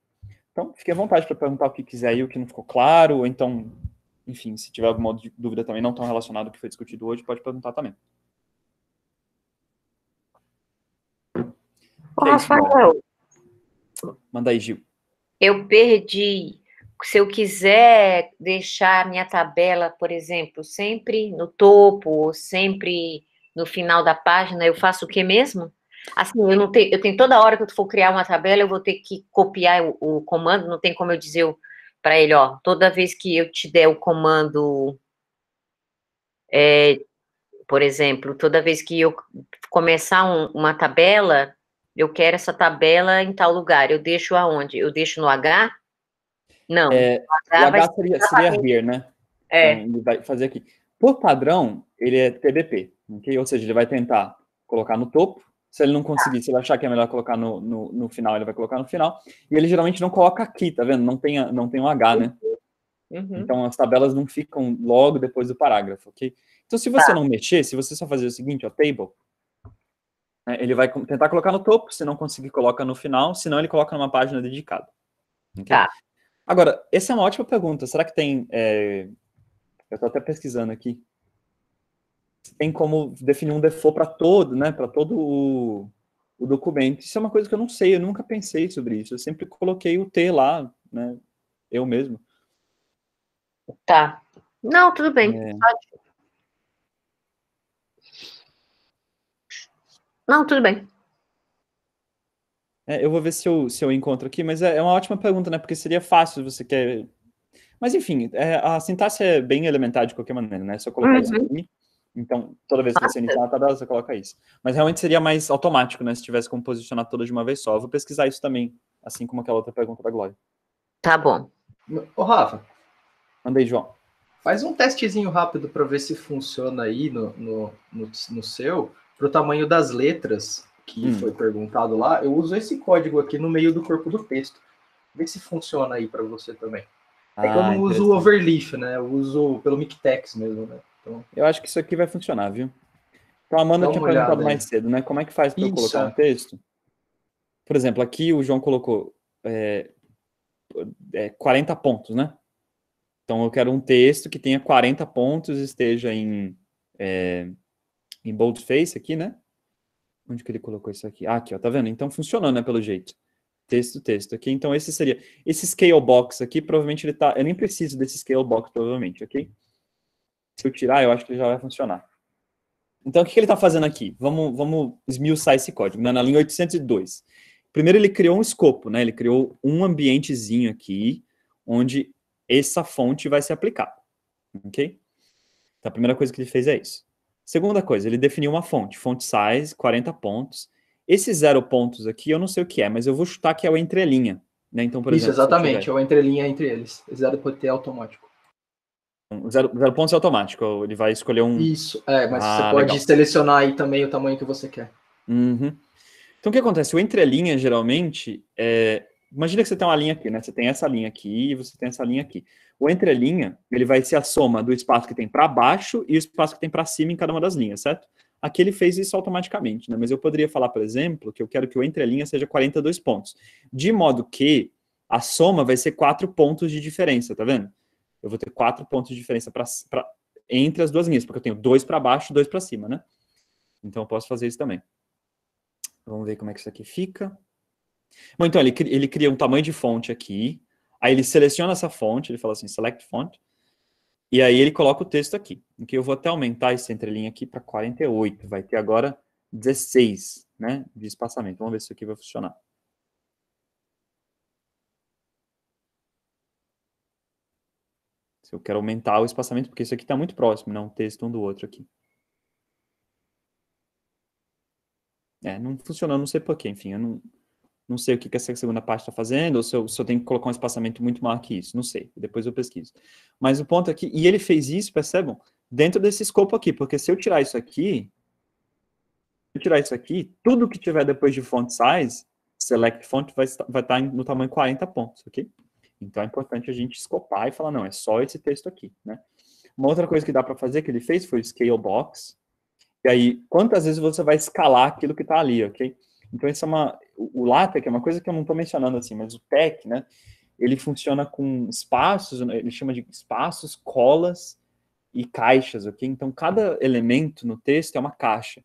Então, fique à vontade para perguntar o que quiser aí, o que não ficou claro, ou então, enfim, se tiver alguma dúvida também não tão relacionada ao que foi discutido hoje, pode perguntar também. Ô, Rafael. Manda aí, Gil. Eu perdi. Se eu quiser deixar a minha tabela, por exemplo, sempre no topo, ou sempre no final da página, eu faço o que mesmo? Assim, eu não tenho, eu tenho toda hora que eu for criar uma tabela, eu vou ter que copiar o, o comando, não tem como eu dizer para ele, ó, toda vez que eu te der o comando, é, por exemplo, toda vez que eu começar um, uma tabela, eu quero essa tabela em tal lugar, eu deixo aonde? Eu deixo no H? Não. É, o H, seria, seria here, né? É. Então, ele vai fazer aqui. Por padrão, ele é TDP, ok? Ou seja, ele vai tentar colocar no topo, se ele não conseguir, se ele achar que é melhor colocar no, no, no, final, ele vai colocar no final. E ele geralmente não coloca aqui, tá vendo? Não tem, não tem um H, né? Uhum. uhum. Então as tabelas não ficam logo depois do parágrafo, ok? Então se você tá. não mexer, se você só fazer o seguinte, ó, table, né, ele vai tentar colocar no topo, se não conseguir, coloca no final, se não ele coloca numa página dedicada. Okay? Tá. Agora, essa é uma ótima pergunta. Será que tem. É... Eu estou até pesquisando aqui tem como definir um default para todo, né, para todo o, o, documento. Isso é uma coisa que eu não sei, eu nunca pensei sobre isso. Eu sempre coloquei o T lá, né, eu mesmo. Tá. Não, tudo bem. É. Não, tudo bem. É, eu vou ver se eu, se eu encontro aqui, mas é, é uma ótima pergunta, né? Porque seria fácil você quer. Mas enfim, é, a sintaxe é bem elementar de qualquer maneira, né? Só colocar uhum. isso aqui. Então, toda vez que você iniciar uma tabela, você coloca isso. Mas realmente seria mais automático, né? Se tivesse como posicionar todas de uma vez só. Eu vou pesquisar isso também, assim como aquela outra pergunta da Glória. Tá bom. Ô, Rafa. Mandei, João. Faz um testezinho rápido para ver se funciona aí no, no, no, no seu, para o tamanho das letras que hum. foi perguntado lá. Eu uso esse código aqui no meio do corpo do texto. Vê se funciona aí para você também. É que eu não ah, uso o overleaf, né? Eu uso pelo Mictex mesmo, né? Então, eu acho que isso aqui vai funcionar, viu? Então, a Amanda tinha perguntado mais cedo, né? Como é que faz para colocar um texto? Por exemplo, aqui o João colocou é, é, 40 pontos, né? Então, eu quero um texto que tenha 40 pontos, esteja em, é, em boldface aqui, né? Onde que ele colocou isso aqui? Ah, aqui, ó, tá vendo? Então, funcionando, né, pelo jeito texto, texto aqui. Então, esse seria. Esse scale box aqui, provavelmente ele tá. Eu nem preciso desse scale box, provavelmente, ok? se eu tirar, eu acho que ele já vai funcionar. Então, o que ele está fazendo aqui? Vamos, vamos esmiuçar esse código, né? na linha 802. Primeiro, ele criou um escopo, né? ele criou um ambientezinho aqui, onde essa fonte vai se aplicar. Ok? Então, a primeira coisa que ele fez é isso. Segunda coisa, ele definiu uma fonte, fonte size, 40 pontos. Esses zero pontos aqui, eu não sei o que é, mas eu vou chutar que é o entrelinha. Né? Então, por Isso, exemplo, exatamente, tiver... é o entrelinha entre eles. Zero pode ter automático. Zero, zero pontos é automático, ele vai escolher um. Isso, é, mas ah, você pode legal. selecionar aí também o tamanho que você quer. Uhum. Então o que acontece? O entrelinha, geralmente, é... imagina que você tem uma linha aqui, né? Você tem essa linha aqui e você tem essa linha aqui. O entrelinha, ele vai ser a soma do espaço que tem para baixo e o espaço que tem para cima em cada uma das linhas, certo? Aqui ele fez isso automaticamente, né? Mas eu poderia falar, por exemplo, que eu quero que o entrelinha seja 42 pontos. De modo que a soma vai ser 4 pontos de diferença, tá vendo? eu vou ter quatro pontos de diferença pra, pra entre as duas linhas, porque eu tenho dois para baixo e dois para cima, né? Então, eu posso fazer isso também. Vamos ver como é que isso aqui fica. Bom, então, ele, ele cria um tamanho de fonte aqui, aí ele seleciona essa fonte, ele fala assim, select font, e aí ele coloca o texto aqui, em que eu vou até aumentar essa entrelinha aqui para 48, vai ter agora 16, né, de espaçamento. Vamos ver se isso aqui vai funcionar. Se eu quero aumentar o espaçamento, porque isso aqui está muito próximo, não? Né? Um texto um do outro aqui. É, não funcionou, não sei porquê, enfim, eu não, não sei o que, que essa segunda parte está fazendo, ou se eu, se eu, tenho que colocar um espaçamento muito maior que isso, não sei, depois eu pesquiso. Mas o ponto aqui, e ele fez isso, percebam, dentro desse escopo aqui, porque se eu tirar isso aqui, se eu tirar isso aqui, tudo que tiver depois de font size, select font, vai, vai tá estar no tamanho 40 pontos, ok? Então é importante a gente escopar e falar, não, é só esse texto aqui, né? Uma outra coisa que dá para fazer que ele fez foi o scale box. E aí, quantas vezes você vai escalar aquilo que está ali, ok? Então isso é uma, o LaTeX é uma coisa que eu não estou mencionando assim, mas o Tech, né? Ele funciona com espaços, né, ele chama de espaços, colas e caixas, ok? Então cada elemento no texto é uma caixa.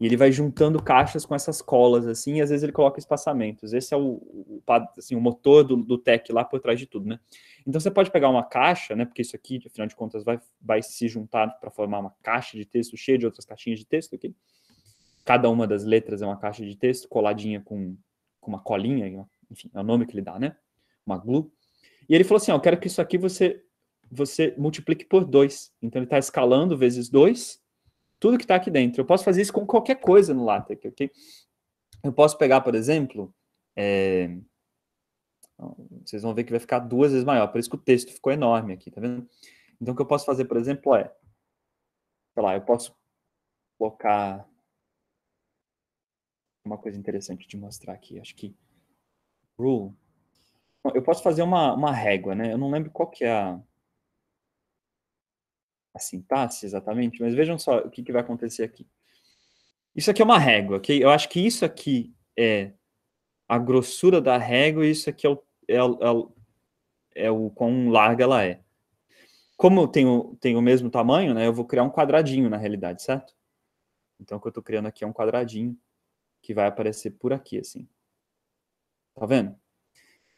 E ele vai juntando caixas com essas colas, assim, e às vezes ele coloca espaçamentos. Esse é o, o, assim, o motor do, do tech lá por trás de tudo, né? Então você pode pegar uma caixa, né? Porque isso aqui, afinal de contas, vai, vai se juntar para formar uma caixa de texto cheia de outras caixinhas de texto aqui. Cada uma das letras é uma caixa de texto coladinha com, com uma colinha, enfim, é o nome que ele dá, né? Uma glue. E ele falou assim: ó, eu quero que isso aqui você, você multiplique por dois. Então ele está escalando vezes dois tudo que está aqui dentro. Eu posso fazer isso com qualquer coisa no LaTeX, ok? Eu posso pegar, por exemplo, é... vocês vão ver que vai ficar duas vezes maior, por isso que o texto ficou enorme aqui, tá vendo? Então, o que eu posso fazer, por exemplo, é, sei lá, eu posso colocar uma coisa interessante de mostrar aqui, acho que rule. Eu posso fazer uma, uma régua, né? Eu não lembro qual que é a a é sintaxe exatamente, mas vejam só o que, que vai acontecer aqui. Isso aqui é uma régua, ok? Eu acho que isso aqui é a grossura da régua e isso aqui é o, é o, é o é quão larga ela é. Como eu tenho, tenho o mesmo tamanho, né, eu vou criar um quadradinho na realidade, certo? Então, o que eu estou criando aqui é um quadradinho que vai aparecer por aqui, assim. Tá vendo?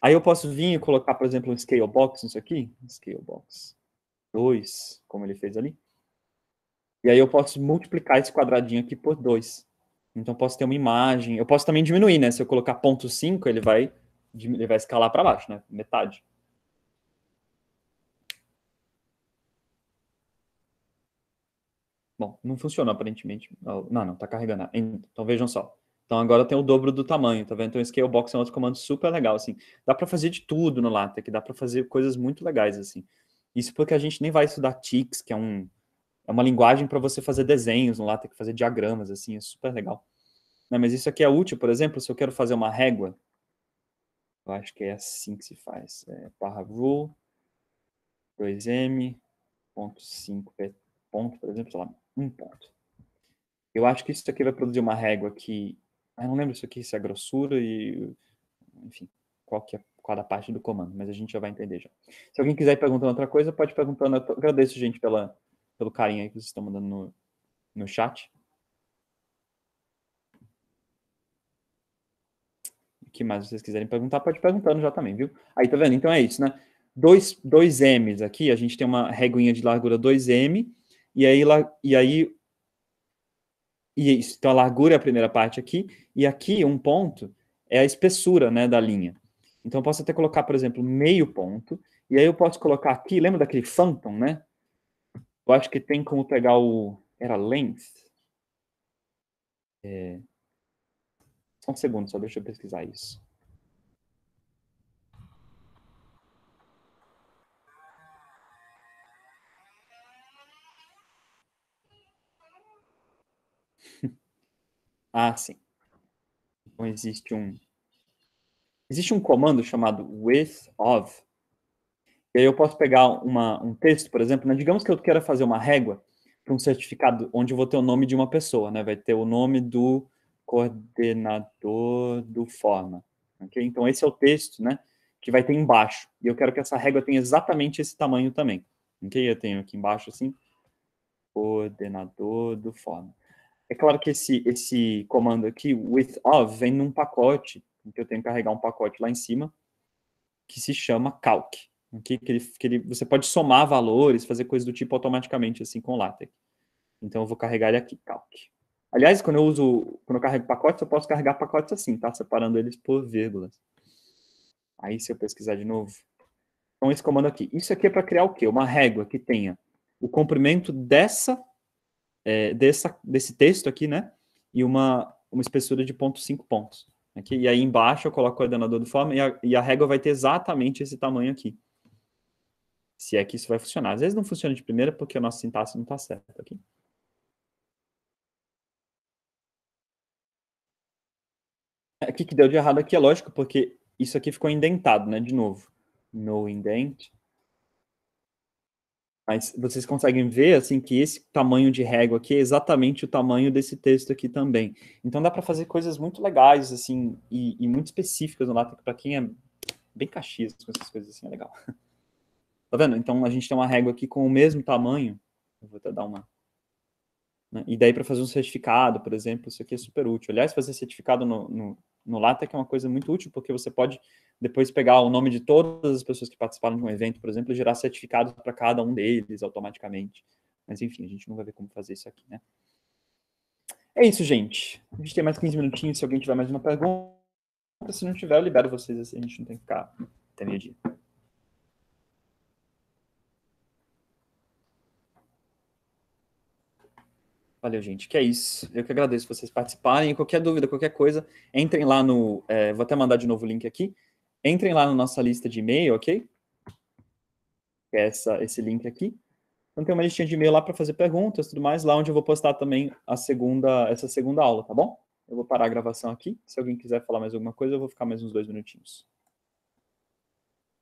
Aí eu posso vir e colocar, por exemplo, um scale box nisso aqui. Scale box. 2, como ele fez ali. E aí eu posso multiplicar esse quadradinho aqui por 2. Então posso ter uma imagem. Eu posso também diminuir, né? Se eu colocar ponto 5, ele vai, ele vai escalar para baixo, né? Metade. Bom, não funciona aparentemente. Não, não, tá carregando. Então vejam só. Então agora tem o dobro do tamanho, tá vendo? Então o Box é um outro comando super legal, assim. Dá para fazer de tudo no LaTeX, dá para fazer coisas muito legais, assim. Isso porque a gente nem vai estudar TICS, que é, um, é uma linguagem para você fazer desenhos lá, tem que fazer diagramas, assim, é super legal. Né, mas isso aqui é útil, por exemplo, se eu quero fazer uma régua, eu acho que é assim que se faz, é barra rule, 2m, ponto 5, ponto, por exemplo, sei lá, um ponto. Eu acho que isso aqui vai produzir uma régua que, eu ah, não lembro isso aqui, se é grossura e, enfim, qual que é cada parte do comando, mas a gente já vai entender já. Se alguém quiser ir perguntando outra coisa, pode perguntando. Eu agradeço, gente, pela, pelo carinho aí que vocês estão mandando no, no chat. O que mais vocês quiserem perguntar, pode perguntando já também, viu? Aí, tá vendo? Então é isso, né? Dois, dois M's aqui, a gente tem uma reguinha de largura 2M, e aí, e aí e isso, então a largura é a primeira parte aqui, e aqui um ponto é a espessura né, da linha. Então, eu posso até colocar, por exemplo, meio ponto, e aí eu posso colocar aqui, lembra daquele phantom, né? Eu acho que tem como pegar o... era length? É... Só um segundo, só deixa eu pesquisar isso. ah, sim. Então existe um existe um comando chamado with of. E aí eu posso pegar uma, um texto, por exemplo, né? digamos que eu queira fazer uma régua para um certificado onde eu vou ter o nome de uma pessoa, né? Vai ter o nome do coordenador do forma. Okay? Então esse é o texto, né? Que vai ter embaixo. E eu quero que essa régua tenha exatamente esse tamanho também. Ok? Eu tenho aqui embaixo assim, coordenador do forma. É claro que esse, esse comando aqui, with of, vem num pacote que então, eu tenho que carregar um pacote lá em cima, que se chama Calc. Que, que, ele, que ele, você pode somar valores, fazer coisas do tipo automaticamente, assim, com o LaTeX. Então, eu vou carregar ele aqui, Calc. Aliás, quando eu uso, quando eu carrego pacotes, eu posso carregar pacotes assim, tá? Separando eles por vírgulas. Aí, se eu pesquisar de novo. Então, esse comando aqui. Isso aqui é para criar o quê? Uma régua que tenha o comprimento dessa, é, dessa, desse texto aqui, né? E uma, uma espessura de ponto 5 pontos. Aqui, e aí embaixo eu coloco o coordenador do forma e a, e a régua vai ter exatamente esse tamanho aqui. Se é que isso vai funcionar. Às vezes não funciona de primeira porque a nossa sintaxe não está certa aqui. É, o que, que deu de errado aqui é lógico, porque isso aqui ficou indentado, né? De novo. No indent. Mas vocês conseguem ver assim que esse tamanho de régua aqui é exatamente o tamanho desse texto aqui também. Então dá para fazer coisas muito legais assim e, e muito específicas no LaTeX para quem é bem caxias com essas coisas assim, é legal. Tá vendo? Então a gente tem uma régua aqui com o mesmo tamanho. Eu vou até dar uma né? e daí para fazer um certificado, por exemplo, isso aqui é super útil. Aliás, fazer certificado no, no, no LaTeX é uma coisa muito útil, porque você pode depois pegar o nome de todas as pessoas que participaram de um evento, por exemplo, e gerar certificados para cada um deles automaticamente. Mas enfim, a gente não vai ver como fazer isso aqui, né? É isso, gente. A gente tem mais 15 minutinhos, se alguém tiver mais uma pergunta. Se não tiver, eu libero vocês, assim a gente não tem que ficar até meio-dia. Valeu, gente. Que é isso. Eu que agradeço vocês participarem. Qualquer dúvida, qualquer coisa, entrem lá no. É, vou até mandar de novo o link aqui. Entrem lá na nossa lista de e-mail, ok? É essa, esse link aqui. Então tem uma listinha de e-mail lá para fazer perguntas e tudo mais, lá onde eu vou postar também a segunda, essa segunda aula, tá bom? Eu vou parar a gravação aqui. Se alguém quiser falar mais alguma coisa, eu vou ficar mais uns dois minutinhos.